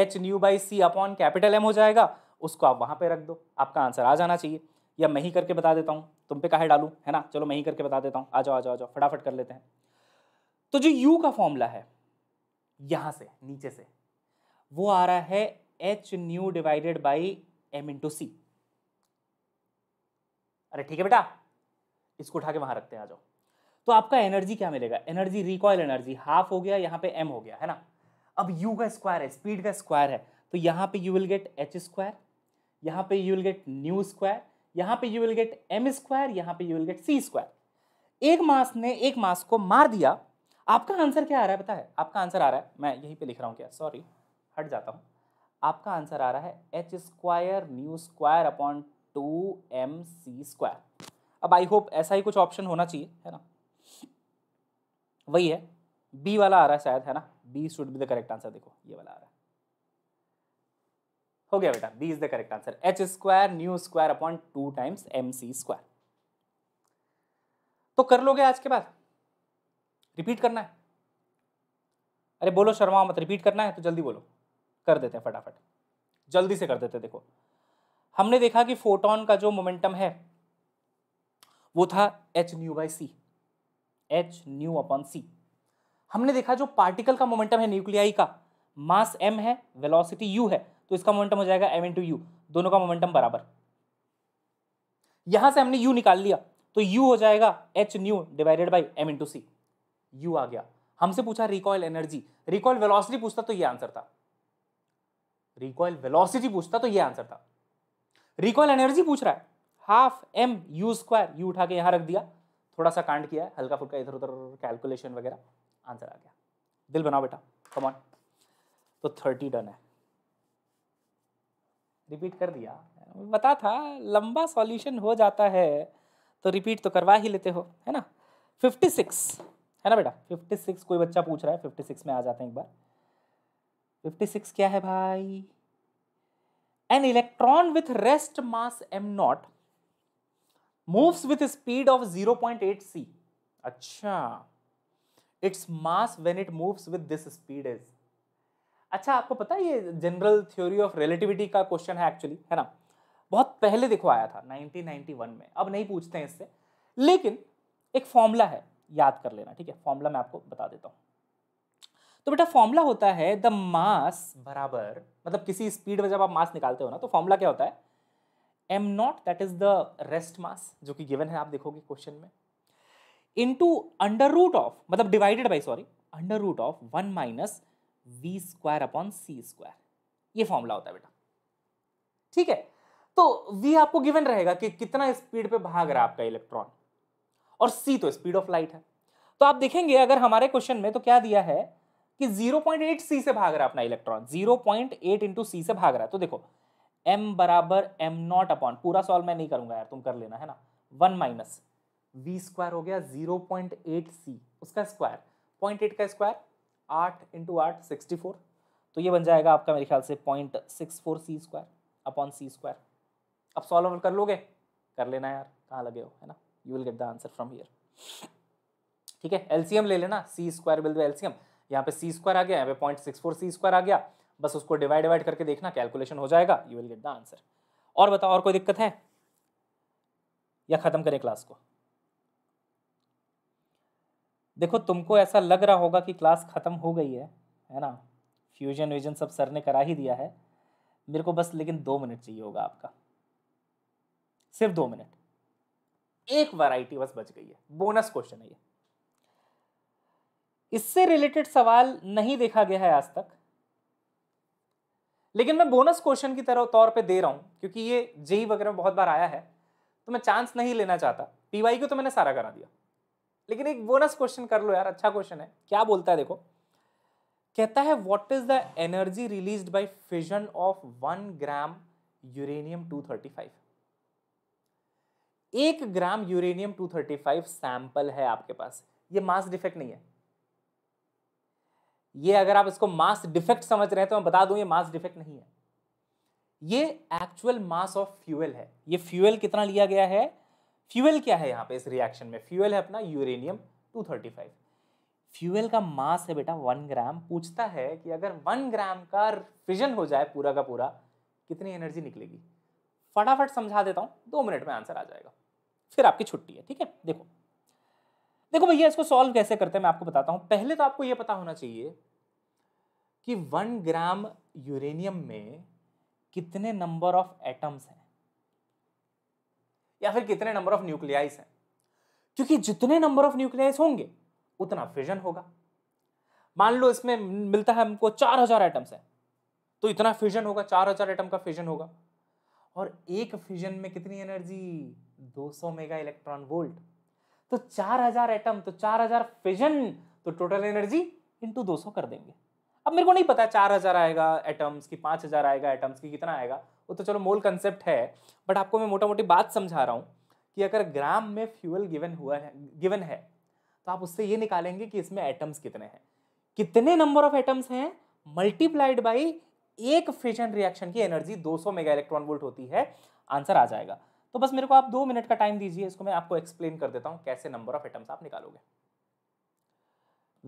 H nu by C upon capital M हो जाएगा उसको आप वहाँ पे रख दो आपका आंसर आ जाना चाहिए या मैं ही करके बता देता हूँ तुम पे काहे डालूँ है ना चलो मैं ही करके बता देता हूँ आ जाओ आ जाओ आ जाओ फटाफट कर लेते हैं तो जो यू का फॉर्मूला है यहाँ से नीचे से वो आ रहा है H nu divided by M into C अरे ठीक है बेटा इसको उठा के वहाँ रखते हैं आ जाओ तो आपका एनर्जी क्या मिलेगा एनर्जी रिकॉयल एनर्जी हाफ हो गया यहाँ पे एम हो गया है ना अब u का स्क्वायर है स्पीड का स्क्वायर है तो यहाँ पे you will get H square यहाँ पे you will get nu square यहाँ पे you will get M square यहाँ पे you will get C square एक मास ने एक मास को मार दिया आपका आंसर क्या आ रहा है पता है आपका आंसर आ रहा है मैं यहीं पर लिख रहा हूँ क्या सॉरी हट जाता हूँ आपका आंसर आ रहा है H square nu square upon two M C square अब आई होप ऐसा ही कुछ ऑप्शन होना चाहिए है ना वही है बी वाला आ रहा है शायद है ना B should be the correct answer देखो ये वाला आ रहा है हो गया बेटा B is the correct answer H square nu square upon two times M C square तो कर लोगे आज के बाद रिपीट करना है अरे बोलो शर्मा मत रिपीट करना है तो जल्दी बोलो कर देते हैं फटाफट जल्दी से कर देते देखो हमने देखा कि फोटोन का जो मोमेंटम है वो था H nu by C H nu upon C हमने देखा जो पार्टिकल का मोमेंटम है न्यूक्लियाई का मास एम है वेलोसिटी यू है तो इसका मोमेंटम हो जाएगा एम इंटू यू दोनों का मोमेंटम बराबर यहां से हमने यू निकाल लिया तो यू हो जाएगा H nu divided by M into C U आ गया हमसे पूछा रिकॉयल एनर्जी रिकॉयल वेलॉसिटी पूछता तो यह आंसर था रिकॉयल वेलॉसिटी पूछता तो यह आंसर था रिकॉयल एनर्जी पूछ रहा है half M U square U उठा के यहां रख दिया थोड़ा सा कांड किया है हल्का फुल्का इधर उधर कैलकुलेशन वगैरह आंसर आ गया दिल बनाओ बेटा कमॉन तो थर्टी डन है रिपीट कर दिया बता था लंबा सॉल्यूशन हो जाता है तो रिपीट तो करवा ही लेते हो है ना फिफ्टी सिक्स है ना बेटा फिफ्टी सिक्स कोई बच्चा पूछ रहा है फिफ्टी सिक्स में आ जाते हैं एक बार फिफ्टी सिक्स क्या है भाई an electron with rest mass M naught moves with speed of zero point eight C अच्छा its mass when it moves with this speed is अच्छा आपको पता है ये जनरल थ्योरी ऑफ रिलेटिविटी का क्वेश्चन है एक्चुअली है ना बहुत पहले देखो आया था 1991 में अब नहीं पूछते हैं इससे लेकिन एक फॉर्मूला है याद कर लेना ठीक है फॉर्मूला मैं आपको बता देता हूँ तो बेटा फॉर्मूला होता है द मास बराबर मतलब किसी स्पीड में जब आप मास निकालते हो ना तो फॉर्मूला क्या होता है M naught that is the rest mass जो कि गिवन है आप देखोगे क्वेश्चन में इंटू अंडर रूट ऑफ मतलब divided by sorry under root of one minus V square upon C square ये फॉर्मूला होता है बेटा ठीक है तो वी आपको गिवन रहेगा कि कितना स्पीड पे भाग रहा है आपका इलेक्ट्रॉन और सी तो स्पीड ऑफ लाइट है तो आप देखेंगे अगर हमारे क्वेश्चन में तो क्या दिया है कि 0.8 सी से भाग रहा है अपना इलेक्ट्रॉन 0.8 पॉइंट इंटू सी से भाग रहा है तो देखो m बराबर एम नॉट अपॉन पूरा सॉल्व मैं नहीं करूंगा यार तुम कर लेना है ना वन माइनस वी स्क्वायर हो गया जीरो पॉइंट एट सी उसका स्क्वायर पॉइंट एट का स्क्वायर आठ इंटू आठ सिक्सटी फोर तो ये बन जाएगा आपका मेरे ख्याल से point six four C square upon C square अब सॉल्व कर लोगे कर लेना यार कहाँ लगे हो है ना you will get the answer from here ठीक है एलसीएम ले लेना सी स्क्वायर बिल एलसीएम यहाँ पे सी स्क्वायर आ गया यहाँ पे point six four C square आ गया बस उसको डिवाइड डिवाइड करके देखना कैलकुलेशन हो जाएगा you will get the answer और बताओ और कोई दिक्कत है या ख़त्म करें क्लास को देखो तुमको ऐसा लग रहा होगा कि क्लास ख़त्म हो गई है है ना फ्यूजन व्यूजन सब सर ने करा ही दिया है मेरे को बस लेकिन दो मिनट चाहिए होगा आपका सिर्फ दो मिनट एक वैरायटी बस बच गई है बोनस क्वेश्चन है ये इससे रिलेटेड सवाल नहीं देखा गया है आज तक लेकिन मैं बोनस क्वेश्चन की तरह तौर पे दे रहा हूं क्योंकि ये जेई e वगैरह में बहुत बार आया है तो मैं चांस नहीं लेना चाहता पीवाई को तो मैंने सारा करा दिया लेकिन एक बोनस क्वेश्चन कर लो यार अच्छा क्वेश्चन है क्या बोलता है देखो कहता है what is the energy release by fission of one gram uranium 235 एक ग्राम यूरेनियम 235 सैंपल है आपके पास ये मास डिफेक्ट नहीं है ये अगर आप इसको मास डिफेक्ट समझ रहे हैं तो मैं बता दूं ये मास डिफेक्ट नहीं है ये एक्चुअल मास ऑफ फ्यूएल है ये फ्यूएल कितना लिया गया है फ्यूएल क्या है यहाँ पे इस रिएक्शन में फ्यूएल है अपना यूरेनियम 235 फ्यूएल का मास है बेटा वन ग्राम पूछता है कि अगर वन ग्राम का फिजन हो जाए पूरा का पूरा कितनी एनर्जी निकलेगी फटाफट समझा देता हूँ दो मिनट में आंसर आ जाएगा फिर आपकी छुट्टी है ठीक है देखो देखो भैया इसको सॉल्व कैसे करते हैं मैं आपको बताता हूँ पहले तो आपको ये पता होना चाहिए कि वन ग्राम यूरेनियम में कितने नंबर ऑफ एटम्स हैं या फिर कितने नंबर ऑफ न्यूक्लियाइस हैं क्योंकि जितने नंबर ऑफ न्यूक्लियाइस होंगे उतना फिजन होगा मान लो इसमें मिलता है हमको चार हजार एटम्स है तो इतना फिजन होगा चार हजार एटम का फिजन होगा और एक फिजन में कितनी एनर्जी 200 मेगा इलेक्ट्रॉन वोल्ट तो 4000 एटम तो 4000 फिजन तो टोटल एनर्जी इंटू 200 कर देंगे अब मेरे को नहीं पता 4000 आएगा एटम्स की 5000 आएगा एटम्स की कितना आएगा वो तो चलो मोल कंसेप्ट है बट आपको मैं मोटा मोटी बात समझा रहा हूँ कि अगर ग्राम में फ्यूल गिवन हुआ है गिवन है तो आप उससे ये निकालेंगे कि इसमें एटम्स कितने हैं कितने नंबर ऑफ एटम्स हैं मल्टीप्लाइड बाई एक फिजन रिएक्शन की एनर्जी 200 मेगा इलेक्ट्रॉन वोल्ट होती है आंसर आ जाएगा तो बस मेरे को आप दो मिनट का टाइम दीजिए इसको मैं आपको एक्सप्लेन कर देता हूँ कैसे नंबर ऑफ एटम्स आप निकालोगे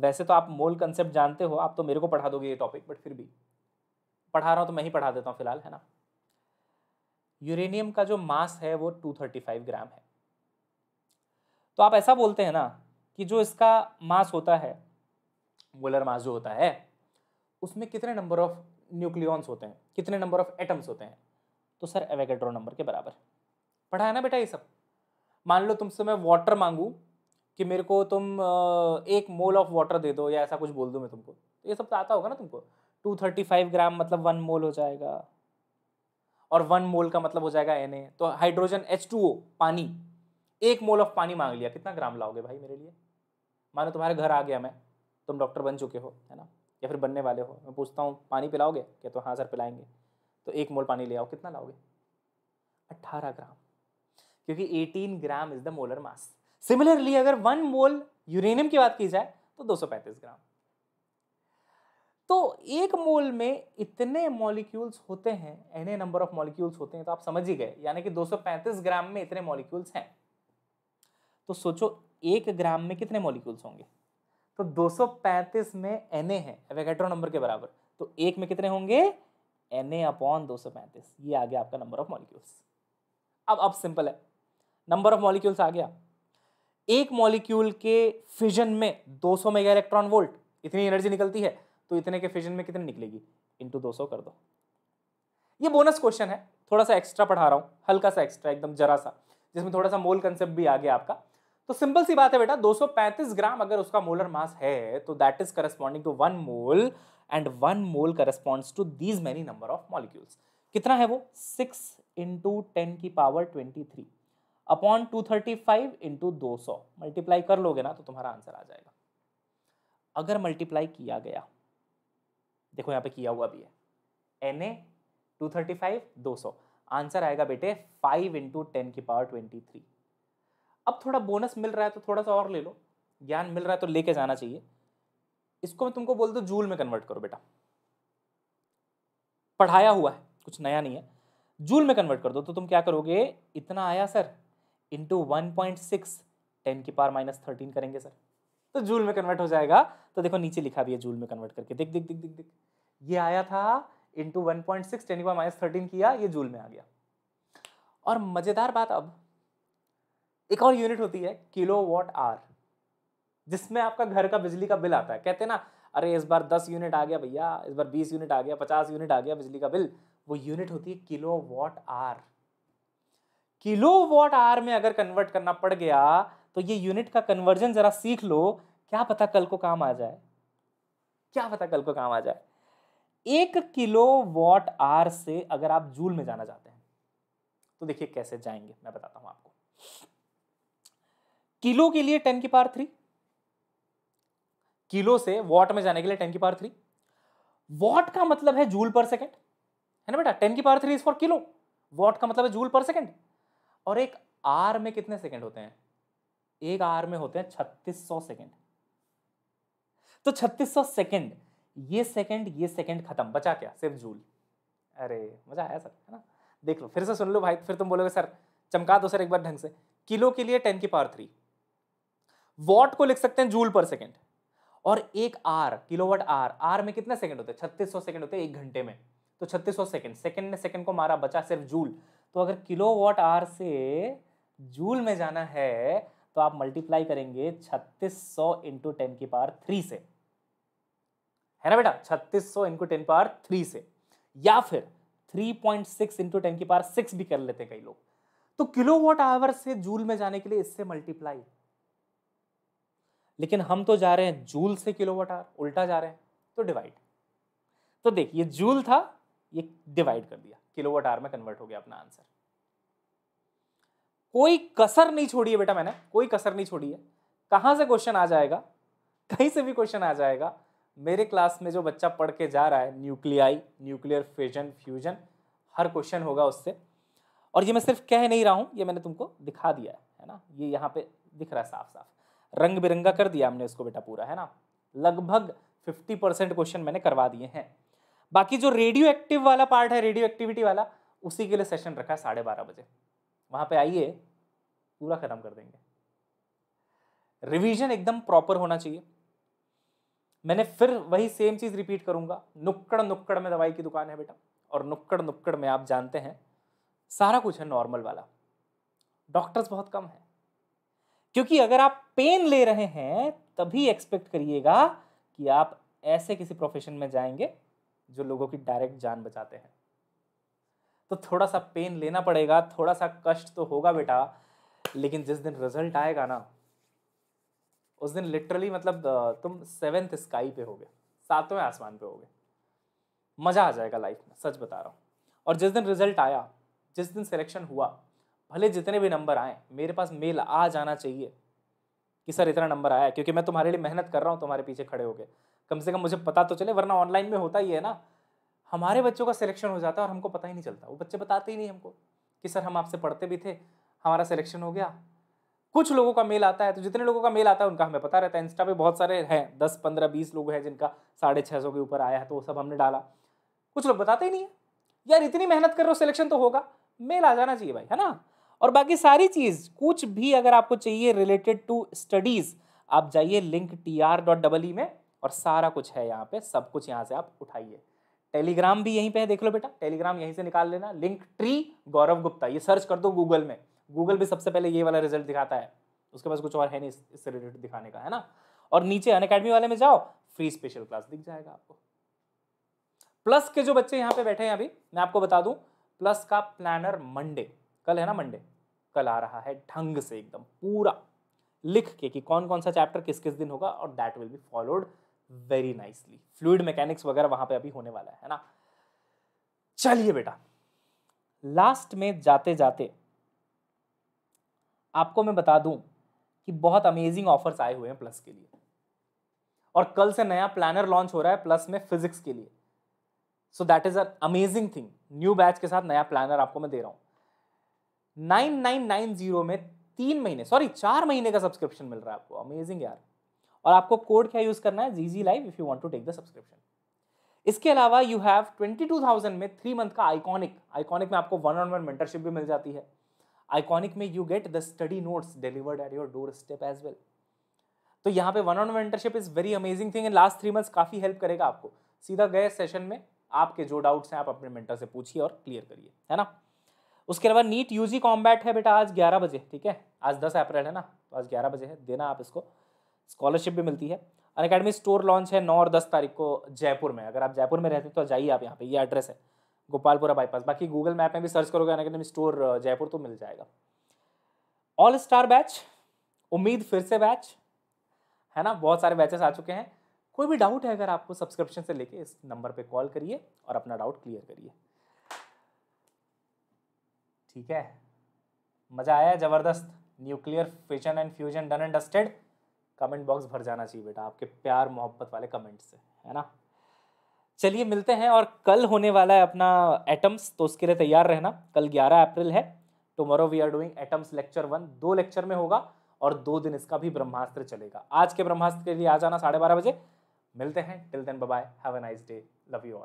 वैसे तो आप मोल कंसेप्ट जानते हो आप तो मेरे को पढ़ा दोगे ये टॉपिक बट फिर भी पढ़ा रहा हूँ तो मैं ही पढ़ा देता हूँ फिलहाल है ना यूरेनियम का जो मास है वो 235 ग्राम है तो आप ऐसा बोलते हैं ना कि जो इसका मास होता है मोलर मास जो होता है उसमें कितने नंबर ऑफ न्यूक्लियॉन्स होते हैं कितने नंबर ऑफ एटम्स होते हैं तो सर एवेगेड्रो नंबर के बराबर पढ़ा है ना बेटा ये सब मान लो तुमसे मैं वाटर मांगू कि मेरे को तुम एक मोल ऑफ वाटर दे दो या ऐसा कुछ बोल दूँ मैं तुमको तो ये सब तो आता होगा ना तुमको फाइव ग्राम मतलब वन मोल हो जाएगा और वन मोल का मतलब हो जाएगा एन तो हाइड्रोजन एच पानी एक मोल ऑफ पानी मांग लिया कितना ग्राम लाओगे भाई मेरे लिए मानो तुम्हारे घर आ गया मैं तुम डॉक्टर बन चुके हो है ना या फिर बनने वाले हो मैं पूछता हूँ पानी पिलाओगे क्या तो हाँ सर पिलाएंगे तो एक मोल पानी ले आओ कितना लाओगे अट्ठारह ग्राम क्योंकि eighteen gram is the molar mass similarly अगर वन मोल यूरेनियम की बात की जाए तो दो सौ पैंतीस ग्राम तो एक मोल में इतने मॉलिक्यूल्स होते हैं एन नंबर ऑफ मॉलिक्यूल्स होते हैं तो आप समझ ही गए यानी कि 235 ग्राम में इतने मॉलिक्यूल्स हैं तो सोचो एक ग्राम में कितने मॉलिक्यूल्स होंगे तो 235 में एन है एवेगेट्रो नंबर के बराबर तो एक में कितने होंगे एन ए अपॉन दो ये आ गया आपका नंबर ऑफ मॉलिक्यूल्स अब अब सिंपल है नंबर ऑफ मॉलिक्यूल्स आ गया एक मॉलिक्यूल के फिजन में 200 मेगा इलेक्ट्रॉन वोल्ट इतनी एनर्जी निकलती है तो इतने के फिजन में कितनी निकलेगी इंटू दो कर दो ये बोनस क्वेश्चन है थोड़ा सा एक्स्ट्रा पढ़ा रहा हूँ हल्का सा एक्स्ट्रा एकदम जरा सा जिसमें थोड़ा सा मोल कंसेप्ट भी आ गया आपका तो सिंपल सी बात है बेटा 235 ग्राम अगर उसका मोलर मास है तो that is corresponding to one mole and one mole corresponds to these many number of molecules कितना है वो सिक्स इंटू टेन की power twenty three upon two thirty five into दो सौ मल्टीप्लाई कर लोगे ना तो तुम्हारा आंसर आ जाएगा अगर मल्टीप्लाई किया गया देखो यहाँ पे किया हुआ भी है N A two thirty five दो सौ आंसर आएगा बेटे फाइव इंटू टेन की पावर ट्वेंटी थ्री अब थोड़ा बोनस मिल रहा है तो थोड़ा सा और ले लो ज्ञान मिल रहा है तो लेके जाना चाहिए इसको मैं तुमको बोल दूँ जूल में कन्वर्ट करो बेटा पढ़ाया हुआ है कुछ नया नहीं है जूल में कन्वर्ट कर दो तो तुम क्या करोगे इतना आया sir into one point six ten की पावर माइनस थर्टीन करेंगे सर तो जूल में कन्वर्ट हो जाएगा तो देखो नीचे लिखा भी है जूल में कन्वर्ट करके देख देख देख देख देख ये आया था into one point six ten minus thirteen किया ये जूल में आ गया और मज़ेदार बात अब एक और यूनिट होती है किलो वॉट आर जिसमें आपका घर का बिजली का बिल आता है कहते हैं ना अरे इस बार दस यूनिट आ गया भैया इस बार बीस यूनिट आ गया पचास यूनिट आ गया बिजली का बिल वो यूनिट होती है kilowatt hour kilowatt hour में अगर कन्वर्ट करना पड़ गया तो ये यूनिट का कन्वर्जन ज़रा सीख लो क्या पता कल को काम आ जाए क्या पता कल को काम आ जाए एक किलो वॉट आर से अगर आप जूल में जाना चाहते हैं तो देखिए कैसे जाएंगे मैं बताता हूं आपको किलो के लिए टेन की पार थ्री किलो से वॉट में जाने के लिए टेन की पार थ्री वॉट का मतलब है जूल पर सेकेंड है ना बेटा टेन की power three is for kilo watt का मतलब है जूल पर सेकेंड और एक आर में कितने सेकेंड होते हैं एक आर में होते हैं छत्तीस सौ सेकेंड तो छत्तीस सौ सेकेंड ये सेकेंड ये सेकेंड खत्म बचा क्या सिर्फ जूल अरे मजा आया सर है ना देख लो फिर से सुन लो भाई फिर तुम बोलोगे सर चमका दो सर एक बार ढंग से किलो के लिए टेन की पावर थ्री वॉट को लिख सकते हैं जूल पर सेकेंड और एक आर किलोवाट आर आर में कितने सेकंड होते हैं छत्तीस सौ सेकंड होते हैं एक घंटे में तो छत्तीस सौ सेकंड सेकंड ने सेकंड को मारा बचा सिर्फ जूल तो अगर किलो वॉट आर से जूल में जाना है तो आप मल्टीप्लाई करेंगे छत्तीस सौ इंटू टेन की पार थ्री से है ना बेटा छत्तीस सौ इंटू टेन पार थ्री से या फिर three point six into ten की पार सिक्स भी कर लेते हैं कई लोग तो किलो वॉट आवर से जूल में जाने के लिए इससे मल्टीप्लाई लेकिन हम तो जा रहे हैं जूल से किलो वॉट आवर उल्टा जा रहे हैं तो डिवाइड तो देखिए जूल था ये डिवाइड कर दिया किलो वॉट आवर में कन्वर्ट हो गया अपना आंसर कोई कसर नहीं छोड़ी है बेटा मैंने कोई कसर नहीं छोड़ी है कहाँ से क्वेश्चन आ जाएगा कहीं से भी क्वेश्चन आ जाएगा मेरे क्लास में जो बच्चा पढ़ के जा रहा है न्यूक्लियाई न्यूक्लियर फ्यूजन फ्यूजन हर क्वेश्चन होगा उससे और ये मैं सिर्फ कह नहीं रहा हूँ ये मैंने तुमको दिखा दिया है है ना ये यहाँ पे दिख रहा है साफ साफ रंग बिरंगा कर दिया हमने उसको बेटा पूरा है ना लगभग फिफ्टी परसेंट क्वेश्चन मैंने करवा दिए हैं बाकी जो रेडियो एक्टिव वाला पार्ट है रेडियो एक्टिविटी वाला उसी के लिए सेशन रखा है साढ़े बारह बजे वहाँ पे आइए पूरा ख़त्म कर देंगे रिवीजन एकदम प्रॉपर होना चाहिए मैंने फिर वही सेम चीज़ रिपीट करूँगा नुक्कड़ नुक्कड़ में दवाई की दुकान है बेटा और नुक्कड़ नुक्कड़ में आप जानते हैं सारा कुछ है नॉर्मल वाला डॉक्टर्स बहुत कम हैं क्योंकि अगर आप पेन ले रहे हैं तभी एक्सपेक्ट करिएगा कि आप ऐसे किसी प्रोफेशन में जाएंगे जो लोगों की डायरेक्ट जान बचाते हैं तो थोड़ा सा पेन लेना पड़ेगा थोड़ा सा कष्ट तो होगा बेटा लेकिन जिस दिन रिजल्ट आएगा ना उस दिन लिटरली मतलब तुम सेवेंथ स्काई पे होगे सातवें आसमान पे होगे मज़ा आ जाएगा लाइफ में सच बता रहा हूँ और जिस दिन रिजल्ट आया जिस दिन सिलेक्शन हुआ भले जितने भी नंबर आए मेरे पास मेल आ जाना चाहिए कि सर इतना नंबर आया क्योंकि मैं तुम्हारे लिए मेहनत कर रहा हूँ तुम्हारे पीछे खड़े हो गए कम से कम मुझे पता तो चले वरना ऑनलाइन में होता ही है ना हमारे बच्चों का सिलेक्शन हो जाता है और हमको पता ही नहीं चलता वो बच्चे बताते ही नहीं हमको कि सर हम आपसे पढ़ते भी थे हमारा सिलेक्शन हो गया कुछ लोगों का मेल आता है तो जितने लोगों का मेल आता है उनका हमें पता रहता है इंस्टा पे बहुत सारे हैं दस पंद्रह बीस लोग हैं जिनका साढ़े छः सौ के ऊपर आया है तो वो सब हमने डाला कुछ लोग बताते ही नहीं है यार इतनी मेहनत कर रहे हो सिलेक्शन तो होगा मेल आ जाना चाहिए भाई है ना और बाकी सारी चीज़ कुछ भी अगर आपको चाहिए रिलेटेड टू स्टडीज़ आप जाइए link T R dot double E में और सारा कुछ है यहाँ पे सब कुछ यहाँ से आप उठाइए टेलीग्राम भी यहीं पे है देख लो बेटा टेलीग्राम यहीं से निकाल लेना लिंक ट्री गौरव गुप्ता ये सर्च कर दो गूगल में गूगल भी सबसे पहले ये वाला रिजल्ट दिखाता है उसके पास कुछ और है नहीं इससे रिलेटेड दिखाने का है ना और नीचे अन वाले में जाओ फ्री स्पेशल क्लास दिख जाएगा आपको प्लस के जो बच्चे यहाँ पे बैठे हैं अभी मैं आपको बता दूँ प्लस का प्लानर मंडे कल है ना मंडे कल आ रहा है ढंग से एकदम पूरा लिख के कि कौन कौन सा चैप्टर किस किस दिन होगा और that will be followed very nicely fluid mechanics वगैरह वहां पे अभी होने वाला है ना चलिए बेटा लास्ट में जाते जाते आपको मैं बता दूं कि बहुत अमेजिंग ऑफर्स आए हुए हैं प्लस के लिए और कल से नया प्लानर लॉन्च हो रहा है प्लस में फिजिक्स के लिए so that is a amazing thing new batch के साथ नया प्लानर आपको मैं दे रहा हूं नाइन नाइन नाइन जीरो में तीन महीने सॉरी चार महीने का सब्सक्रिप्शन मिल रहा है आपको अमेजिंग यार और आपको कोड क्या यूज़ करना है GG live if you want to take the subscription इसके अलावा you have twenty two thousand में थ्री मंथ का आइकॉनिक आइकॉनिक में आपको वन ऑन वन मेंटरशिप भी मिल जाती है आइकॉनिक में you get the study notes delivered at your door step as well तो यहाँ पे one on one mentorship is very amazing thing and last three months काफ़ी हेल्प करेगा आपको सीधा गए सेशन में आपके जो डाउट्स हैं आप अपने मेंटर से पूछिए और क्लियर करिए है ना उसके अलावा नीट यूजी कॉम्बैट है बेटा आज ग्यारह बजे ठीक है आज दस अप्रैल है ना तो आज ग्यारह बजे है देना आप इसको स्कॉलरशिप भी मिलती है अन अकेडमी स्टोर लॉन्च है नौ और दस तारीख को जयपुर में अगर आप जयपुर में रहते तो जाइए आप यहाँ पे ये एड्रेस है गोपालपुरा बाईपास बाकी गूगल मैप में भी सर्च करोगे अन अकेडमी स्टोर जयपुर तो मिल जाएगा ऑल स्टार बैच उम्मीद फिर से बैच है ना बहुत सारे बैचेस आ चुके हैं कोई भी डाउट है अगर आपको सब्सक्रिप्शन से लेके इस नंबर पे कॉल करिए और अपना डाउट क्लियर करिए ठीक है मज़ा आया ज़बरदस्त nuclear fission and fusion done and dusted comment box भर जाना चाहिए बेटा आपके प्यार मोहब्बत वाले कमेंट से है ना चलिए मिलते हैं और कल होने वाला है अपना एटम्स तो उसके लिए तैयार रहना कल 11 अप्रैल है tomorrow we are doing atoms lecture one दो लेक्चर में होगा और दो दिन इसका भी ब्रह्मास्त्र चलेगा आज के ब्रह्मास्त्र के लिए आ जाना साढ़े बारह बजे मिलते हैं till then bye have a nice day love you all